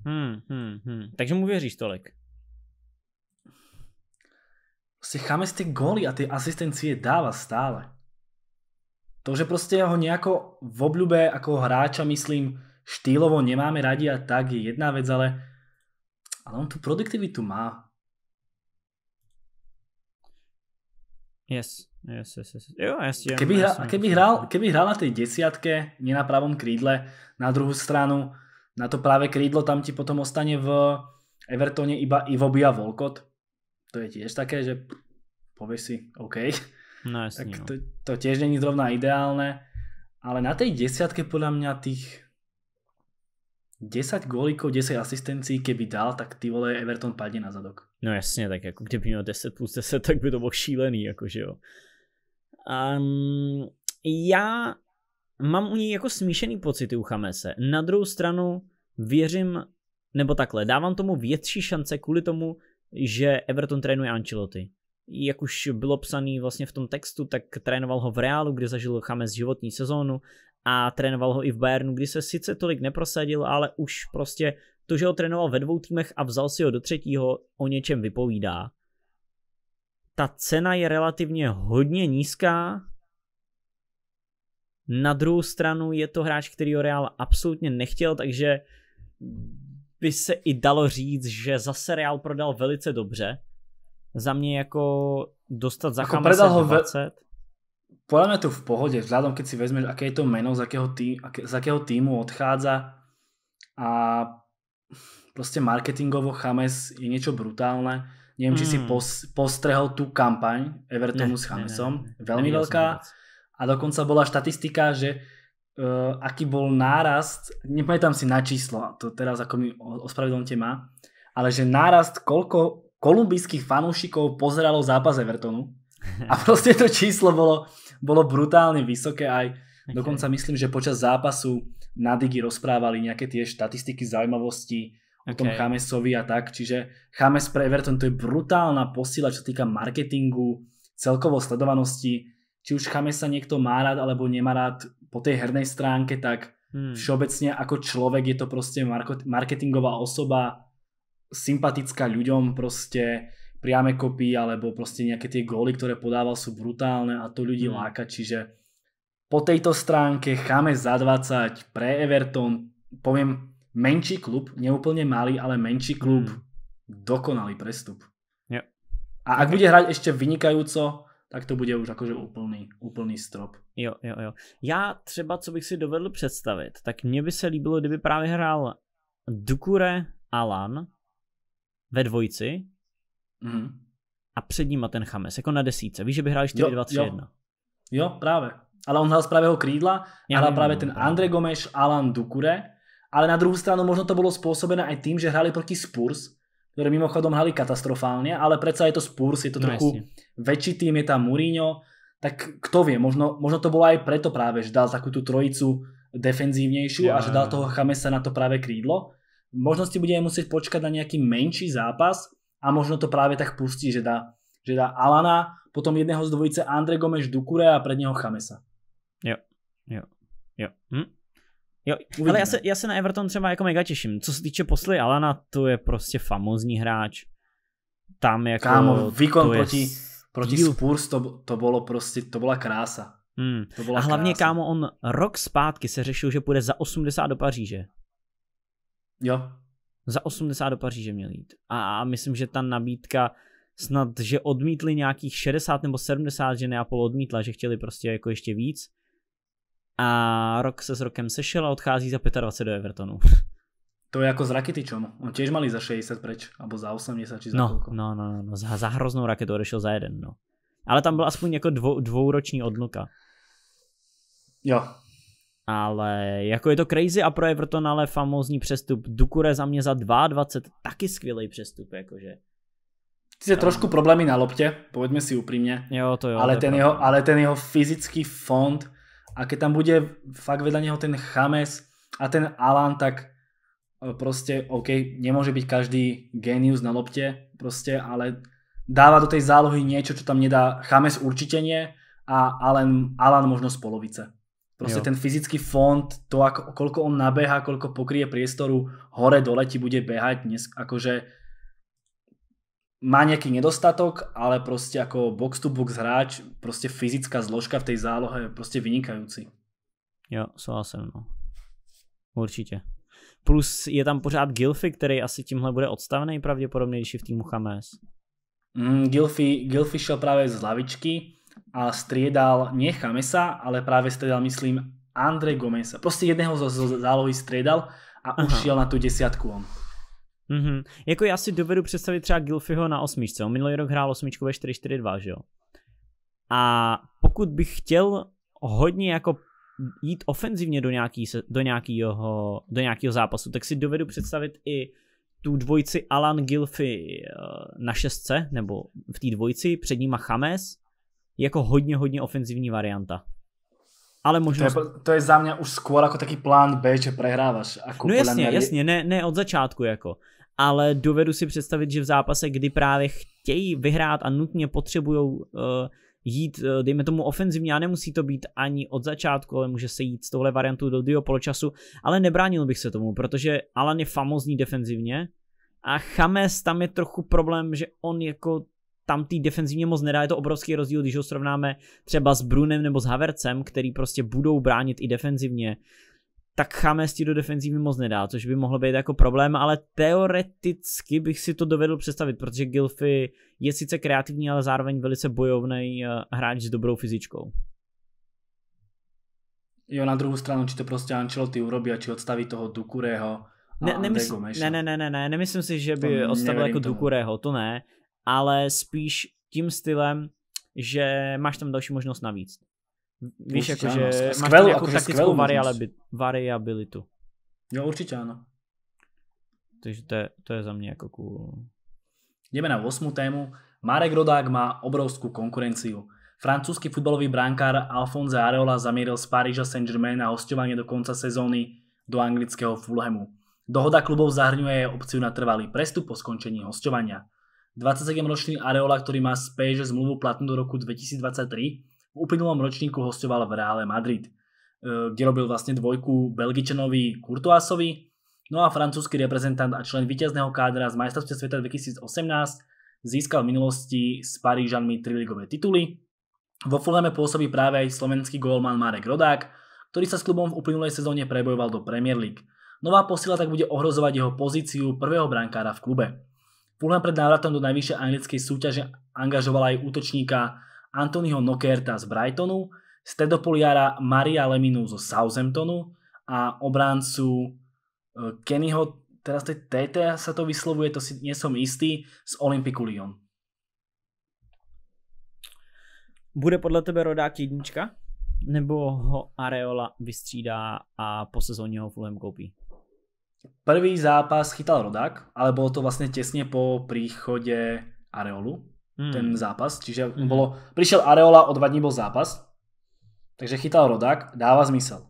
Hmm, hmm, hmm. Takže mu věříš tolik? Proste Chames tie góly a tie asistencie dáva stále. To, že proste ho nejako v obľúbe ako hráča, myslím, štýlovo nemáme radi a tak je jedna vec, ale, ale on tú produktivitu má. Yes, yes, yes, yes. Jo, yes, yes, keby, hra, keby, hral, keby hral na tej desiatke, nie na pravom krídle, na druhú stranu, na to práve krídlo tam ti potom ostane v Evertone iba Ivoby a Volkot to je tiež také, že povieš si OK. No, jasný, tak no. to, to tiež není zrovna ideálne, ale na tej desiatke podľa mňa tých 10 gólikov, 10 asistencií keby dal, tak ty vole Everton padne na zadok. No jasne, tak jako kdyby měl 10 plus 10, tak by to bol šílený, jakože jo. Um, já mám u něj jako smíšený pocity u Chamese. Na druhou stranu věřím, nebo takhle, dávám tomu větší šance kvůli tomu, že Everton trénuje Ancelotti. Jak už bylo psané vlastně v tom textu, tak trénoval ho v Reálu, kde zažil Chames životní sezónu a trénoval ho i v Bayernu, kdy se sice tolik neprosadil, ale už prostě to, že ho trénoval ve dvou týmech a vzal si ho do třetího, o něčem vypovídá. Ta cena je relativně hodně nízká, na druhou stranu je to hráč, který ho Real absolutně nechtěl, takže by se i dalo říct, že za seriál prodal velice dobře. Za mě jako dostat za jako prodal ho 20. Ve... Podle mě to v pohodě, vzhledem, když si vezmeš, jaké je to meno, z jakého, tý, z jakého týmu odchádza a prostě marketingovo Chames je něco brutálné. Nevím, hmm. či si hmm. pos, postrehol tu kampaň Evertonu ne, s Chamesom, ne, ne, ne. ne, A dokonce byla statistika, že uh, aký bol nárast, nepamätám si na číslo, to teraz ako mi ospravedlňte ma, ale že nárast koľko kolumbijských fanúšikov pozeralo zápas Evertonu a proste to číslo bolo, bolo brutálne vysoké aj okay. dokonca myslím, že počas zápasu na Digi rozprávali nejaké tie štatistiky zaujímavosti okay. o tom Chamesovi a tak, čiže Chames pre Everton to je brutálna posila, čo týka marketingu, celkovo sledovanosti, či už sa niekto má rád alebo nemá rád po tej hernej stránke, tak hmm. všeobecne ako človek je to proste marketingová osoba, sympatická ľuďom proste priame kopy alebo proste nejaké tie góly, ktoré podával sú brutálne a to ľudí hmm. láka, čiže po tejto stránke chame za 20 pre Everton, poviem menší klub, neúplne malý, ale menší klub, hmm. dokonalý prestup. Yeah. A ak okay. bude hrať ešte vynikajúco, tak to bude už jakože úplný, úplný strop. Jo, jo, jo. Já třeba, co bych si dovedl představit, tak mně by se líbilo, kdyby právě hrál Dukure Alan ve dvojici mm. a před ním ten Chames, jako na desíce. Víš, že by hrál 4-2-3-1. Jo, jo. jo, právě. Ale on hrál z pravého krídla, Já hrál právě no, ten no. Andre Gomes, Alan Dukure, ale na druhou stranu možno to bylo způsobené i tím, že hráli proti Spurs, ktoré mimochodom hali katastrofálne, ale predsa je to Spurs, je to no, trochu no, väčší tým, je tam Mourinho, tak kto vie, možno, možno to bolo aj preto práve, že dal takú tú trojicu defenzívnejšiu a že dal toho Chamesa na to práve krídlo. Možno si budeme musieť počkať na nejaký menší zápas a možno to práve tak pustí, že dá, že dá Alana, potom jedného z dvojice Andre Gomes Dukure a pred neho Chamesa. Jo, jo, jo. Hm? Jo, ale já se, já se na Everton třeba jako mega těším. Co se týče posly Alana, to je prostě famózní hráč. Tam jako... Kámo, výkon proti, je... proti Spurs to, to bylo prostě, to byla krása. Hmm. To byla a hlavně krása. kámo, on rok zpátky se řešil, že půjde za 80 do Paříže. Jo. Za 80 do Paříže měl jít. A, a myslím, že ta nabídka snad, že odmítli nějakých 60 nebo 70, že Neapol odmítla, že chtěli prostě jako ještě víc a rok se s rokem sešel a odchází za 25 do Evertonu. To je ako s Rakitičom. On těž malý za 60 preč, alebo za 80 či za no, koľko. No, no, no, no za, za hroznou raketu odešel za jeden, no. Ale tam byl aspoň jako dvou, dvouroční odnuka. Jo. Ale jako je to crazy a pro Everton ale famózní přestup. Dukure za mě za 22, taky skvělý přestup, jakože. Ty se trošku problémy na loptě, povedme si upřímně. Jo, to jo. Ale, to ten, jeho, ale ten jeho fyzický fond, a keď tam bude fakt vedľa neho ten Chames a ten Alan, tak e, proste OK, nemôže byť každý genius na lopte, proste, ale dáva do tej zálohy niečo, čo tam nedá Chames určite nie a Alan, Alan možno z polovice. Proste jo. ten fyzický fond, to ako, koľko on nabeha, koľko pokrie priestoru, hore dole ti bude behať, dnes, akože má nějaký nedostatok, ale prostě jako box to box hráč, prostě fyzická zložka v té zálohe je prostě vynikající. Jo, souhlasím, no. Určitě. Plus je tam pořád Gilfy, který asi tímhle bude odstavený pravděpodobně, když je v týmu Chamés. Mm, Gilfy, Gilfy šel právě z lavičky a striedal ne Chamesa, ale právě striedal, myslím, Andre Gomesa. Prostě jedného z zálohy striedal a Aha. už na tu desiatku on. Mm-hmm. Jako já si dovedu představit třeba Gilfyho na osmičce. On minulý rok hrál osmičku ve 4-4-2, že jo? A pokud bych chtěl hodně jako jít ofenzivně do, nějaký, do, nějakýho, do nějakého zápasu, tak si dovedu představit i tu dvojici Alan Gilfy eh, na šestce, nebo v té dvojici, před ním Chames, jako hodně, hodně ofenzivní varianta. Ale možná... To je, to je za mě už skoro jako taký plán B, že prehráváš. Jako no jasně, jasně, ne, ne od začátku jako ale dovedu si představit, že v zápase, kdy právě chtějí vyhrát a nutně potřebují uh, jít, uh, dejme tomu ofenzivně, a nemusí to být ani od začátku, ale může se jít z tohle variantu do dio poločasu, ale nebránil bych se tomu, protože Alan je famozní defenzivně a Chames tam je trochu problém, že on jako tam tý defenzivně moc nedá, je to obrovský rozdíl, když ho srovnáme třeba s Brunem nebo s Havercem, který prostě budou bránit i defenzivně, tak Chames ti do defenzívy moc nedá, což by mohlo být jako problém, ale teoreticky bych si to dovedl představit, protože Gilfy je sice kreativní, ale zároveň velice bojovný eh, hráč s dobrou fyzičkou. Jo, na druhou stranu, či to prostě Ancelotti urobí a či odstaví toho Dukureho ne, nemysl... ne, ne, ne, ne, ne, nemyslím si, že by to odstavil jako tomu. Dukureho, to ne, ale spíš tím stylem, že máš tam další možnost navíc. Víš, jako, že máš tam jako, jako taktickou variabilitu. Jo, určitě ano. Takže to je, to je za mě jako cool. Jdeme na 8. tému. Marek Rodák má obrovskou konkurenciu. Francúzsky futbalový bránkár Alphonse Areola zamieril z Paríža Saint-Germain na hostovanie do konca sezóny do anglického Fulhamu. Dohoda klubov zahrňuje opciu na trvalý prestup po skončení hostovania. 27-ročný Areola, ktorý má z PSG zmluvu platnú do roku 2023, v uplynulom ročníku hostoval v Reále Madrid, eh, kde robil vlastne dvojku Belgičanovi Courtoisovi, no a francúzsky reprezentant a člen víťazného kádra z majstrovstve sveta 2018 získal v minulosti s Parížanmi triligové tituly. Vo Fulhame pôsobí práve aj slovenský golman Marek Rodák, ktorý sa s klubom v uplynulej sezóne prebojoval do Premier League. Nová posila tak bude ohrozovať jeho pozíciu prvého brankára v klube. Fulham pred návratom do najvyššej anglickej súťaže angažoval aj útočníka Antonyho Nokerta z Brightonu, stredopoliara Maria Leminu zo Southamptonu a obráncu e, Kennyho, teraz to je TT sa to vyslovuje, to si nie som istý, z Olympiku Lyon. Bude podle tebe rodák jednička? Nebo ho Areola vystřídá a po sezóně ho Fulham koupí? Prvý zápas chytal rodák, ale bylo to vlastně těsně po příchodě Areolu, hmm. ten zápas. Čiže hmm. bolo, prišiel Areola, o dva dní bol zápas, takže chytal Rodak, dáva zmysel.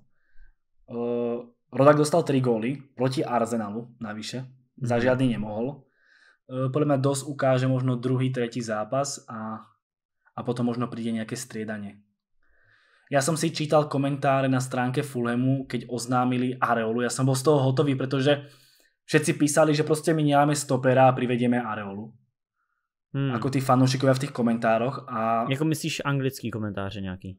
Uh, eh, Rodak dostal tři góly proti Arsenalu navyše, hmm. za žiadny nemohol. Uh, eh, podľa mňa dosť ukáže možno druhý, tretí zápas a, a potom možno príde nejaké striedanie. Ja som si čítal komentáre na stránke Fulhamu, keď oznámili Areolu. Ja som bol z toho hotový, pretože všetci písali, že proste my nemáme stopera a privedieme Areolu hmm. ako tí fanúšikovia v těch komentároch. A... Jako myslíš anglický komentáře nějaký?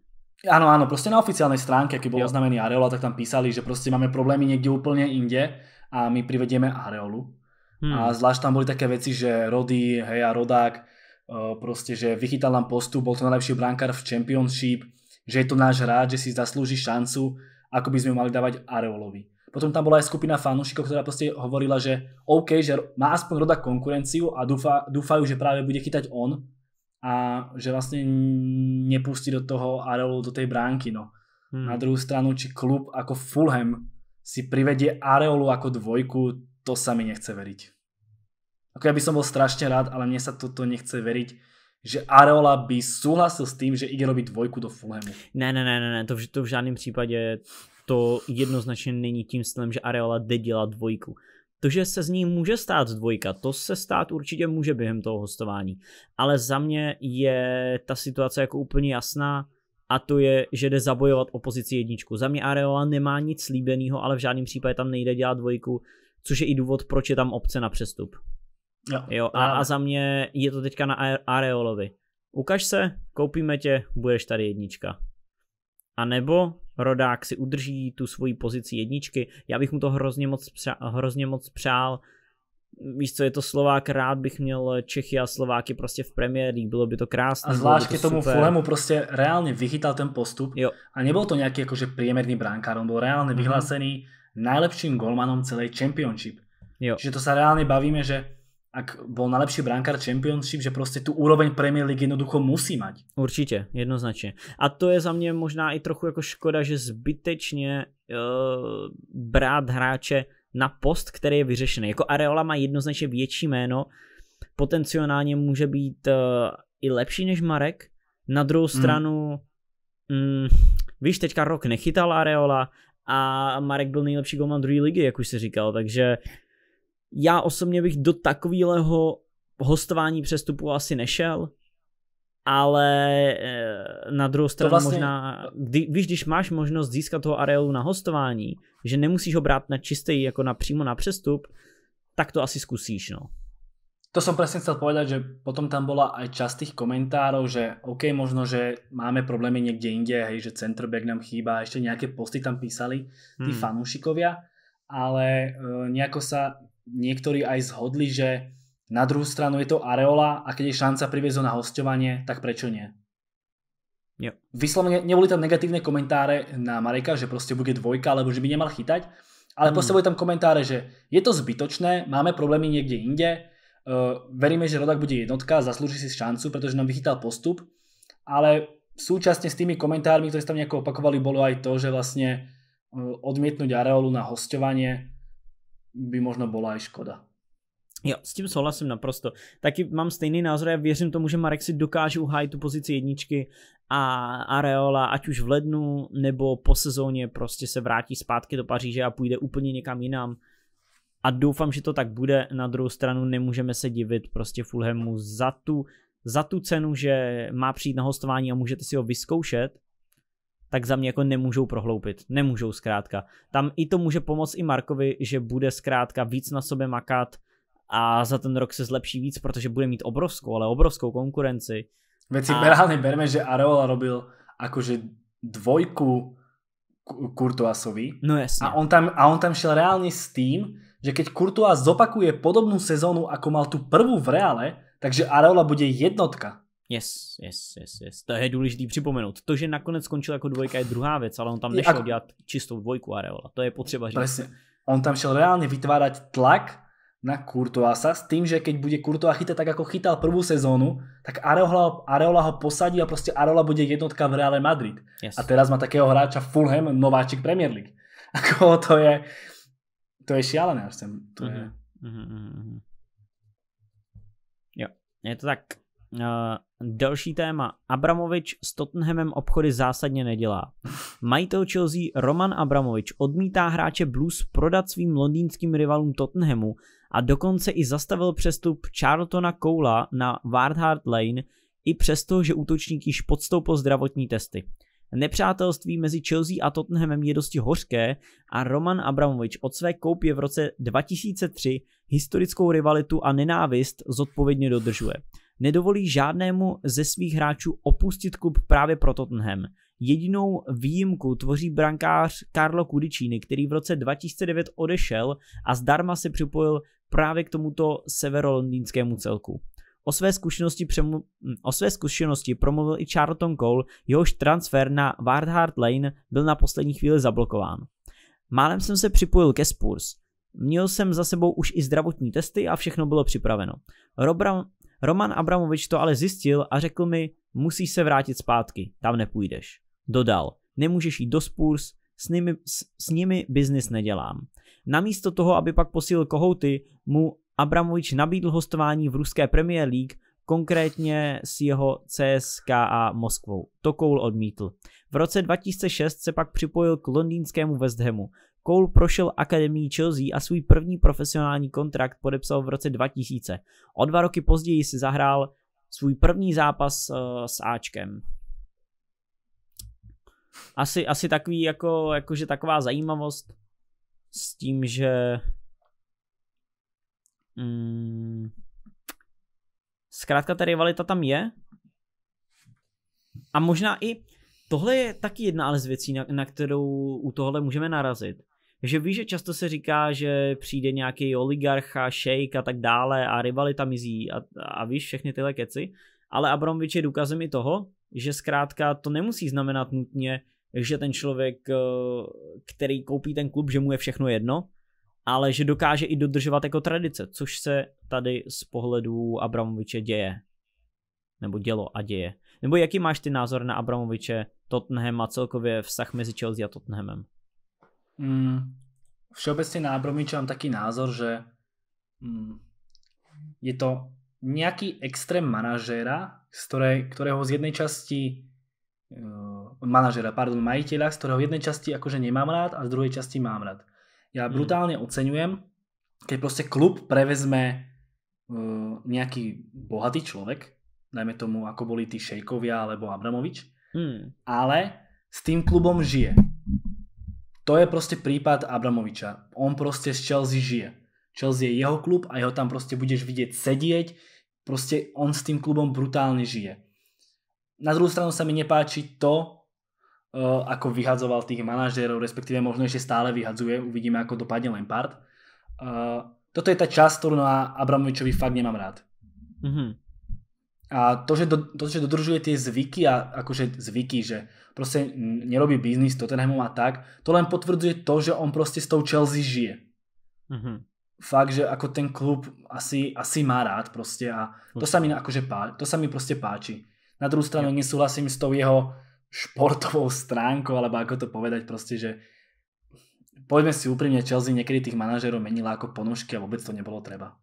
Áno, áno, proste na oficiálnej stránke, keď bol jo. oznamený Areola, tak tam písali, že proste máme problémy niekde úplne inde a my privedieme Areolu. Hmm. A zvlášť tam boli také veci, že Rody, hej a Rodák, eh, proste, že vychytal nám postup, bol to najlepší brankár v Championship, že je to náš hráč, že si zaslúži šancu, ako by sme mali dávať Areolovi. Potom tam bola aj skupina fanúšikov, ktorá proste hovorila, že OK, že má aspoň roda konkurenciu a dúfa, dúfajú, že práve bude chytať on a že vlastne nepustí do toho Arelu, do tej bránky. No. Hmm. Na druhou stranu, či klub ako Fulham si privedie Areolu ako dvojku, to sa mi nechce veriť. Ako ja by som bol strašne rád, ale mne sa toto nechce veriť, že Areola by súhlasil s tým, že ide robiť dvojku do Fulhamu. Ne, ne, ne, ne, to v, to v žádném případě to jednoznačně není tím stylem, že Areola jde dělat dvojku. To, že se z ní může stát dvojka, to se stát určitě může během toho hostování. Ale za mě je ta situace jako úplně jasná a to je, že jde zabojovat opozici jedničku. Za mě Areola nemá nic slíbeného, ale v žádném případě tam nejde dělat dvojku, což je i důvod, proč je tam obce na přestup. Jo, jo a, a za mě je to teďka na Areolovi. Ukaž se, koupíme tě, budeš tady jednička. A nebo rodák si udrží tu svoji pozici jedničky. Já bych mu to hrozně moc, přál, hrozně moc přál. Víš co, je to Slovák, rád bych měl Čechy a Slováky prostě v Premier League, bylo by to krásné. A zvlášť to tomu Fulhamu prostě reálně vychytal ten postup jo. a nebyl to nějaký jakože priemerný bránkár. on byl reálně mm-hmm. vyhlásený najlepším golmanom celé Championship. Jo. Čiže to se Reálně bavíme, že ak bol najlepší brankár Championship, že prostě tu úroveň Premier League jednoducho musí mať. Určitě, jednoznačne. A to je za mňa možná i trochu jako škoda, že zbytečně uh, brát hráče na post, který je vyřešený. Jako Areola má jednoznačně větší jméno, potenciálně může být uh, i lepší než Marek. Na druhou mm. stranu, mm. Mm, víš, teďka rok nechytal Areola a Marek byl nejlepší golman druhé ligy, jak už si říkal, takže já osobně bych do takového hostování přestupu asi nešel, ale eh, na druhou stranu vlastně... možná, kdy, víš, když máš možnost získat toho areolu na hostování, že nemusíš ho brát na čistý, jako na přímo na přestup, tak to asi zkusíš, no. To som presne chcel povedať, že potom tam bola aj časť tých komentárov, že OK, možno, že máme problémy niekde inde, hej, že centerback nám chýba, ešte nejaké posty tam písali tí hmm. fanúšikovia, ale e, eh, nejako sa niektorí aj zhodli, že na druhou stranu je to Areola a keď je šanca priviezť na hostovanie, tak prečo nie? Jo. Vyslovene neboli tam negatívne komentáre na Mareka, že prostě bude dvojka, alebo že by nemal chytať, ale hmm. prostě byly tam komentáře, že je to zbytočné, máme problémy někde jinde, uh, e, veríme, že Rodak bude jednotka, zaslouží si šancu, protože nám vychytal postup, ale súčasne s tými komentármi, které tam nejako opakovali, bolo aj to, že vlastně odmietnúť Areolu na hostovanie by možno bola aj škoda. Jo, s tím souhlasím naprosto. Taky mám stejný názor, já věřím tomu, že Marek si dokáže uhájit tu pozici jedničky a Areola, ať už v lednu nebo po sezóně, prostě se vrátí zpátky do Paříže a půjde úplně někam jinam. A doufám, že to tak bude. Na druhou stranu nemůžeme se divit prostě Fulhamu za tu, za tu cenu, že má přijít na hostování a můžete si ho vyzkoušet, tak za mě jako nemůžou prohloupit. Nemůžou zkrátka. Tam i to může pomoct i Markovi, že bude zkrátka víc na sobě makat a za ten rok se zlepší víc, protože bude mít obrovskou, ale obrovskou konkurenci. Veci a... reálne berme, že Areola robil jakože dvojku Kurtuasovi. No jasně. A on, tam, a on tam šel reálně s tým, že keď Kurtuas zopakuje podobnou sezónu, jako mal tu prvu v reale, takže Areola bude jednotka. Yes, yes, yes, yes. To je důležité připomenout. To, že nakonec skončil jako dvojka, je druhá věc, ale on tam nešel jako... dělat čistou dvojku Areola. To je potřeba říct. Presně. On tam šel reálně vytvárat tlak na Kurtoasa s tým, že keď bude Kurtoa chytat tak, ako chytal prvú sezónu, tak Areola, Areola ho posadí a prostě Areola bude jednotka v Reále Madrid. Yes. A teraz má takého hráča Fulham, nováčik Premier League. Ako to je, to je šialené, Já, To je... Mm-hmm. Jo, je to tak Eh, další téma. Abramovič s Tottenhamem obchody zásadně nedělá. Majitel Chelsea Roman Abramovič odmítá hráče Blues prodat svým londýnským rivalům Tottenhamu a dokonce i zastavil přestup Charltona Koula na Wardhard Lane i přesto, že útočník již podstoupil zdravotní testy. Nepřátelství mezi Chelsea a Tottenhamem je dosti hořké a Roman Abramovič od své koupě v roce 2003 historickou rivalitu a nenávist zodpovědně dodržuje nedovolí žádnému ze svých hráčů opustit klub právě pro Tottenham. Jedinou výjimku tvoří brankář Carlo Kudičíny, který v roce 2009 odešel a zdarma se připojil právě k tomuto severolondýnskému celku. O své, zkušenosti přemlu- o své zkušenosti promluvil i Charlton Cole, jehož transfer na Wardhard Lane byl na poslední chvíli zablokován. Málem jsem se připojil ke Spurs. Měl jsem za sebou už i zdravotní testy a všechno bylo připraveno. Robra, Roman Abramovič to ale zjistil a řekl mi, musíš se vrátit zpátky, tam nepůjdeš. Dodal, nemůžeš jít do Spurs, s nimi, s, s nimi biznis nedělám. Namísto toho, aby pak posílil kohouty, mu Abramovič nabídl hostování v ruské Premier League, konkrétně s jeho CSKA Moskvou. To Koul odmítl. V roce 2006 se pak připojil k londýnskému West Hamu. Cole prošel akademii Chelsea a svůj první profesionální kontrakt podepsal v roce 2000. O dva roky později si zahrál svůj první zápas uh, s Ačkem. Asi, asi takový jako, jakože taková zajímavost s tím, že mm, zkrátka ta rivalita tam je a možná i tohle je taky jedna ale z věcí, na, na kterou u tohle můžeme narazit. Takže víš, že často se říká, že přijde nějaký oligarcha, šejk a tak dále a rivalita mizí a, a víš všechny tyhle keci, ale Abramovič je důkazem i toho, že zkrátka to nemusí znamenat nutně, že ten člověk, eh, který koupí ten klub, že mu je všechno jedno, ale že dokáže i dodržovat jako tradice, což se tady z pohledu Abramoviče děje. Nebo dělo a děje. Nebo jaký máš ty názor na Abramoviče, Tottenham a celkově vztah mezi Chelsea a Tottenhamem? Mm, všeobecne na Abromiča mám taký názor, že mm, je to nejaký extrém manažéra, z ktoré, ktorého z jednej časti uh, eh, manažera, pardon, majiteľa, z ktorého v jednej časti akože nemám rád a z druhej časti mám rád. Ja mm. brutálne oceňujem, keď proste klub prevezme uh, eh, nejaký bohatý človek, dajme tomu, ako boli tí šejkovia alebo Abramovič, mm. ale s tým klubom žije. To je proste prípad Abramoviča. On proste z Chelsea žije. Chelsea je jeho klub a jeho tam proste budeš vidieť sedieť. Proste on s tým klubom brutálne žije. Na druhú stranu sa mi nepáči to, eh, ako vyhadzoval tých manažérov, respektíve možno ešte stále vyhadzuje, uvidíme ako dopadne Lampard. Eh, toto je tá časť, ktorú na Abramovičovi fakt nemám rád. Mhm. A to že, do, to, že dodržuje tie zvyky a akože zvyky, že proste nerobí biznis Tottenhamom a tak, to len potvrdzuje to, že on proste s tou Chelsea žije. Mm-hmm. Fakt, že ako ten klub asi, asi má rád proste a to sa mi akože pá, to sa mi proste páči. Na druhú stranu ja. nesúhlasím s tou jeho športovou stránkou, alebo ako to povedať proste, že poďme si úprimne, Chelsea niekedy tých manažerov menila ako ponožky a vôbec to nebolo treba.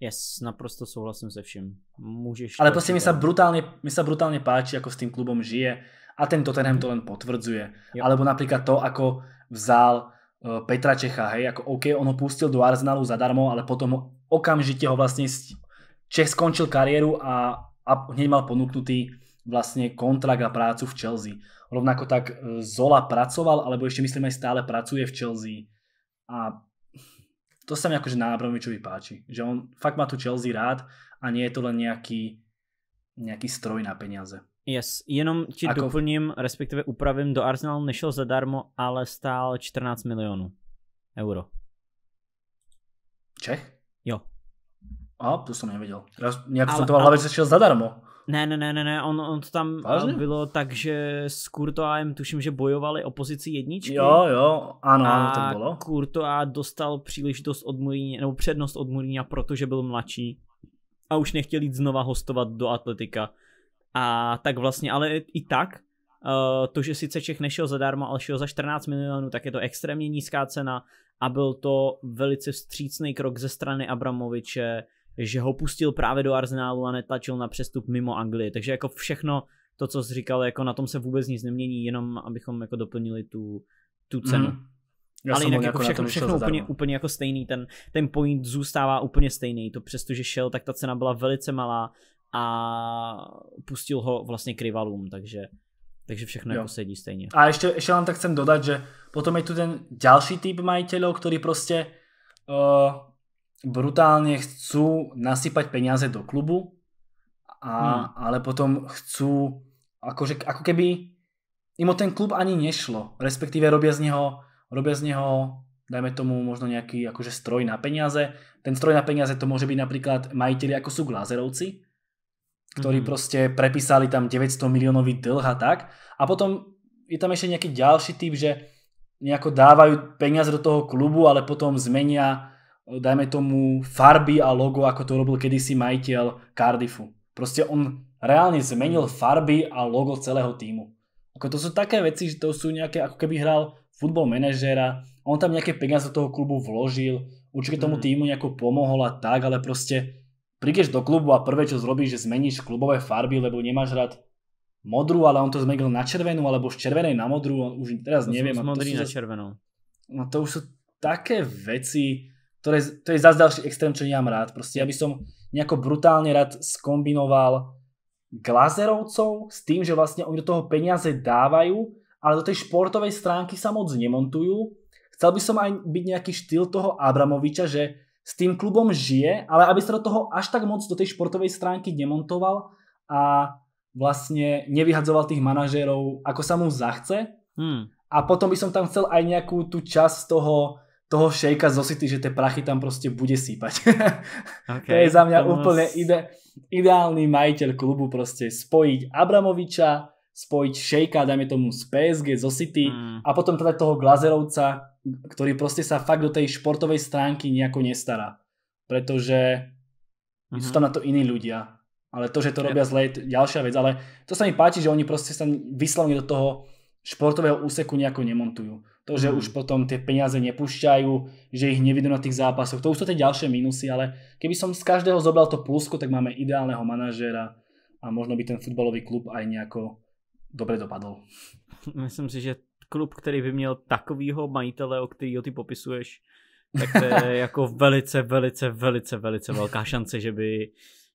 Yes, naprosto souhlasím se vším. Můžeš Ale prostě mi se brutálně, mi se brutálně páči, jako s tím klubem žije a ten Tottenham to len potvrdzuje. Jo. Alebo například to, ako vzal eh, Petra Čecha, hej, jako OK, on ho pustil do Arsenalu zadarmo, ale potom okamžitě ho vlastně Čech skončil kariéru a, a hneď mal ponúknutý vlastně kontrakt a prácu v Chelsea. Rovnako tak eh, Zola pracoval, alebo ještě myslím že stále pracuje v Chelsea. A to sa mi akože na Abramovičovi páči, že on fakt má tu Chelsea rád a nie je to len nejaký, nějaký stroj na peniaze. Yes, jenom ti Ako... doplním, respektive upravím, do Arsenalu nešel zadarmo, ale stál 14 milionů euro. Čech? Jo. A to jsem nevěděl. Já nějak ale, jsem to ale... hlavě, že šel zadarmo. Ne, ne, ne, ne, ne, on, on to tam eh, Vážně? bylo tak, že s Kurtoájem tuším, že bojovali pozici jedničky. Jo, jo, ano, a ano, tak bylo. Kurtoá dostal příležitost od Mourinho, nebo přednost od Mourinho, protože byl mladší a už nechtěl jít znova hostovat do Atletika. A tak vlastně, ale i tak, uh, to, že sice Čech nešel zadarmo, ale šel za 14 milionů, tak je to extrémně nízká cena a byl to velice vstřícný krok ze strany Abramoviče, že ho pustil právě do Arsenálu a netlačil na přestup mimo Anglii. Takže jako všechno to, co jsi říkal, jako na tom se vůbec nic nemění, jenom abychom jako doplnili tu, tu mhm. cenu. Mm. Já ale jinak jako, jako všechno, všechno úplně, úplně jako stejný, ten, ten point zůstává úplně stejný, to že šel, tak ta cena byla velice malá a pustil ho vlastně rivalům, takže takže všechno jako jo. jako sedí stejně. A ještě, ještě vám tak chcem dodat, že potom je tu ten další typ majitelů, který prostě uh, brutálne chcú nasypať peniaze do klubu, a, hmm. ale potom chcú, akože, ako keby im o ten klub ani nešlo, respektíve robia z neho, robia z neho dajme tomu možno nejaký akože stroj na peniaze. Ten stroj na peniaze to môže byť napríklad majiteľi ako sú Glazerovci, ktorí mm-hmm. proste prepísali tam 900 miliónový dlh a tak. A potom je tam ešte nejaký ďalší typ, že nejako dávajú peniaze do toho klubu, ale potom zmenia dajme tomu, farby a logo, ako to robil kedysi majiteľ Cardiffu. Proste on reálne zmenil farby a logo celého týmu. Ako to sú také veci, že to sú nejaké, ako keby hral futbol manažéra, on tam nejaké peniaze do toho klubu vložil, určite tomu mhm. týmu nejako pomohol a tak, ale proste prídeš do klubu a prvé, čo zrobíš, že zmeníš klubové farby, lebo nemáš rád modrú, ale on to zmenil na červenú, alebo z červenej na modrú, už teraz to neviem. Z modrý na červenú. No to už sú také veci, to je to je zase další extrém, čo nemám rád. Proste ja by som nejako brutálne rád skombinoval glazerovcov s tým, že vlastne oni do toho peniaze dávajú, ale do tej športovej stránky sa moc nemontujú. Chcel by som aj byť nejaký štýl toho Abramoviča, že s tým klubom žije, ale aby sa do toho až tak moc do tej športovej stránky nemontoval a vlastne nevyhadzoval tých manažérov, ako sa mu zachce. Hmm. A potom by som tam chcel aj nejakú tú časť toho toho šejka z osity, že tie prachy tam prostě bude sípať. Okay, to je za mňa úplne s... ide, ideálny majiteľ klubu prostě spojiť Abramoviča, spojiť šejka, dajme tomu z PSG, z osity mm. a potom teda toho Glazerovca, ktorý prostě sa fakt do tej športovej stránky nejako nestará. Pretože mm -hmm. sú tam na to iní ľudia. Ale to, že to robia zle, je ďalšia vec. Ale to sa mi páči, že oni prostě sa vyslovne do toho športového úseku nejako nemontujú to, že mm. už hmm. potom tie peniaze nepúšťajú, že ich nevidú na tých zápasoch, to už sú tie ďalšie minusy, ale keby som z každého zobral to plusko, tak máme ideálneho manažéra a možno by ten futbalový klub aj nejako dobře dopadl. Myslím si, že klub, který by měl takovýho majitele, o kterýho ty popisuješ, tak to je jako velice, velice, velice, velice velká šance, že by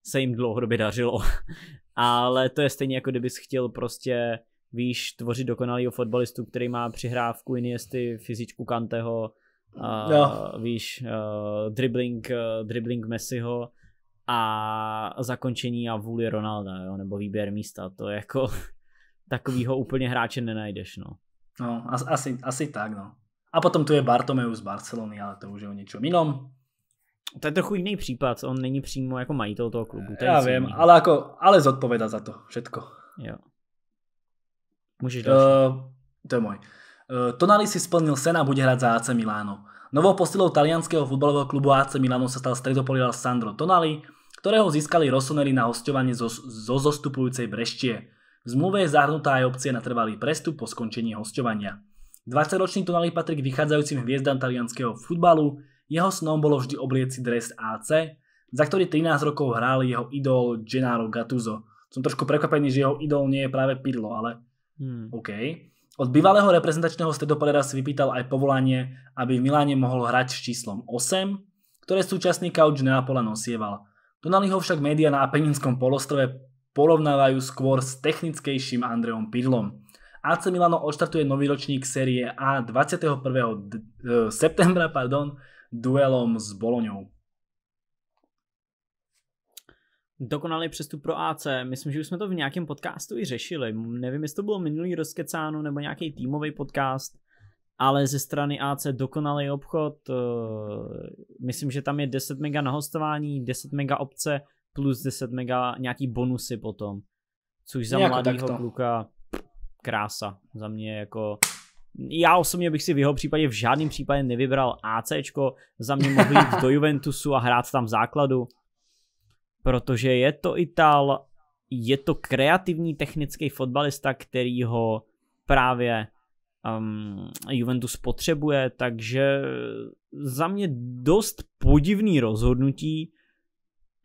se jim dlouhodobě dařilo. Ale to je stejně jako kdybys chtěl prostě víš tvořit dokonalýho fotbalistu, který má přihrávku Iniesty, fyzičku Kanteho, a, no. víš, uh, dribbling, uh, dribbling Messiho a zakončení a vůli Ronalda, jo, nebo výběr místa, to je jako takovýho úplně hráče nenajdeš, no. No, as, asi, asi tak, no. A potom tu je Bartomeu z Barcelony, ale to už je o něčem jinom. To je trochu jiný případ, on není přímo jako majitel toho klubu. Já vím, ale, jako, ale zodpovědá za to všetko. Jo. Můžeš eh, další. Uh, to je můj. Uh, Tonali si splnil sen a bude hrať za AC Milano. Novou posilou talianského futbalového klubu AC Milano sa stal stredopolil Sandro Tonali, ktorého získali Rossoneri na hostovanie zo, zo zostupujúcej Breštie. V zmluve je zahrnutá aj opcie na trvalý prestup po skončení hostovania. 20-ročný Tonali patrí k vychádzajúcim hviezdám talianského futbalu, jeho snom bolo vždy oblieci dres AC, za ktorý 13 rokov hrál jeho idol Gennaro Gattuso. Som trošku prekvapený, že jeho idol nie je práve Pirlo, ale Hmm. OK. Od bývalého reprezentačného stredopadera si vypýtal aj povolanie, aby v Miláne mohol hrať s číslom 8, ktoré súčasný kauč Neapola nosieval. Donali ho však média na Apeninskom polostrove porovnávajú skôr s technickejším Andreom Pidlom. AC Milano odštartuje nový ročník série A 21. E, septembra pardon, duelom s Boloňou. Dokonalý přestup pro AC. Myslím, že už jsme to v nějakém podcastu i řešili. Nevím, jestli to bylo minulý rozkecáno nebo nějaký týmový podcast, ale ze strany AC dokonalý obchod. Eh, myslím, že tam je 10 mega na hostování, 10 mega obce plus 10 mega nějaký bonusy potom. Což za jako mladého kluka krása. Za mě jako já osobně bych si v jeho případě v žádném případě nevybral ACčko, za mě mohl jít do Juventusu a hrát tam základu protože je to Ital, je to kreativní technický fotbalista, který ho právě um, Juventus potřebuje, takže za mě dost podivný rozhodnutí,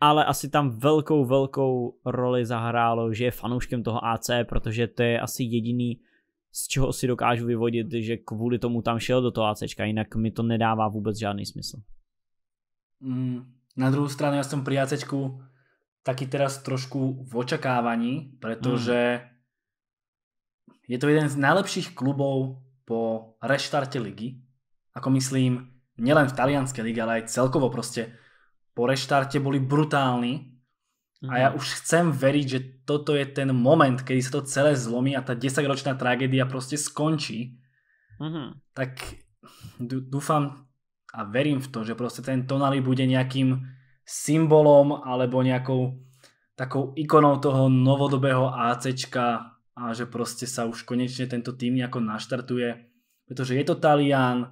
ale asi tam velkou, velkou roli zahrálo, že je fanouškem toho AC, protože to je asi jediný, z čeho si dokážu vyvodit, že kvůli tomu tam šel do toho ACčka, jinak mi to nedává vůbec žádný smysl. Mm, na druhou stranu já jsem pri ACčku taký teraz trošku v očakávaní, pretože mm. je to jeden z najlepších klubov po reštarte ligy. Ako myslím, nielen v talianskej lige, ale aj celkovo proste po reštarte boli brutálni. Mm. A ja mhm. už chcem veriť, že toto je ten moment, kedy sa to celé zlomí a tá 10-ročná tragédia proste skončí. Mm. Tak dúfam a verím v to, že proste ten Tonali bude nejakým symbolom alebo nejakou takou ikonou toho novodobého AC a že proste sa už konečne tento tým nejako naštartuje, pretože je to Talian,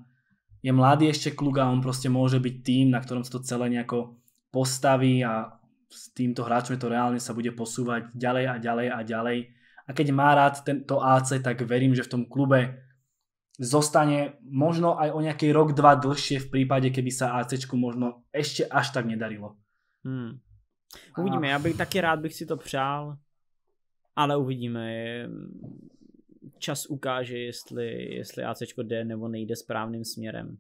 je mladý ešte kluk a on proste môže byť tým, na ktorom sa to celé nejako postaví a s týmto hráčmi to reálne sa bude posúvať ďalej a ďalej a ďalej. A keď má rád tento AC, tak verím, že v tom klube zostane možno aj o nejaký rok, dva dlhšie v prípade, keby sa ACčku možno ešte až tak nedarilo. Hmm. Uvidíme, ja já bych taky rád bych si to přál, ale uvidíme. Čas ukáže, jestli, jestli ACčko jde nebo nejde správným směrem.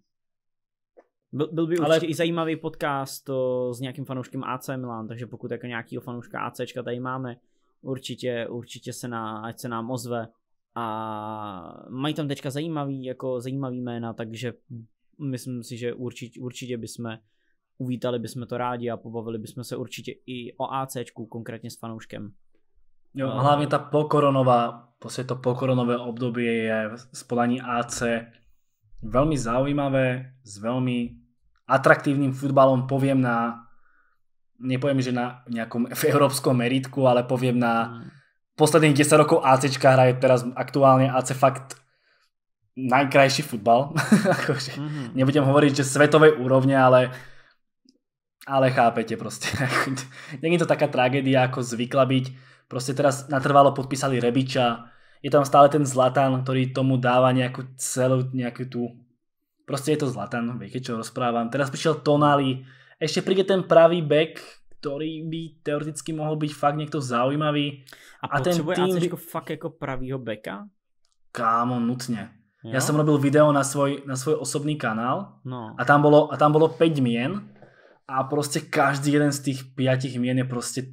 Byl, byl by určitě ale... i zajímavý podcast to, s nějakým fanouškem AC Milan, takže pokud jako nějakýho fanouška ACčka tady máme, určitě, určitě se na, ať se nám ozve a mají tam teďka zajímavý, jako zajímavý jména, takže myslím si, že určitě, určitě bychom uvítali bychom to rádi a pobavili bychom se určitě i o AC, konkrétně s fanouškem. Jo, a hlavně ta pokoronová, prostě to pokoronové období je z podání AC velmi zaujímavé, s velmi atraktivním futbalom, poviem na, nepovím, že na nějakém v európskom meritku, ale poviem na hmm posledných 10 rokov ACčka hraje teraz aktuálne AC fakt najkrajší futbal. akože, mm-hmm. Nebudem hovoriť, že svetovej úrovne, ale ale chápete proste. Není to taká tragédia, ako zvykla byť. Proste teraz natrvalo podpísali Rebiča. Je tam stále ten Zlatan, ktorý tomu dáva nejakú celú, nejakú tú... Proste je to Zlatan, viete, čo rozprávam. Teraz prišiel Tonali, ešte príde ten pravý back, ktorý by teoreticky mohol byť fakt niekto zaujímavý. A, a ten tým... ACčko by... fakt jako pravýho beka? Kámo, nutne. Jo? Ja som robil video na svoj, na svoj osobný kanál no. a, tam bolo, a tam bolo 5 mien a prostě každý jeden z tých 5 mien je prostě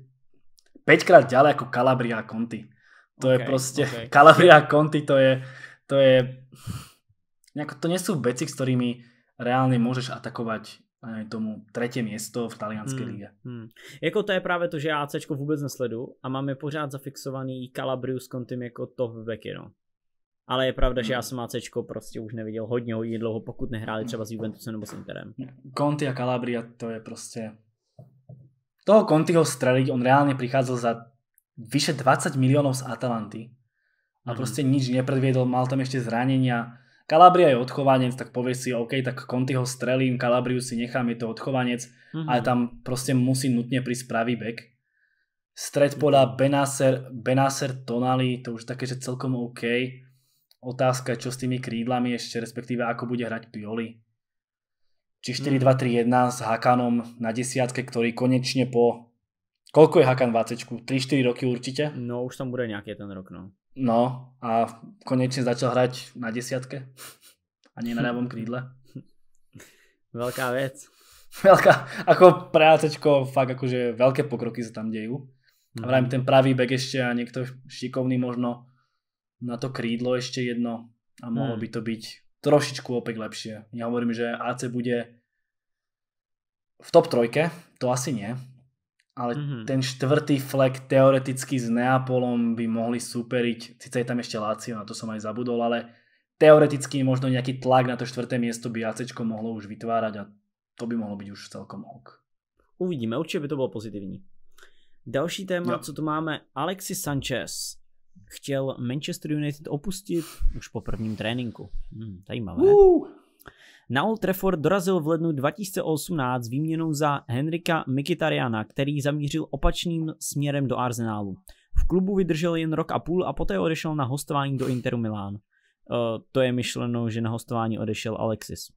5 krát ďalej ako Calabria a Conti. To okay, je prostě, okay. Calabria a Conti to je, to je, jako to nie sú veci, s ktorými reálne môžeš atakovať nevím, tomu třetí město v talianské hmm, lize. Hmm. Jako to je právě to, že já AC vůbec nesledu a máme pořád zafixovaný s Contim jako top backy, no. Ale je pravda, hmm. že já hmm. jsem AC prostě už neviděl hodně hodně dlouho, pokud nehráli třeba s hmm. Juventusem nebo s Interem. Conti a Calabria to je prostě... Toho Contiho strelí, on reálně přicházel za vyše 20 milionů z Atalanty a hmm. prostě nič nepredviedol, mal tam ještě a... Kalabria je odchovanec, tak povieš si, OK, tak ho strelím, Kalabriu si nechám, je to odchovanec, mm-hmm. ale tam proste musí nutne prísť pravý bek. Stred poda mhm. Benacer, Benacer Tonali, to už také, že celkom OK. Otázka, čo s tými krídlami ešte, respektíve ako bude hrať Pioli. Či 4-2-3-1 mhm. s Hakanom na desiatke, ktorý konečne po... Koľko je Hakan 20? 3-4 roky určite? No už tam bude nejaký ten rok, no. No a konečne začal hrať na desiatke a nie na ľavom krídle. Veľká vec. Veľká, ako pre ACčko, fakt akože veľké pokroky sa tam dejú. A mhm. vrajím ten pravý bek ešte a niekto šikovný možno na to krídlo ešte jedno a mohlo mhm. by to byť trošičku opäť lepšie. Ja hovorím, že AC bude v top trojke, to asi nie, ale mm-hmm. ten čtvrtý flek teoreticky s Neapolom by mohli superiť, sice je tam ešte Lazio, na to som aj zabudol, ale teoreticky možno nejaký tlak na to čtvrté miesto by ACčko mohlo už vytvárať a to by mohlo byť už celkom ok. Uvidíme, určite by to bylo pozitivní. Další téma, jo. co tu máme, Alexis Sanchez chtěl Manchester United opustit už po prvním tréninku. Hmm, zajímavé. Uh. Na Old Trafford dorazil v lednu 2018 výměnou za Henrika Mikitariana, který zamířil opačným směrem do Arsenálu. V klubu vydržel jen rok a půl a poté odešel na hostování do Interu Milán. Eh, to je myšleno, že na hostování odešel Alexis.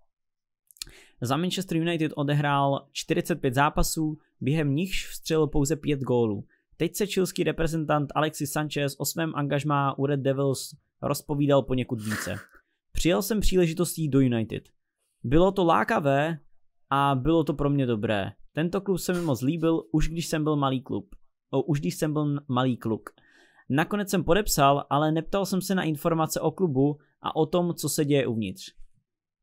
Za Manchester United odehrál 45 zápasů, během nichž vstřelil pouze 5 gólů. Teď se čilský reprezentant Alexis Sanchez o svém angažmá u Red Devils rozpovídal poněkud více. Přijel jsem příležitostí do United. Bylo to lákavé a bylo to pro mě dobré. Tento klub se mi moc líbil, už když jsem byl malý klub. O, už když jsem byl malý kluk. Nakonec jsem podepsal, ale neptal jsem se na informace o klubu a o tom, co se děje uvnitř.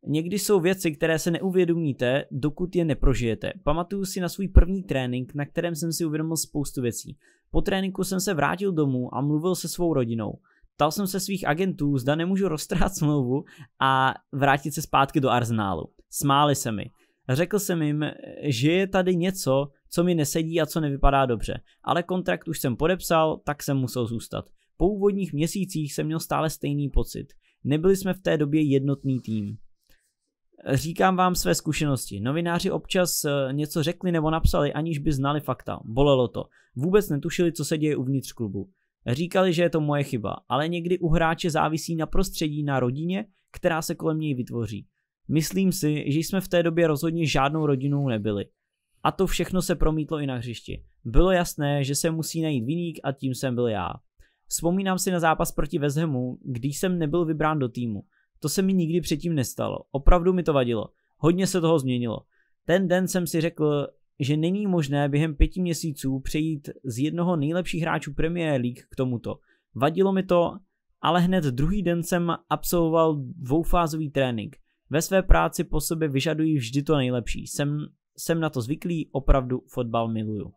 Někdy jsou věci, které se neuvědomíte, dokud je neprožijete. Pamatuju si na svůj první trénink, na kterém jsem si uvědomil spoustu věcí. Po tréninku jsem se vrátil domů a mluvil se svou rodinou ptal jsem se svých agentů, zda nemůžu roztrhat smlouvu a vrátit se zpátky do arzenálu. Smáli se mi. Řekl jsem jim, že je tady něco, co mi nesedí a co nevypadá dobře, ale kontrakt už jsem podepsal, tak jsem musel zůstat. Po úvodních měsících jsem měl stále stejný pocit. Nebyli jsme v té době jednotný tým. Říkám vám své zkušenosti. Novináři občas eh, něco řekli nebo napsali, aniž by znali fakta. Bolelo to. Vůbec netušili, co se děje uvnitř klubu. Říkali, že je to moje chyba, ale někdy u hráče závisí na prostředí na rodině, která se kolem něj vytvoří. Myslím si, že jsme v té době rozhodně žádnou rodinou nebyli. A to všechno se promítlo i na hřišti. Bylo jasné, že se musí najít viník a tím jsem byl já. Vzpomínám si na zápas proti Vezhemu, když jsem nebyl vybrán do týmu. To se mi nikdy předtím nestalo. Opravdu mi to vadilo. Hodně se toho změnilo. Ten den jsem si řekl, že není možné během pěti měsíců přejít z jednoho nejlepších hráčů Premier League k tomuto. Vadilo mi to, ale hned druhý den jsem absolvoval dvoufázový trénink. Ve své práci po sobě vyžadují vždy to nejlepší. Jsem, jsem na to zvyklý, opravdu fotbal miluju.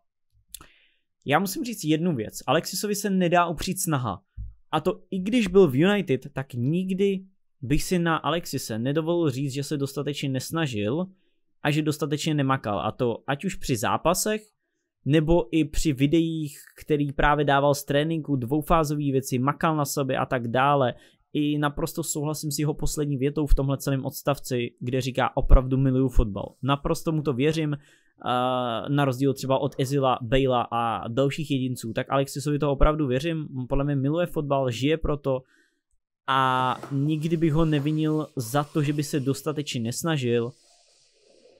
Já musím říct jednu věc. Alexisovi se nedá upřít snaha. A to i když byl v United, tak nikdy bych si na Alexise nedovolil říct, že se dostatečně nesnažil, a že dostatečně nemakal. A to ať už při zápasech, nebo i při videích, který právě dával z tréninku, dvoufázové věci, makal na sobě a tak dále. I naprosto souhlasím s jeho poslední větou v tomhle celém odstavci, kde říká opravdu miluju fotbal. Naprosto mu to věřím, eh, na rozdíl třeba od Ezila, Bejla a dalších jedinců, tak Alexisovi to opravdu věřím, podle mě miluje fotbal, žije proto a nikdy bych ho nevinil za to, že by se dostatečně nesnažil,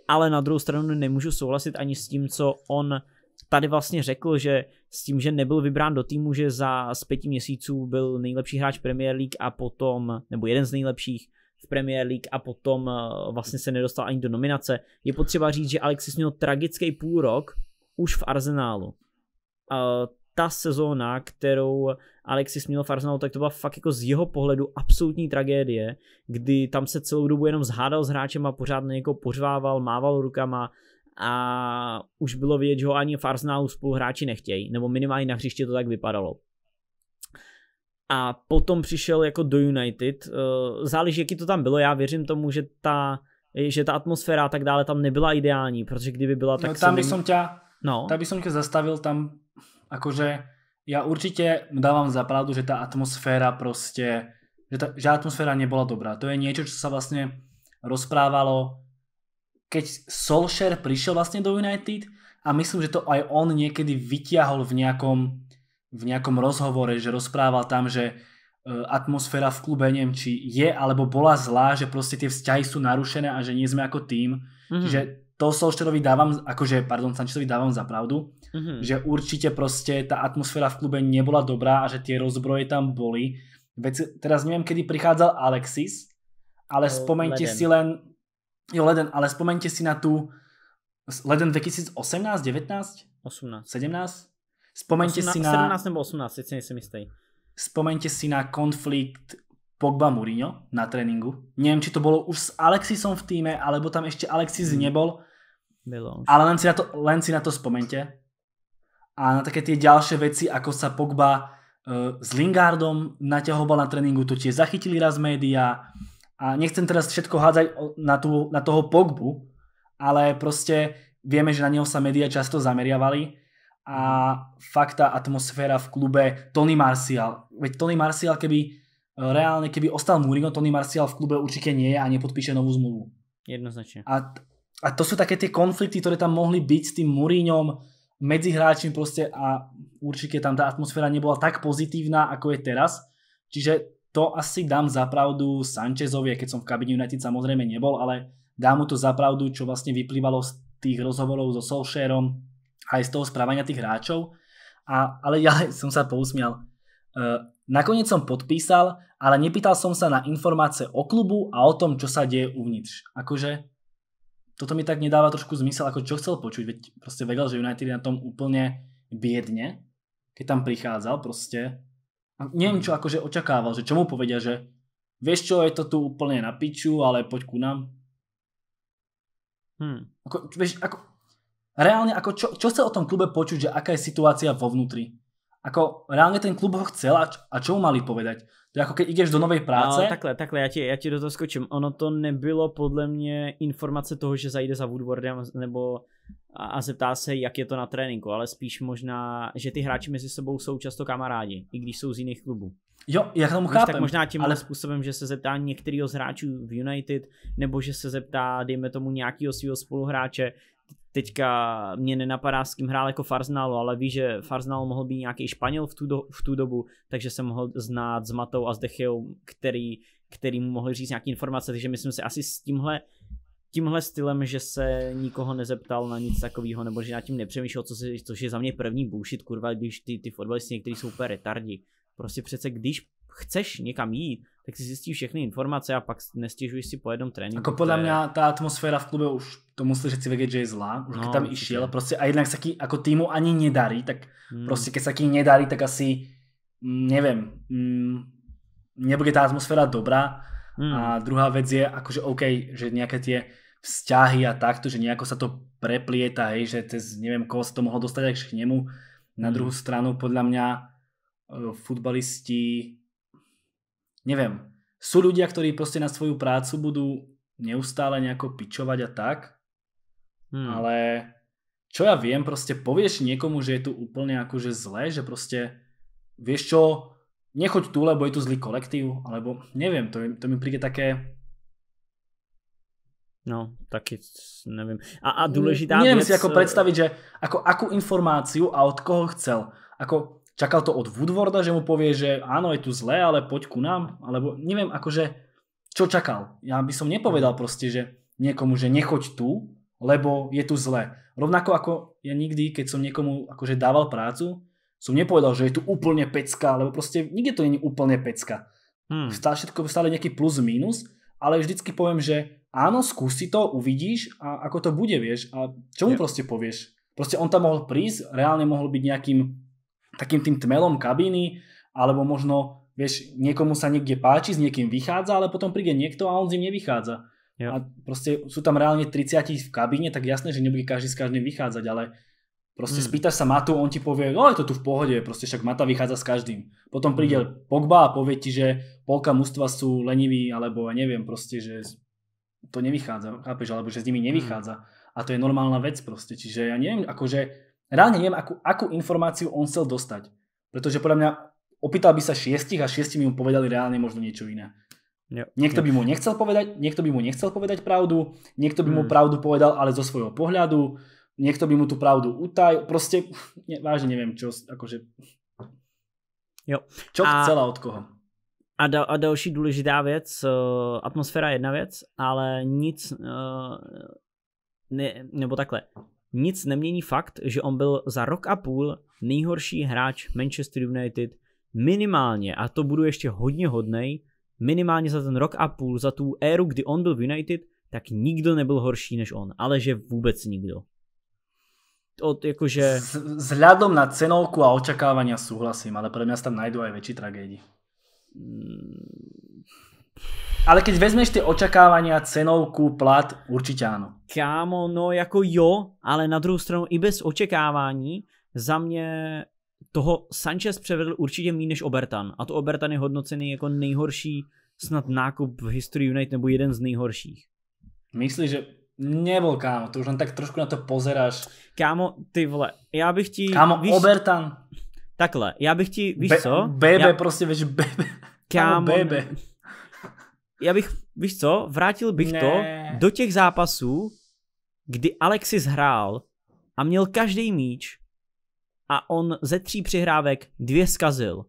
ale na druhou stranu nemůžu souhlasit ani s tím, co on tady vlastně řekl, že s tím, že nebyl vybrán do týmu, že za z pěti měsíců byl nejlepší hráč Premier League a potom, nebo jeden z nejlepších v Premier League a potom eh, vlastně se nedostal ani do nominace. Je potřeba říct, že Alexis měl tragický půl rok už v Arsenálu. Eh, ta sezóna, kterou Alexis měl v Arsenalu, tak to byla fakt jako z jeho pohledu absolutní tragédie, kdy tam se celou dobu jenom zhádal s hráčem a pořád na někoho pořvával, mával rukama a už bylo vidět, že ho ani v Arsenalu hráči nechtějí, nebo minimálně na hřiště to tak vypadalo. A potom přišel jako do United, eh, záleží, jaký to tam bylo, já věřím tomu, že ta, že ta atmosféra a tak dále tam nebyla ideální, protože kdyby byla no, tak... No, tam by som tě no. tam by som zastavil, tam akože já určite dávam za pravdu, že tá atmosféra proste, že, tá, že atmosféra nebola dobrá. To je niečo, čo sa vlastne rozprávalo, keď Solskjaer prišiel vlastne do United a myslím, že to aj on niekedy vytiahol v nejakom, v nejakom rozhovore, že rozprával tam, že e, atmosféra v klube, neviem, či je alebo bola zlá, že proste tie vzťahy sú narušené a že nie sme ako tým. Mm-hmm. Že to Solšterovi dávam, akože, pardon, Sančesovi dávam za pravdu, mm-hmm. že určite proste tá atmosféra v klube nebola dobrá a že tie rozbroje tam boli. Veci, teraz neviem, kedy prichádzal Alexis, ale o, spomeňte leden. si len, jo, leden, ale spomeňte si na tú leden 2018, 19? 18. 17? Spomeňte 18, si na... 17 nebo 18, teď si nejsem jistý. Spomente si na konflikt Pogba Mourinho na tréningu. Neviem, či to bolo už s Alexisom v týme, alebo tam ešte Alexis mm. nebol bylo. Ale len si, na to, len si na to spomente. A na také tie ďalšie veci, ako sa Pogba uh, s Lingardom naťahoval na tréningu, to tie zachytili raz médiá. A nechcem teraz všetko hádzať na, tú, na toho Pogbu, ale proste vieme, že na neho sa médiá často zameriavali a fakt tá atmosféra v klube Tony Martial. Veď Tony Martial, keby e, reálne, keby ostal Mourinho, Tony Martial v klube určite nie je a nepodpíše novú zmluvu. Jednoznačne. A a to sú také tie konflikty, ktoré tam mohli byť s tým Mourinhom, medzi hráčmi proste a určite tam tá atmosféra nebola tak pozitívna, ako je teraz. Čiže to asi dám za pravdu Sanchezovi, keď som v kabine United samozrejme nebol, ale dám mu to za pravdu, čo vlastne vyplývalo z tých rozhovorov so Solskjaerom aj z toho správania tých hráčov. A, ale ja som sa pousmial. Uh, eh, nakoniec som podpísal, ale nepýtal som sa na informácie o klubu a o tom, čo sa deje uvnitř. Akože toto mi tak nedáva trošku zmysel, ako čo chcel počuť, veď proste vedel, že United je na tom úplne biedne, keď tam prichádzal proste. A neviem, čo akože očakával, že čo mu povedia, že vieš čo, je to tu úplne na piču, ale poď ku nám. Hmm. Ako, vieš, ako, reálne, ako čo, čo chcel o tom klube počuť, že aká je situácia vo vnútri? Ako reálne ten klub ho chcel a, a čo mu mali povedať? To jako když jdeš do nové no, práce. No, takhle, takhle, já ti, já ti do toho skočím. Ono to nebylo podle mě informace toho, že zajde za Woodwardem nebo a, a zeptá se, jak je to na tréninku, ale spíš možná, že ty hráči mezi sebou jsou často kamarádi, i když jsou z jiných klubů. Jo, já tomu chápu. Tak možná tím ale... způsobem, že se zeptá některého z hráčů v United, nebo že se zeptá, dejme tomu, nějakého svého spoluhráče, Teďka mě nenapadá, s kým hrál jako Farznalo, ale ví, že Farznalo mohl být nějaký Španěl v tu, do, v tu dobu, takže jsem mohl znát s Matou a s Dechou, který, který mu mohli říct nějaké informace, takže myslím si asi s tímhle tímhle stylem, že se nikoho nezeptal na nic takového, nebo že nad tím nepřemýšlel, co si, což je za mě první bullshit, kurva, když ty, ty fotbalisti někteří jsou úplně retardi. Prostě přece, když chceš někam jít, tak si zjistíš všechny informace a pak nestěžuješ si po jednom tréninku. Jako podle mě ta atmosféra v klubu už to musí říct vědět, že je zlá, už no, tam určitě. išiel, prostě a jednak se jako týmu ani nedarí, tak hmm. prostě keď se nedarí, tak asi mm, nevím, mm, nebude ta atmosféra dobrá hmm. a druhá věc je, jakože OK, že nějaké ty vzťahy a takto, že nějak se to preplieta, hej, že cez nevím koho se to mohlo dostat, až k nemu. Na hmm. druhou stranu podle mě eh, futbalisti neviem, sú ľudia, ktorí proste na svoju prácu budú neustále nejako pičovať a tak, hmm. ale čo ja viem, proste povieš niekomu, že je tu úplne akože zlé, že proste vieš čo, nechoď tu, lebo je tu zlý kolektív, alebo neviem, to, mi, to mi príde také... No, taky nevím. A, a důležitá Nevím si jako eh, představit, že jako akou informáciu a od koho chcel. Ako čakal to od Woodwarda, že mu povie, že áno, je tu zlé, ale poď ku nám, alebo neviem, akože čo čakal. Ja by som nepovedal proste, že niekomu, že nechoď tu, lebo je tu zlé. Rovnako ako ja nikdy, keď som niekomu akože dával prácu, som nepovedal, že je tu úplne pecka, lebo proste nikde to nie je úplne pecka. Hmm. Stále všetko stále nejaký plus minus, ale vždycky poviem, že áno, skúsi to, uvidíš a ako to bude, vieš. A čo mu proste povieš? Proste on tam mohol prísť, reálne mohol byť nejakým takým tým tmelom kabíny, alebo možno, vieš, niekomu sa niekde páči, s niekým vychádza, ale potom príde niekto a on s ním nevychádza. Yeah. A proste sú tam reálne 30 v kabíne, tak jasné, že nebude každý z každým vychádzať, ale Proste mm. spýtaš sa Matu, on ti povie, no je to tu v pohode, proste však Mata vychádza s každým. Potom hmm. príde mm. Pogba a povie ti, že polka mústva sú leniví, alebo ja neviem, proste, že to nevychádza, chápeš, alebo že s nimi hmm. nevychádza. Mm. A to je normálna vec proste, čiže ja neviem, akože reálne neviem, akú, akú informáciu on chcel dostať. Pretože podľa mňa opýtal by sa šiestich a šiesti by mu povedali reálne možno niečo iné. Jo, niekto jo. by mu nechcel povedať, niekto by mu nechcel povedať pravdu, niekto by mu hmm. pravdu povedal, ale zo svojho pohľadu, niekto by mu tu pravdu utajil, proste ne, vážne neviem, čo, akože... Jo. Čo a, chcela od koho? A, da, a další důležitá věc, uh, atmosféra je jedna věc, ale nic, uh, ne, nebo takhle, nic nemění fakt, že on byl za rok a půl nejhorší hráč Manchester United minimálně, a to budu ještě hodně hodnej, minimálně za ten rok a půl, za tu éru, kdy on byl v United, tak nikdo nebyl horší než on, ale že vůbec nikdo. Od, jakože... S, hľadom na cenovku a očakávania súhlasím, ale pre mňa tam najdu aj väčší tragédii. Mm, ale keď vezmeš ty očakávania, cenovku, plat, určitě ano. Kámo, no jako jo, ale na druhou stranu i bez očekávání za mě toho Sanchez převedl určitě méně než Obertan. A to Obertan je hodnocený jako nejhorší snad nákup v historii United nebo jeden z nejhorších. Myslíš, že nebol, kámo, to už len tak trošku na to pozeráš. Kámo, ty vole, já bych ti... Kámo, víš, Obertan. Takhle, já bych ti, víš Be, co? Bebe, já... prostě, víš, bebe. Kámo, kámo bebe já bych, víš co, vrátil bych ne. to do těch zápasů, kdy Alexis hrál a měl každý míč a on ze tří přihrávek dvě skazil.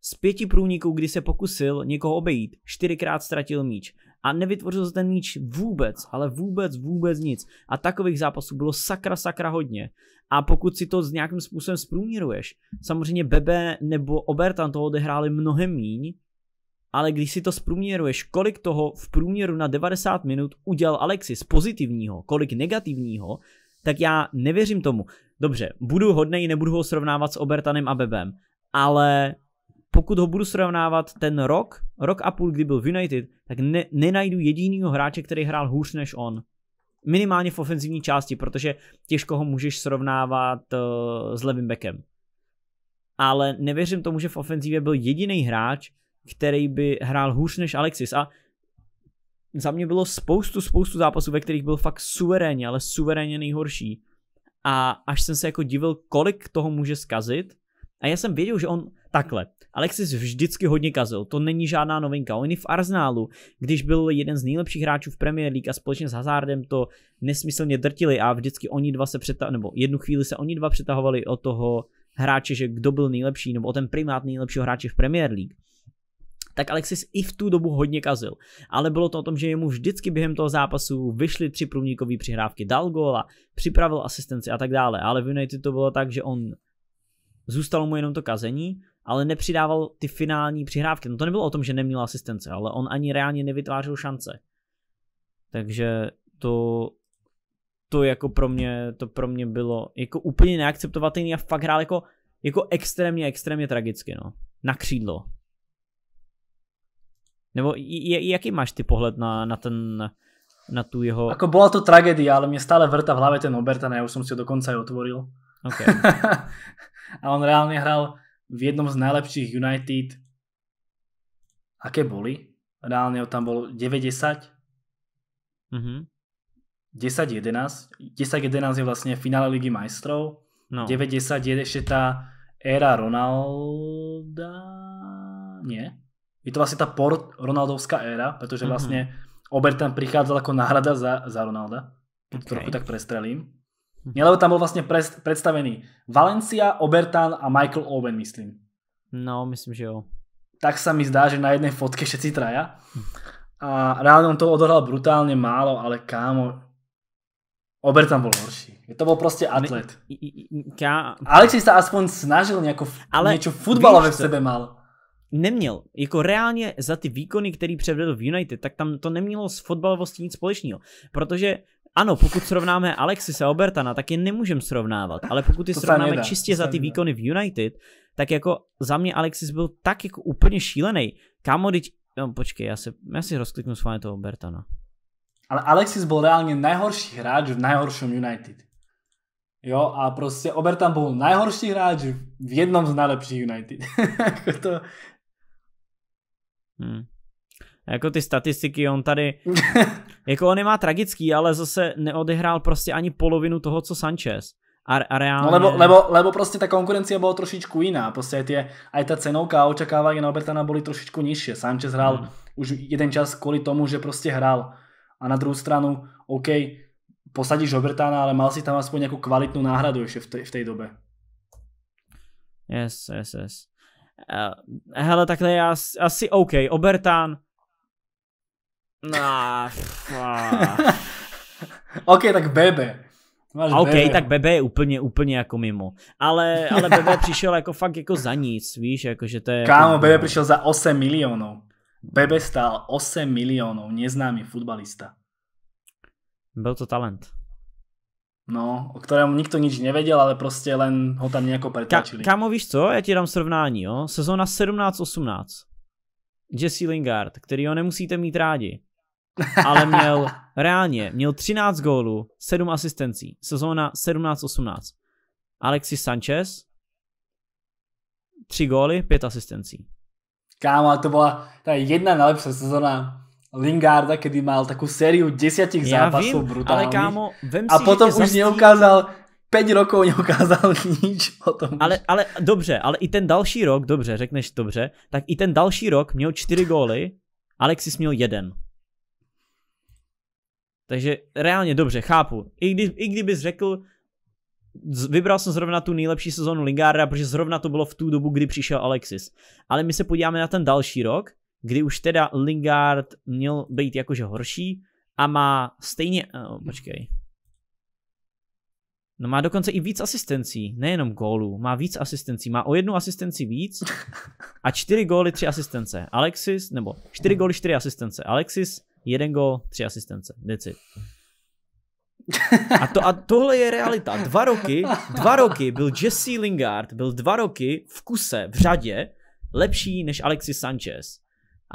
Z pěti průniků, kdy se pokusil někoho obejít, čtyřikrát ztratil míč. A nevytvořil se ten míč vůbec, ale vůbec, vůbec nic. A takových zápasů bylo sakra, sakra hodně. A pokud si to s nějakým způsobem zprůměruješ, samozřejmě Bebe nebo Obertan toho odehráli mnohem míň, ale když si to zprůměruješ, kolik toho v průměru na 90 minut udělal Alexis pozitivního, kolik negativního, tak já nevěřím tomu. Dobře, budu hodnej, nebudu ho srovnávat s Obertanem a Bebem, ale pokud ho budu srovnávat ten rok, rok a půl, kdy byl v United, tak ne, nenajdu jedinýho hráče, který hrál hůř než on. Minimálně v ofenzivní části, protože těžko ho můžeš srovnávat uh, s levým bekem. Ale nevěřím tomu, že v ofenzivě byl jediný hráč, který by hrál hůř než Alexis. A za mě bylo spoustu, spoustu zápasů, ve kterých byl fakt suverénně, ale suverénně nejhorší. A až jsem se jako divil, kolik toho může skazit. A já jsem věděl, že on takhle. Alexis vždycky hodně kazil, to není žádná novinka. On i v Arsenálu, když byl jeden z nejlepších hráčů v Premier League a společně s Hazardem to nesmyslně drtili a vždycky oni dva se přetahovali, nebo jednu chvíli se oni dva přetahovali o toho hráče, že kdo byl nejlepší, nebo o ten primát nejlepšího hráče v Premier League tak Alexis i v tu dobu hodně kazil. Ale bylo to o tom, že jemu vždycky během toho zápasu vyšly tři průmníkové přihrávky, dal a připravil asistenci a tak dále. Ale v United to bylo tak, že on zůstalo mu jenom to kazení, ale nepřidával ty finální přihrávky. No to nebylo o tom, že neměl asistence, ale on ani reálně nevytvářel šance. Takže to, to jako pro mě, to pro mě bylo jako úplně neakceptovatelný a fakt hrál jako, jako extrémně, extrémně tragicky, no. Na křídlo. Nebo jaký máš ty pohled na, na ten na tu jeho... Ako bola to tragédia, ale mne stále vrta v hlave ten Obertan a ja už som si ho dokonca aj otvoril. Okay. a on reálne hral v jednom z najlepších United, aké boli. Reálne tam bolo 90, mm-hmm. 10-11. 10-11 je vlastne finále Ligy majstrov. No. 90 je ešte tá éra Ronalda... Nie je to vlastne tá port Ronaldovská éra, pretože mhm. vlastne Ober tam prichádzal ako náhrada za, za Ronalda. okay. trochu tak prestrelím. Nie, mhm. lebo tam bol vlastne představený predstavený Valencia, Obertan a Michael Owen, myslím. No, myslím, že jo. Tak sa mi zdá, že na jednej fotke všetci traja. Mhm. A reálne on to odohral brutálne málo, ale kámo, Obertan bol horší. To bol proste atlet. Ale si sa aspoň snažil nejako ale niečo futbalové v sebe mal neměl, jako reálně za ty výkony, který převedl v United, tak tam to nemělo s fotbalovostí nic společného, protože ano, pokud srovnáme Alexis a Obertana, tak je nemůžeme srovnávat, ale pokud je to srovnáme čistě za ty výkony v United, tak jako za mě Alexis byl tak jako úplně šílený. Kámo, teď, no, počkej, já, se, já si rozkliknu s vámi toho Obertana. Ale Alexis byl reálně nejhorší hráč v nejhorším United. Jo, a prostě Obertan byl nejhorší hráč v jednom z nejlepších United. Jako to, Hmm. Jako ty statistiky, on tady, jako on nemá má tragický, ale zase neodehrál prostě ani polovinu toho, co Sanchez. A, a reálně... No lebo, lebo, lebo prostě ta konkurence bola trošičku iná. prostě aj, aj ta cenovka a na Obertana boli trošičku nižšie. Sanchez hrál hmm. už jeden čas kvůli tomu, že prostě hrál. A na druhú stranu, OK, posadíš Obertana, ale mal si tam aspoň nějakou kvalitnú náhradu ještě v té v tej dobe. Yes, yes, yes. Eh, hele, tak ne, asi OK, Obertán. Nah, no, OK, tak Bebe. Máš OK, bebe. tak Bebe je úplně, úplně jako mimo. Ale, ale Bebe přišel jako fakt jako za nic, víš, jako že to je... Jako- Kámo, jako... Bebe přišel za 8 milionů. Bebe stál 8 milionů, neznámý futbalista. Byl to talent. No, o kterém nikto nič nevedel, ale prostě len ho tam nějak pretlačili. Ka kámo, víš co? Já ti dám srovnání, jo? Sezóna 17-18. Jesse Lingard, který ho nemusíte mít rádi. Ale měl, reálně, měl 13 gólů, 7 asistencí. Sezóna 17-18. Alexis Sanchez, 3 góly, 5 asistencí. Kámo, to byla ta jedna nejlepší sezóna Lingarda, kedy mal takú sériu desiatich ja zápasov vím, brutálnych. Ale kámo, vem si, a potom už zastý... neukázal 5 rokov neukázal nič o tom. Ale, ale dobře, ale i ten další rok, dobře, řekneš dobře, tak i ten další rok měl 4 góly, Alexis měl jeden. Takže reálně dobře, chápu. I, kdy, i kdybys řekl, vybral jsem zrovna tu nejlepší sezonu Lingarda, protože zrovna to bylo v tu dobu, kdy přišel Alexis. Ale my se podíváme na ten další rok kdy už teda Lingard měl být jakože horší a má stejně, oh, počkej, No má dokonce i víc asistencí, nejenom gólů, má víc asistencí, má o jednu asistenci víc a čtyři góly, tři asistence. Alexis, nebo čtyři góly, čtyři asistence. Alexis, jeden gól, tři asistence. deci. A, to, a tohle je realita. Dva roky, dva roky byl Jesse Lingard, byl dva roky v kuse, v řadě, lepší než Alexis Sanchez.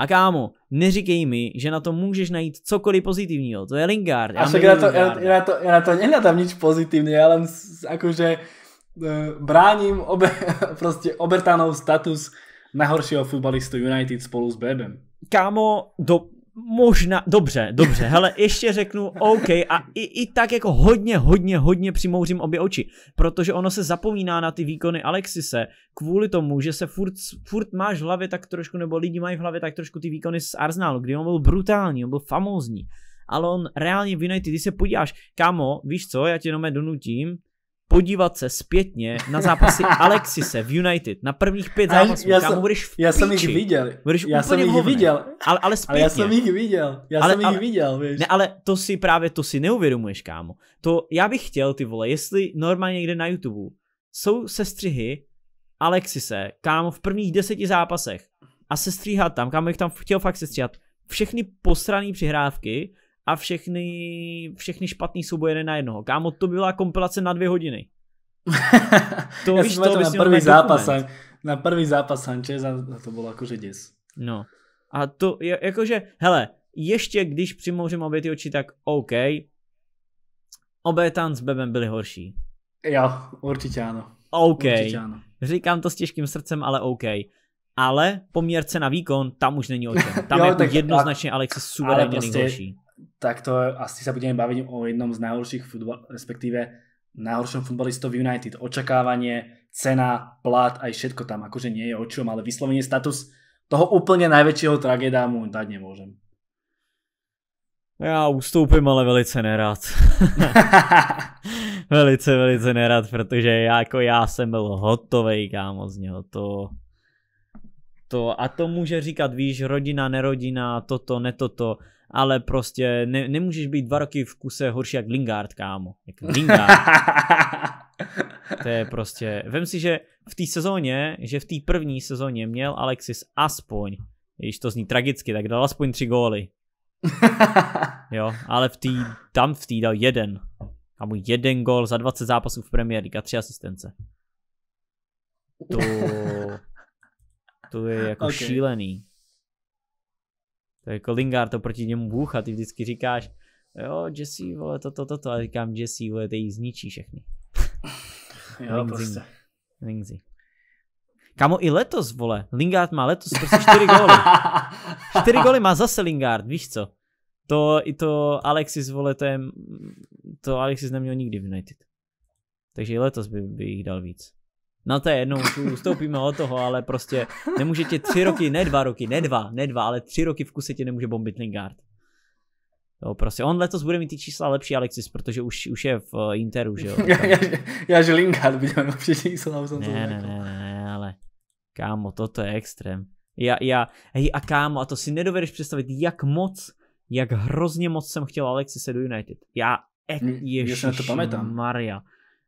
A kámo, neříkej mi, že na to můžeš najít cokoliv pozitivního. to je Lingard. A já, ja na to, já, na to, já na to nenadám nič pozitívne, ja len jakože eh, bráním obe, prostě obertanou status najhoršieho futbalistu United spolu s Bebem. Kámo, do, možná, dobře, dobře, hele, ještě řeknu OK a i, i tak jako hodně, hodně, hodně přimouřím obě oči, protože ono se zapomíná na ty výkony Alexise kvůli tomu, že se furt, furt máš v hlavě tak trošku, nebo lidi mají v hlavě tak trošku ty výkony z Arsenalu, kdy on byl brutální, on byl famózní, ale on reálně v United, když se podíváš, kámo, víš co, já tě jenom donutím, podívat se zpětně na zápasy Alexise v United, na prvních pět zápasů, já, kámo, budeš v Já píči, jsem jich viděl, budeš já jsem jich viděl, ale, ale, zpětně. ale já jsem jich viděl, já ale, jsem ale, jich viděl, víš. Ne, ale to si právě, to si neuvědomuješ, kámo. To já bych chtěl, ty vole, jestli normálně někde na YouTube jsou sestřihy Alexise, kámo, v prvních deseti zápasech a sestříhat tam, kámo, bych tam chtěl fakt sestříhat všechny posrané přihrávky, a všechny, všechny špatný souboje na jednoho. Kámo, to byla kompilace na dvě hodiny. to víš, to, to na prvý zápas, na prvý zápas Sanchez a to bylo jakože děs. No. A to je, jakože, hele, ještě když přimouřím obě ty oči, tak OK. Obé tam s Bebem byli horší. Jo, určitě ano. OK. Určitě ano. Říkám to s těžkým srdcem, ale OK. Ale poměrce na výkon, tam už není o čem. Tam jo, jako jednoznačně Alexis suverénně prostě nejhorší tak to asi sa budeme baviť o jednom z najhorších futbol, respektíve najhoršom futbalistov United. Očakávanie, cena, plat, aj všetko tam akože nie je o čom, ale vyslovenie status toho úplně největšího tragéda mu dát nemůžem. Já ustoupím, ale velice nerad. velice, velice nerad, protože já, jako já jsem byl hotový kámo, z něho. To, to, a to může říkat, víš, rodina, nerodina, toto, netoto ale prostě ne, nemůžeš být dva roky v kuse horší jak Lingard, kámo. Jak Lingard. to je prostě, vem si, že v té sezóně, že v té první sezóně měl Alexis aspoň, když to zní tragicky, tak dal aspoň tři góly. jo, ale v tý, tam v té dal jeden. A můj jeden gól za 20 zápasů v Premier League a tři asistence. To, to je jako okay. šílený. To je jako Lingard oproti němu bůh a ty vždycky říkáš, jo, Jesse, vole, toto, toto, to. a říkám Jesse, vole, ty jí zničí všechny. jo, Lingzing. prostě. Lingzi. Kamo, i letos, vole, Lingard má letos prostě čtyři góly. čtyři góly má zase Lingard, víš co? To i to Alexis, vole, to, je, to Alexis neměl nikdy v United. Takže i letos by, by jich dal víc. No to je jednou, ustoupíme od toho, ale prostě nemůže tě tři roky, ne dva roky, ne dva, ne dva, ale tři roky v kuse tě nemůže bombit Lingard. Jo, prostě on letos bude mít ty čísla lepší Alexis, protože už, už je v eh, Interu, že jo. já, já, já, že Lingard by měl lepší čísla, jsem ne, ne, ne, ne, ne, ale kámo, toto je extrém. Já, já, hej, a kámo, a to si nedovedeš představit, jak moc, jak hrozně moc jsem chtěl Alexise do United. Já, ek, ježiš, to pamatám. Maria.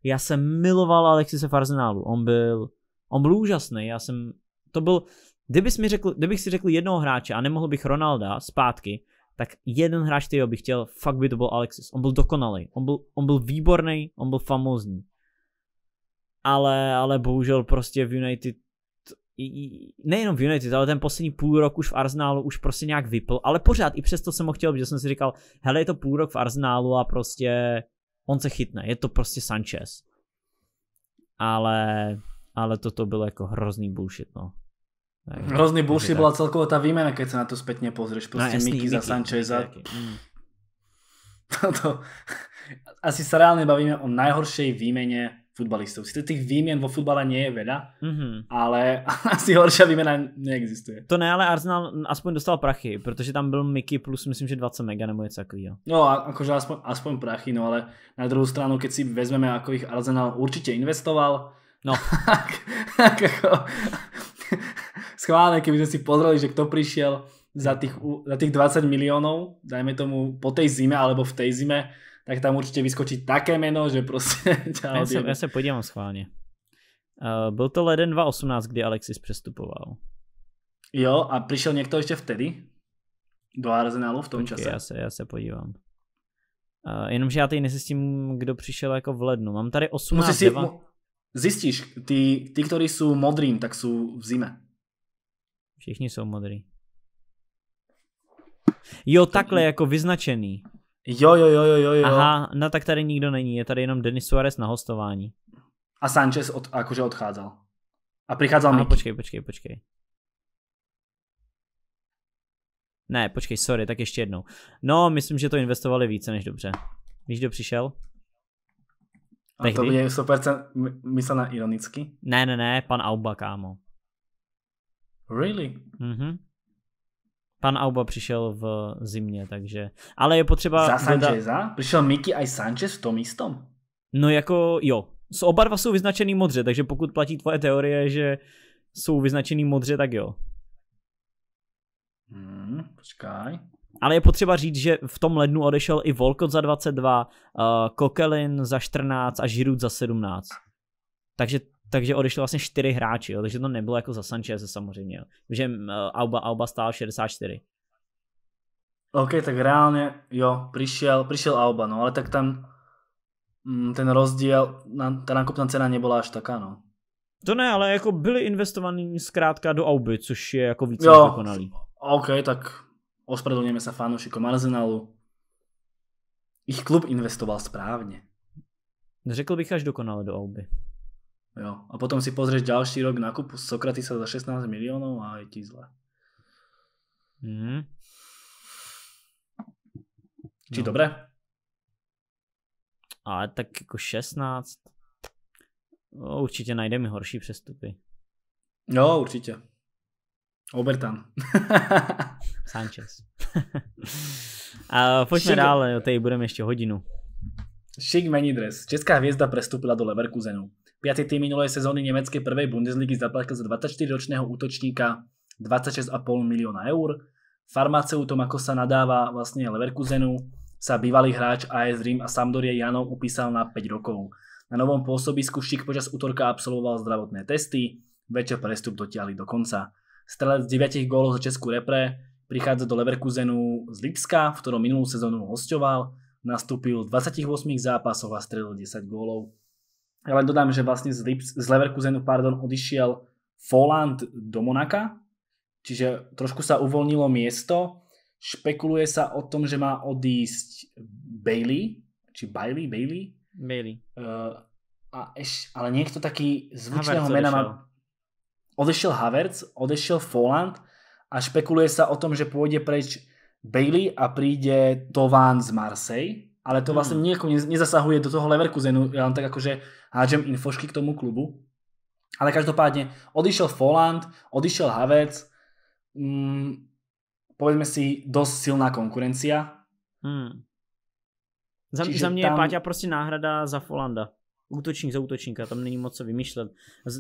Já jsem miloval Alexise Farzenálu. On byl, on byl úžasný. Já jsem, to byl, kdybych, mi řekl, kdybych si řekl jednoho hráče a nemohl bych Ronalda zpátky, tak jeden hráč, který bych chtěl, fakt by to byl Alexis. On byl dokonalý, on byl, on byl výborný, on byl famózní. Ale, ale bohužel prostě v United nejenom v United, ale ten poslední půl rok už v Arsenálu už prostě nějak vypl, ale pořád i přesto jsem ho chtěl, protože jsem si říkal, hele je to půl rok v Arsenálu a prostě on se chytne, je to prostě Sanchez. Ale, ale toto bylo jako hrozný bullshit, no. Tak, hrozný bullshit byla celkovo ta výmena, keď se na to zpětně pozřeš, prostě no, jasný, za Sanchez a... Toto, mm. asi se reálne bavíme o nejhorší výměně futbalistov. Sice tých výmien vo futbale nie je veľa, mm-hmm. ale asi horšia výmena neexistuje. To ne, ale Arsenal aspoň dostal prachy, protože tam byl Mickey plus myslím, že 20 mega nebo něco takového. No, akože aspoň, aspoň prachy, no ale na druhou stranu, keď si vezmeme, ako ich Arsenal určite investoval, No. ako, schválne, keby sme si pozreli, že kto prišiel za tých, za tých 20 miliónov, dajme tomu po tej zime alebo v tej zime, tak tam určite vyskočí také meno, že prostě já, se, já se podívám schválně. Uh, byl to leden 2018, kdy Alexis přestupoval. Jo, a přišel někdo ještě vtedy? Do Arsenalu v tom Počkej, čase? Já se, já se podívám. Uh, jenomže já tady nezjistím, kdo přišel jako v lednu. Mám tady 18... Musíš si, deva... zjistíš, ty, ty, kteří jsou modrým, tak jsou v zime. Všichni jsou modrý. Jo, takhle jako vyznačený. Jo, jo, jo, jo, jo. Aha, no tak tady nikdo není, je tady jenom Denis Suarez na hostování. A Sanchez od, akože odcházel. A přicházel Aha, počkej, počkej, počkej. Ne, počkej, sorry, tak ještě jednou. No, myslím, že to investovali více než dobře. Víš, kdo přišel? A Tehdy? to bude super myslel na ironicky? Ne, ne, ne, pan Auba, kámo. Really? Mhm. Pan Auba přišel v zimě, takže... Ale je potřeba... Za Sancheza? Dodat... Přišel Miki a Sanchez v tom místom. No jako jo. S oba dva jsou vyznačený modře, takže pokud platí tvoje teorie, že jsou vyznačený modře, tak jo. Hmm, počkaj. Ale je potřeba říct, že v tom lednu odešel i Volkot za 22, uh, eh, Kokelin za 14 a Žirut za 17. Takže takže odešli vlastně čtyři hráči, jo, takže to nebylo jako za Sancheze samozřejmě, jo. že uh, Alba, Alba stál 64. OK, tak reálně, jo, přišel, přišel Alba, no, ale tak tam mm, ten rozdíl, ta nákupná cena nebyla až taká, no. To ne, ale jako byli investovaní zkrátka do Auby, což je jako více jo, dokonalý. OK, tak ospravedlňujeme se fanoušikom Arsenalu. Ich klub investoval správně. Řekl bych až dokonale do Auby. Jo. A potom si pozrieš ďalší rok nákupu Sokratisa za 16 miliónov a je ti zle. Mm. Či no. dobré? Ale tak jako 16. No, určitě najdeme horší přestupy. No, určitě. Obertan. Sanchez. a pojďme Šik... dále, tady budeme ještě hodinu. Šik mení dres. Česká hvězda prestúpila do Leverkusenu. Piatý tým minulej sezóny nemeckej prvej Bundesligy zaplatil za 24-ročného útočníka 26,5 milióna eur. Farmaceutom, ako sa nadáva vlastne Leverkusenu, sa bývalý hráč AS Rím a Sampdorie Janov upísal na 5 rokov. Na novom pôsobisku Šik počas útorka absolvoval zdravotné testy, večer prestup dotiahli do konca. Strelec 9 gólov za Českú repre prichádza do Leverkusenu z Lipska, v ktorom minulú sezónu hostoval, nastúpil v 28 zápasoch a strelil 10 gólov. Ja len dodám, že vlastne z, Lips, z Leverkusenu pardon, odišiel Foland do Monaka, čiže trošku sa uvoľnilo miesto. Špekuluje sa o tom, že má odísť Bailey, či Bailey, Bailey? Bailey. Uh, a eš, ale niekto taký zvučného mena má... Odešiel Havertz, odešiel Foland a špekuluje sa o tom, že pôjde preč Bailey a príde Tován z Marseille ale to vlastně hmm. mě nezasahuje jako do toho Leverkusenu, já len tak akože hádžem infošky k tomu klubu. Ale každopádně odišel Foland, odišel Havec, mm, povedzme si, dost silná konkurencia. Hmm. Za, za mě tam... je Páťa prostě náhrada za Folanda. Útočník za útočníka, tam není moc co vymýšlet.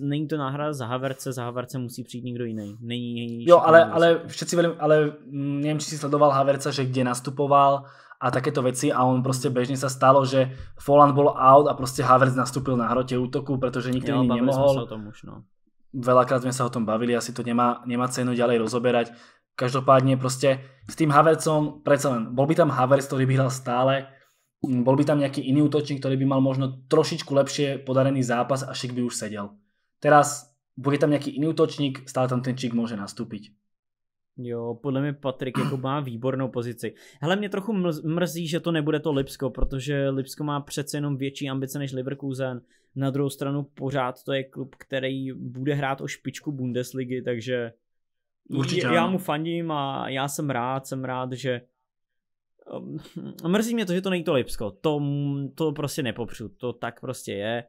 Není to náhrada za Haverce, za Haverce musí přijít někdo jiný. Není, není jo, ale, ale, všetci velmi, ale mm, nevím, či si sledoval Haverce, že kde nastupoval, a takéto veci a on proste bežne sa stalo, že Folan bol out a proste Havertz nastúpil na hrote útoku, pretože nikto jo, iný nemohol. sa o tom už, no. Veľakrát sme sa o tom bavili, asi to nemá, nemá cenu ďalej rozoberať. Každopádně prostě s tým Havertzom, přece len, bol by tam Havertz, ktorý by hral stále, mm, bol by tam nějaký iný útočník, ktorý by mal možno trošičku lepšie podarený zápas a Šik by už sedel. Teraz bude tam nějaký iný útočník, stále tam ten Šik môže nastúpiť. Jo, podle mě Patrik jako má výbornou pozici. Hele, mě trochu mrzí, že to nebude to Lipsko, protože Lipsko má přece jenom větší ambice než Leverkusen. Na druhou stranu pořád to je klub, který bude hrát o špičku Bundesligy, takže Určitě, já mu fandím a já jsem rád, jsem rád, že um, mrzí mě to, že to není to Lipsko. To, to prostě nepopřu, to tak prostě je.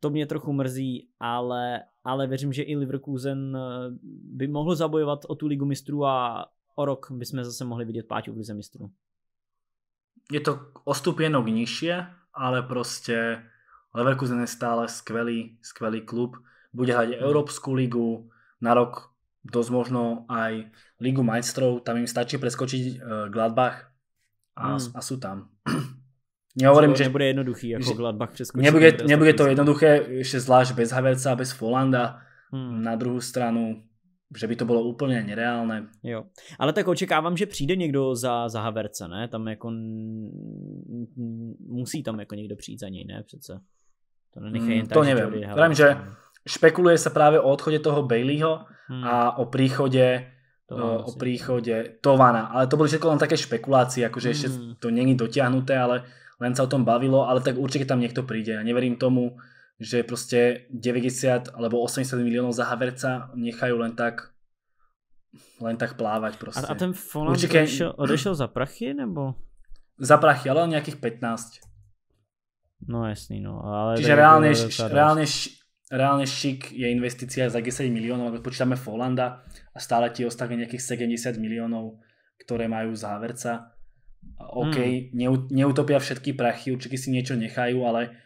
To mě trochu mrzí, ale ale věřím, že i Leverkusen eh, by mohl zabojovat o tu ligu mistrů a o rok bychom zase mohli vidět páťu v lize mistrů. Je to o jenom nižšie, ale prostě Leverkusen je stále skvelý, skvelý klub. Bude hľadať mhm. evropskou Európsku ligu, na rok dosť možno aj Ligu majstrov, tam im stačí preskočiť eh, Gladbach a, mm. a sú tam. Nehovorím, že... Nebude jednoduchý, jako že Gladbach přeskočí. Nebude, nebude to jednoduché, ešte zvlášť bez Haverca, bez Folanda. Hmm. Na druhou stranu, že by to bylo úplně nereálné. Jo, ale tak očekávám, že přijde někdo za, za Haverce, ne? Tam jako musí tam jako někdo přijít za něj, ne? Přece. To nenechají hmm, jen tak, To nevím. Vím, že no. špekuluje se právě o odchodě toho Baileyho hmm. a o příchodě eh, o příchodě Tovana, ale to byly všechno len také špekulácie, akože hmm. to není dotiahnuté, ale len sa o tom bavilo, ale tak určite tam niekto príde. Ja neverím tomu, že proste 90 alebo 80 miliónov za Haverca nechajú len tak len tak plávať proste. A, a ten Folan Určite... odešel, za prachy, nebo? Za prachy, ale nejakých 15. No jasný, no. Ale Čiže reálne, reálne, reálne šik je investícia za 10 miliónov, ak počítame Folanda a stále ti ostane nejakých 70 miliónov, ktoré majú záverca OK, hmm. neutopia všetky prachy, určite si niečo nechajú, ale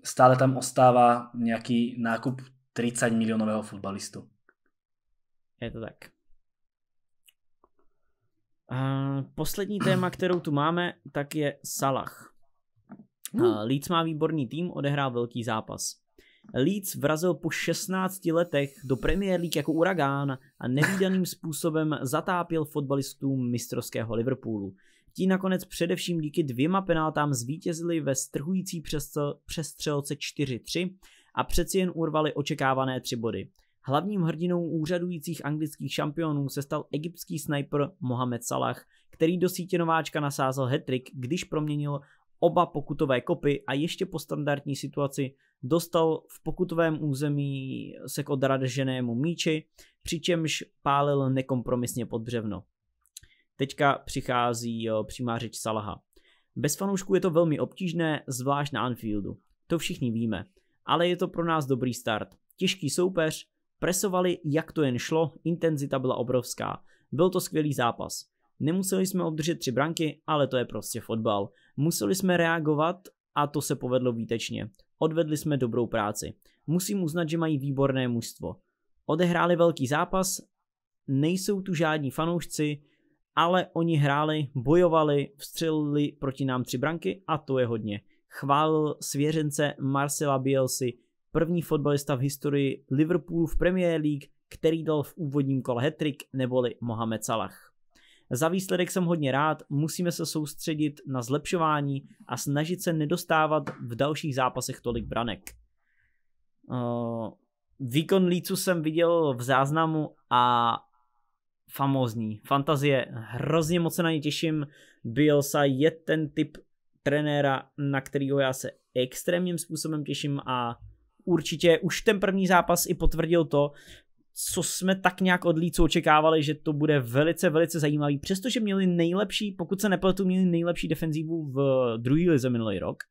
stále tam ostáva nejaký nákup 30 miliónového futbalistu. Je to tak. A poslední téma, kterou tu máme, tak je Salah. Uh, Leeds má výborný tým, odehrál velký zápas. Leeds vrazil po 16 letech do Premier League jako uragán a nevýdaným způsobem zatápil fotbalistům mistrovského Liverpoolu. Ti nakonec především díky dvěma penáltám zvítězili ve strhující přestřelce 4-3 a přeci jen urvali očekávané tři body. Hlavním hrdinou úřadujících anglických šampionů se stal egyptský sniper Mohamed Salah, který do sítě nováčka nasázel hetrik, když proměnil oba pokutové kopy a ještě po standardní situaci dostal v pokutovém území se k odraženému míči, přičemž pálil nekompromisně pod břevno. Teďka přichází přímá řeč Salaha. Bez fanoušků je to velmi obtížné, zvlášť na Anfieldu. To všichni víme. Ale je to pro nás dobrý start. Těžký soupeř, presovali jak to jen šlo, intenzita byla obrovská. Byl to skvělý zápas. Nemuseli jsme obdržet tři branky, ale to je prostě fotbal. Museli jsme reagovat a to se povedlo výtečně. Odvedli jsme dobrou práci. Musím uznat, že mají výborné mužstvo. Odehráli velký zápas, nejsou tu žádní fanoušci, ale oni hráli, bojovali, vstřelili proti nám tři branky a to je hodně. Chválil svěřence Marcela Bielsi, první fotbalista v historii Liverpoolu v Premier League, který dal v úvodním kole hetrik neboli Mohamed Salah. Za výsledek jsem hodně rád, musíme se soustředit na zlepšování a snažit se nedostávat v dalších zápasech tolik branek. Uh, výkon Lícu jsem viděl v záznamu a famózní. Fantazie, hrozně moc se na ně těším. Bielsa je ten typ trenéra, na kterého já se extrémním způsobem těším a určitě už ten první zápas i potvrdil to, co jsme tak nějak od Lícu očekávali, že to bude velice, velice zajímavý, přestože měli nejlepší, pokud se nepletu, měli nejlepší defenzívu v druhý lize minulý rok,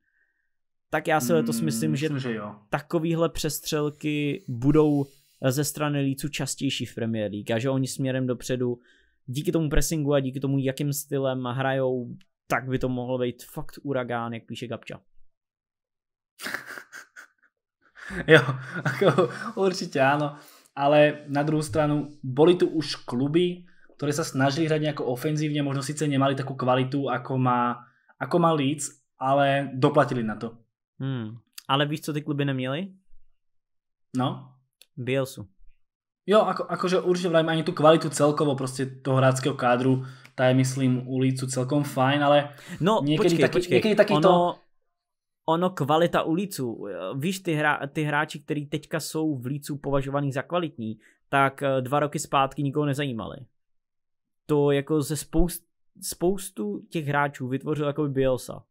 tak já si letos myslím, hmm, myslím že, že jo. takovýhle přestřelky budou ze strany lícu častější v Premier League a že oni směrem dopředu díky tomu pressingu a díky tomu, jakým stylem hrajou, tak by to mohlo být fakt uragán, jak píše Gabča. jo, ako, určite áno. Ale na druhou stranu, boli tu už kluby, ktoré sa snažili hrať nejako ofenzívne, možno síce nemali takú kvalitu, ako má, ako má Leeds, ale doplatili na to. Hmm. Ale víš, co ty kluby neměli? No? Bielsu. Jo, ako, akože určite vrajím ani tú kvalitu celkovo proste toho hráckého kádru, tá je myslím ulicu celkom fajn, ale no, niekedy, počkej, taký, počkej. niekedy takýto... Ono, ono kvalita u Lícu, víš, ty, hra, ty hráči, ktorí teďka jsou v Lícu považovaní za kvalitní, tak eh, dva roky zpátky nikoho nezajímali. To jako ze spoust, spoustu těch hráčů vytvořil jako Bielsa.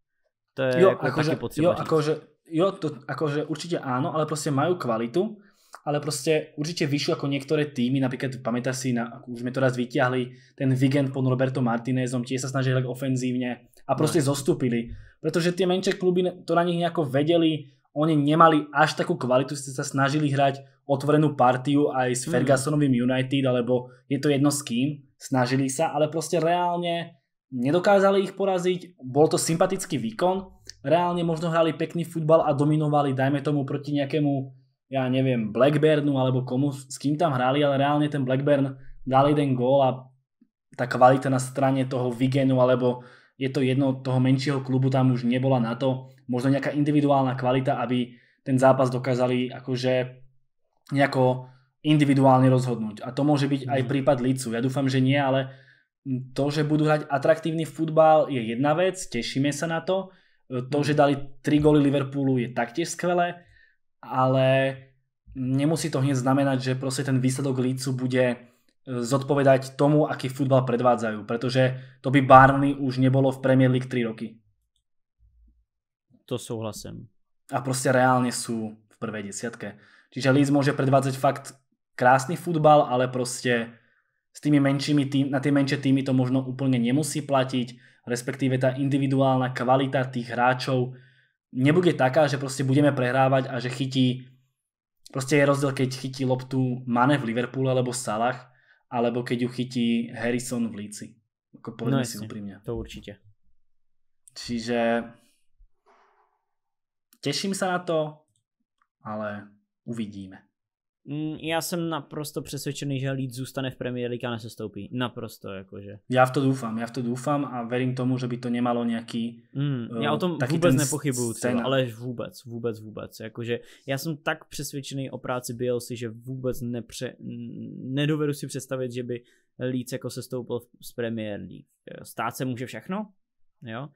To je jo, jako akože, taky potřeba jo, akože, jo, to akože určitě ano, ale prostě mají kvalitu ale proste určite vyššiu ako niektoré týmy, napríklad pamätáš si, na, už sme to raz vyťahli, ten Vigent pod Roberto Martinezom, tie sa snažili tak ofenzívne a proste no. zostúpili, pretože tie menšie kluby to na nich nejako vedeli, oni nemali až takú kvalitu, ste sa snažili hrať otvorenú partiu aj s hmm. Fergusonovým United, alebo je to jedno s kým, snažili sa, ale proste reálne nedokázali ich poraziť, bol to sympatický výkon, reálne možno hrali pekný futbal a dominovali, dajme tomu, proti nejakému ja neviem, Blackburnu alebo komu, s kým tam hrali, ale reálne ten Blackburn dal jeden gól a tá kvalita na strane toho Vigenu alebo je to jedno toho menšieho klubu tam už nebola na to. Možno nejaká individuálna kvalita, aby ten zápas dokázali akože nejako individuálne rozhodnúť. A to môže byť aj mhm. prípad Lícu. Ja dúfam, že nie, ale to, že budú hrať atraktívny futbal je jedna vec, tešíme sa na to. To, mhm. že dali tri góly Liverpoolu je taktiež skvelé ale nemusí to hneď znamenať, že proste ten výsledok Lícu bude e, zodpovedať tomu, aký futbal predvádzajú, pretože to by Barney už nebolo v Premier League 3 roky. To souhlasím. A prostě reálne sú v prvej desiatke. Čiže Leeds môže predvádzať fakt krásny futbal, ale prostě s tými menšími tým, na tie menšie týmy to možno úplne nemusí platiť, respektíve ta individuálna kvalita tých hráčov nebude taká, že prostě budeme prehrávať a že chytí Proste je rozdiel, keď chytí loptu Mane v Liverpoole alebo Salah, alebo keď ju chytí Harrison v Líci. Ako povedme no si úprimne. To určite. Čiže teším sa na to, ale uvidíme. Mm, já jsem naprosto přesvědčený, že Leeds zůstane v Premier League a nesestoupí. Naprosto, jakože. Já v to doufám, já v to doufám a verím tomu, že by to nemalo nějaký... Mm, eh, já o tom vůbec nepochybuju, třeba, ale vůbec, vůbec, vůbec. Jakože já jsem tak přesvědčený o práci Bielsi, že vůbec nepře, nedovedu si představit, že by Leeds jako sestoupil z Premier League. Eh, stát se může všechno, jo,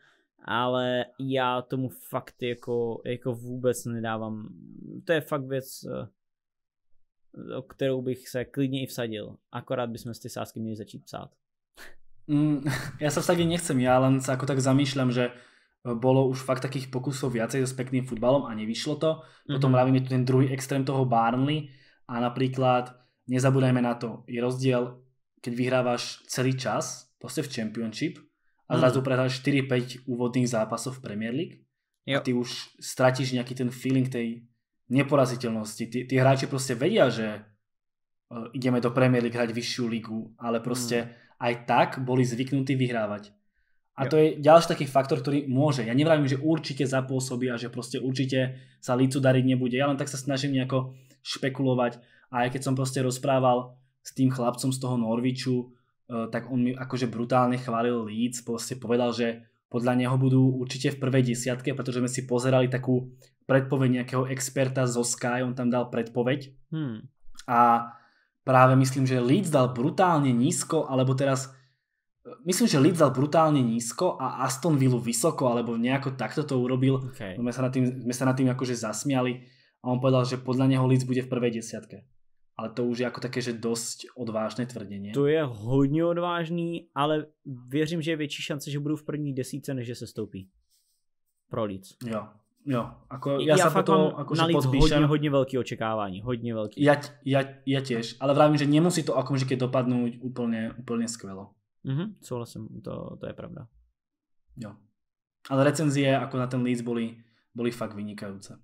ale já tomu fakt jako, jako vůbec nedávám. To je fakt věc, eh, o kterou bych se klidně i vsadil. Akorát bychom si ty sázky měli začít psát. Mm, já se vsadit nechcem, já, len se jako tak zamýšlím, že bolo už fakt takých pokusov viacej so pekným futbalom a nevyšlo to. Potom mm-hmm. je tu ten druhý extrém toho Barnley a například nezabudajme na to, je rozdíl, keď vyhráváš celý čas, prostě v Championship a mhm. zrazu mm. prehráš 4-5 úvodných zápasov v Premier League jo. a ty už stratíš nějaký ten feeling tej neporaziteľnosti. Tí, tí hráči prostě vedia, že e, ideme do Premier League hrať vyššiu ligu, ale prostě mm. aj tak boli zvyknutí vyhrávať. A to je ďalší taký faktor, ktorý môže. Ja nevravím, že určite zapôsobí a že prostě určite sa lícu dariť nebude. Ja len tak sa snažím nejako špekulovať. A aj keď som prostě rozprával s tým chlapcom z toho Norviču, e, tak on mi akože brutálne chválil Leeds, prostě povedal, že podľa neho budú určite v prvej desiatke, pretože sme si pozerali takú predpoveď nejakého experta zo Sky, on tam dal predpoveď. Hmm. A práve myslím, že Leeds dal brutálne nízko, alebo teraz myslím, že Leeds dal brutálne nízko a Aston Villa vysoko, alebo nejako takto to urobil. Okay. No, my sa nad tým, sme sa nad tým akože zasmiali a on povedal, že podľa neho Leeds bude v prvej desiatke. Ale to už je jako také, že dost odvážné tvrdení. To je hodně odvážný, ale věřím, že je větší šance, že budou v první desíce, než že se stoupí. Pro Leeds. Jo. Jo, jako já, já fakt potom mám jako, na lid hodně, hodně velký očekávání, hodně velký. Já, já, já těž, ale vravím, že nemusí to okamžitě dopadnout úplně, úplně skvělo. Mhm, souhlasím, to, to je pravda. Jo. Ale recenzie jako na ten Leeds byly, byly fakt vynikající.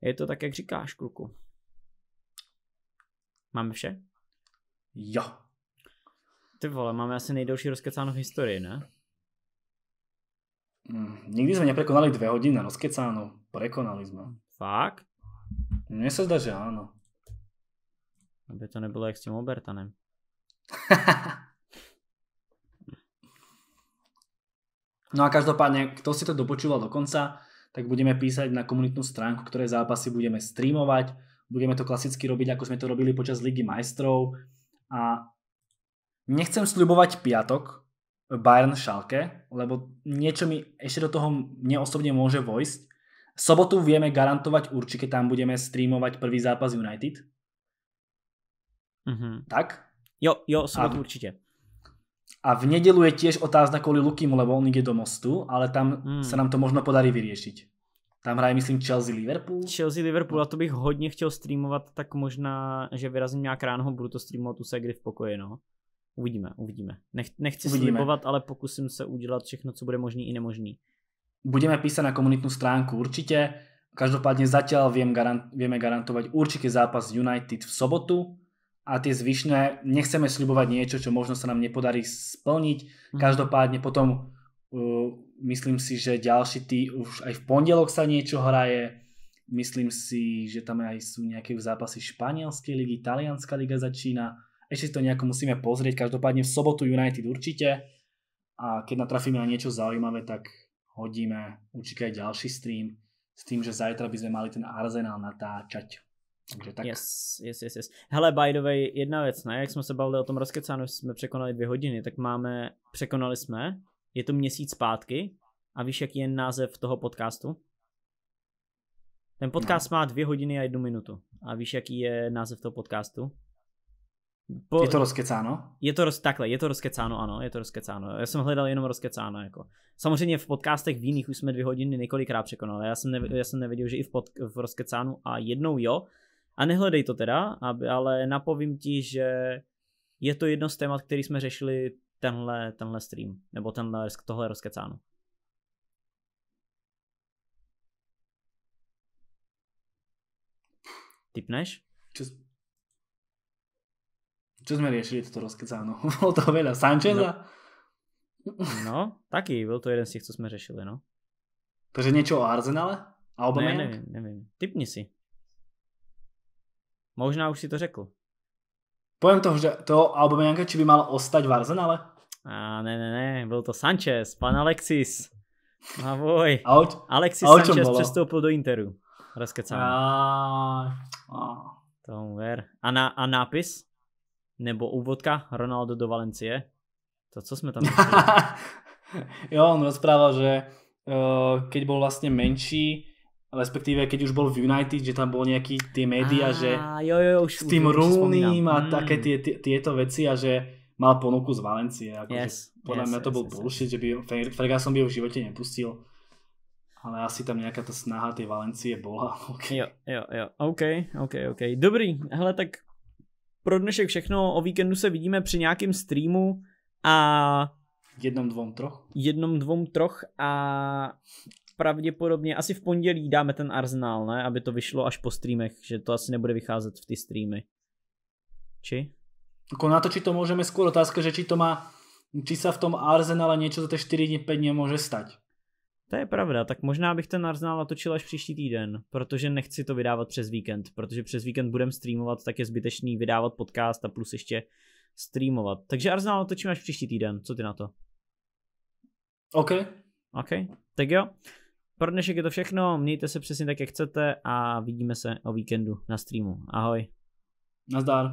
Je to tak, jak říkáš, kluku. Máme vše? Jo. Ty vole, máme asi nejdelší rozkecáno v historii, ne? Mm, nikdy sme neprekonali dve hodiny na rozkecáno. Prekonali sme. Fakt? Mne sa zdá, že áno. Aby to nebylo jak s tým Obertanem. no a každopádne, kto si to dopočúval do konca, tak budeme písať na komunitnú stránku, ktoré zápasy budeme streamovať. Budeme to klasicky robiť, ako sme to robili počas Ligy majstrov. A nechcem sľubovať piatok, Bayern Schalke, lebo niečo mi ešte do toho mne osobne môže vojsť. Sobotu vieme garantovať určite, tam budeme streamovať prvý zápas United. Mm-hmm. Tak? Jo, jo, sobotu a, určite. A v nedelu je tiež otázna kvôli Lukimu, lebo on ide do mostu, ale tam mm. sa nám to možno podarí vyriešiť. Tam hraje, myslím, Chelsea Liverpool. Chelsea Liverpool, a to bych hodně chtěl streamovat, tak možná, že vyrazím nějak ráno, budu to streamovat u Segry v pokoji, no. Uvidíme, uvidíme. Nech, nechci uvidíme. slibovat, ale pokusím se udělat všechno, co bude možný i nemožný. Budeme písať na komunitnú stránku určite. Každopádne zatiaľ viem garant, vieme garantovať určitý zápas United v sobotu a tie zvyšné, nechceme slibovat niečo, čo možno sa nám nepodarí splniť. Mhm. Každopádne potom uh, myslím si, že ďalší tý, už aj v pondelok sa niečo hraje. Myslím si, že tam aj sú nejaké zápasy španielskej ligy, talianská liga začína ešte si to nejako musíme pozrieť. Každopádne v sobotu United určite a keď natrafíme na niečo zaujímavé, tak hodíme určite aj ďalší stream s tým, že zajtra by sme mali ten arzenál natáčať. Yes, yes, yes, yes. Hele, by the way, jedna věc, ne? Jak jsme se bavili o tom rozkecánu, jsme překonali dvě hodiny, tak máme, překonali jsme, je to měsíc zpátky a víš, jaký je název toho podcastu? Ten podcast no. má dvě hodiny a jednu minutu. A víš, jaký je název toho podcastu? Po, je to rozkecáno? Je to roz, takhle, je to rozkecáno, ano, je to rozkecáno. Já jsem hledal jenom rozkecáno. Jako. Samozřejmě v podcastech v jiných už jsme dvě hodiny několikrát překonali. Já jsem, ne, já jsem nevěděl, že i v, pod, v rozkecánu a jednou jo. A nehledej to teda, aby, ale napovím ti, že je to jedno z témat, který jsme řešili tenhle, tenhle stream, nebo tenhle, tohle rozkecáno. Typneš? Čo sme riešili toto rozkecáno? Bolo to veľa. Sancheza? No, no taký. Byl to jeden z tých, co sme řešili, no. Takže niečo o Arsenale? Albo ne, nevím, neviem. Typni si. Možná už si to řekl. Pojem toho, že toho Aubameyanga, či by mal ostať v Arsenale? A ne, ne, ne, bol to Sanchez, pan Alexis. Ahoj. No, a Alexis Sanchez přestoupil do Interu. Rozkecáno. A... a... Tomu ver. A, na, a nápis? nebo úvodka Ronaldo do Valencie. To, co jsme tam... jo, on rozprával, že uh, keď bol vlastne menší, respektíve keď už bol v United, že tam bol nejaký tie média, ah, že jo, jo, už, s tým už, Rooneym a mm. také tie, tie, tieto veci a že mal ponuku z Valencie. Ako, yes, že, podľa yes, mňa to yes, bol yes, bullshit, yes. že by Ferguson by ho v živote nepustil. Ale asi tam nějaká ta snaha té Valencie bola. Okay. Jo, jo, jo. OK, OK, OK. Dobrý, hele, tak pro dnešek všechno, o víkendu se vidíme při nějakém streamu a... Jednom, dvou, troch. Jednom, dvou, troch a pravděpodobně asi v pondělí dáme ten arzenál, ne? Aby to vyšlo až po streamech, že to asi nebude vycházet v ty streamy. Či? Ako na to či to můžeme skôr otázka, že či to má, či sa v tom arzenále niečo za te 4 dní 5 může stať. To je pravda, tak možná bych ten Arsenal natočil až příští týden, protože nechci to vydávat přes víkend, protože přes víkend budem streamovat, tak je zbytečný vydávat podcast a plus ještě streamovat. Takže Arsenal natočím až příští týden, co ty na to? OK. OK, tak jo. Pro dnešek je to všechno, mějte se přesně tak, jak chcete a vidíme se o víkendu na streamu. Ahoj. Nazdar.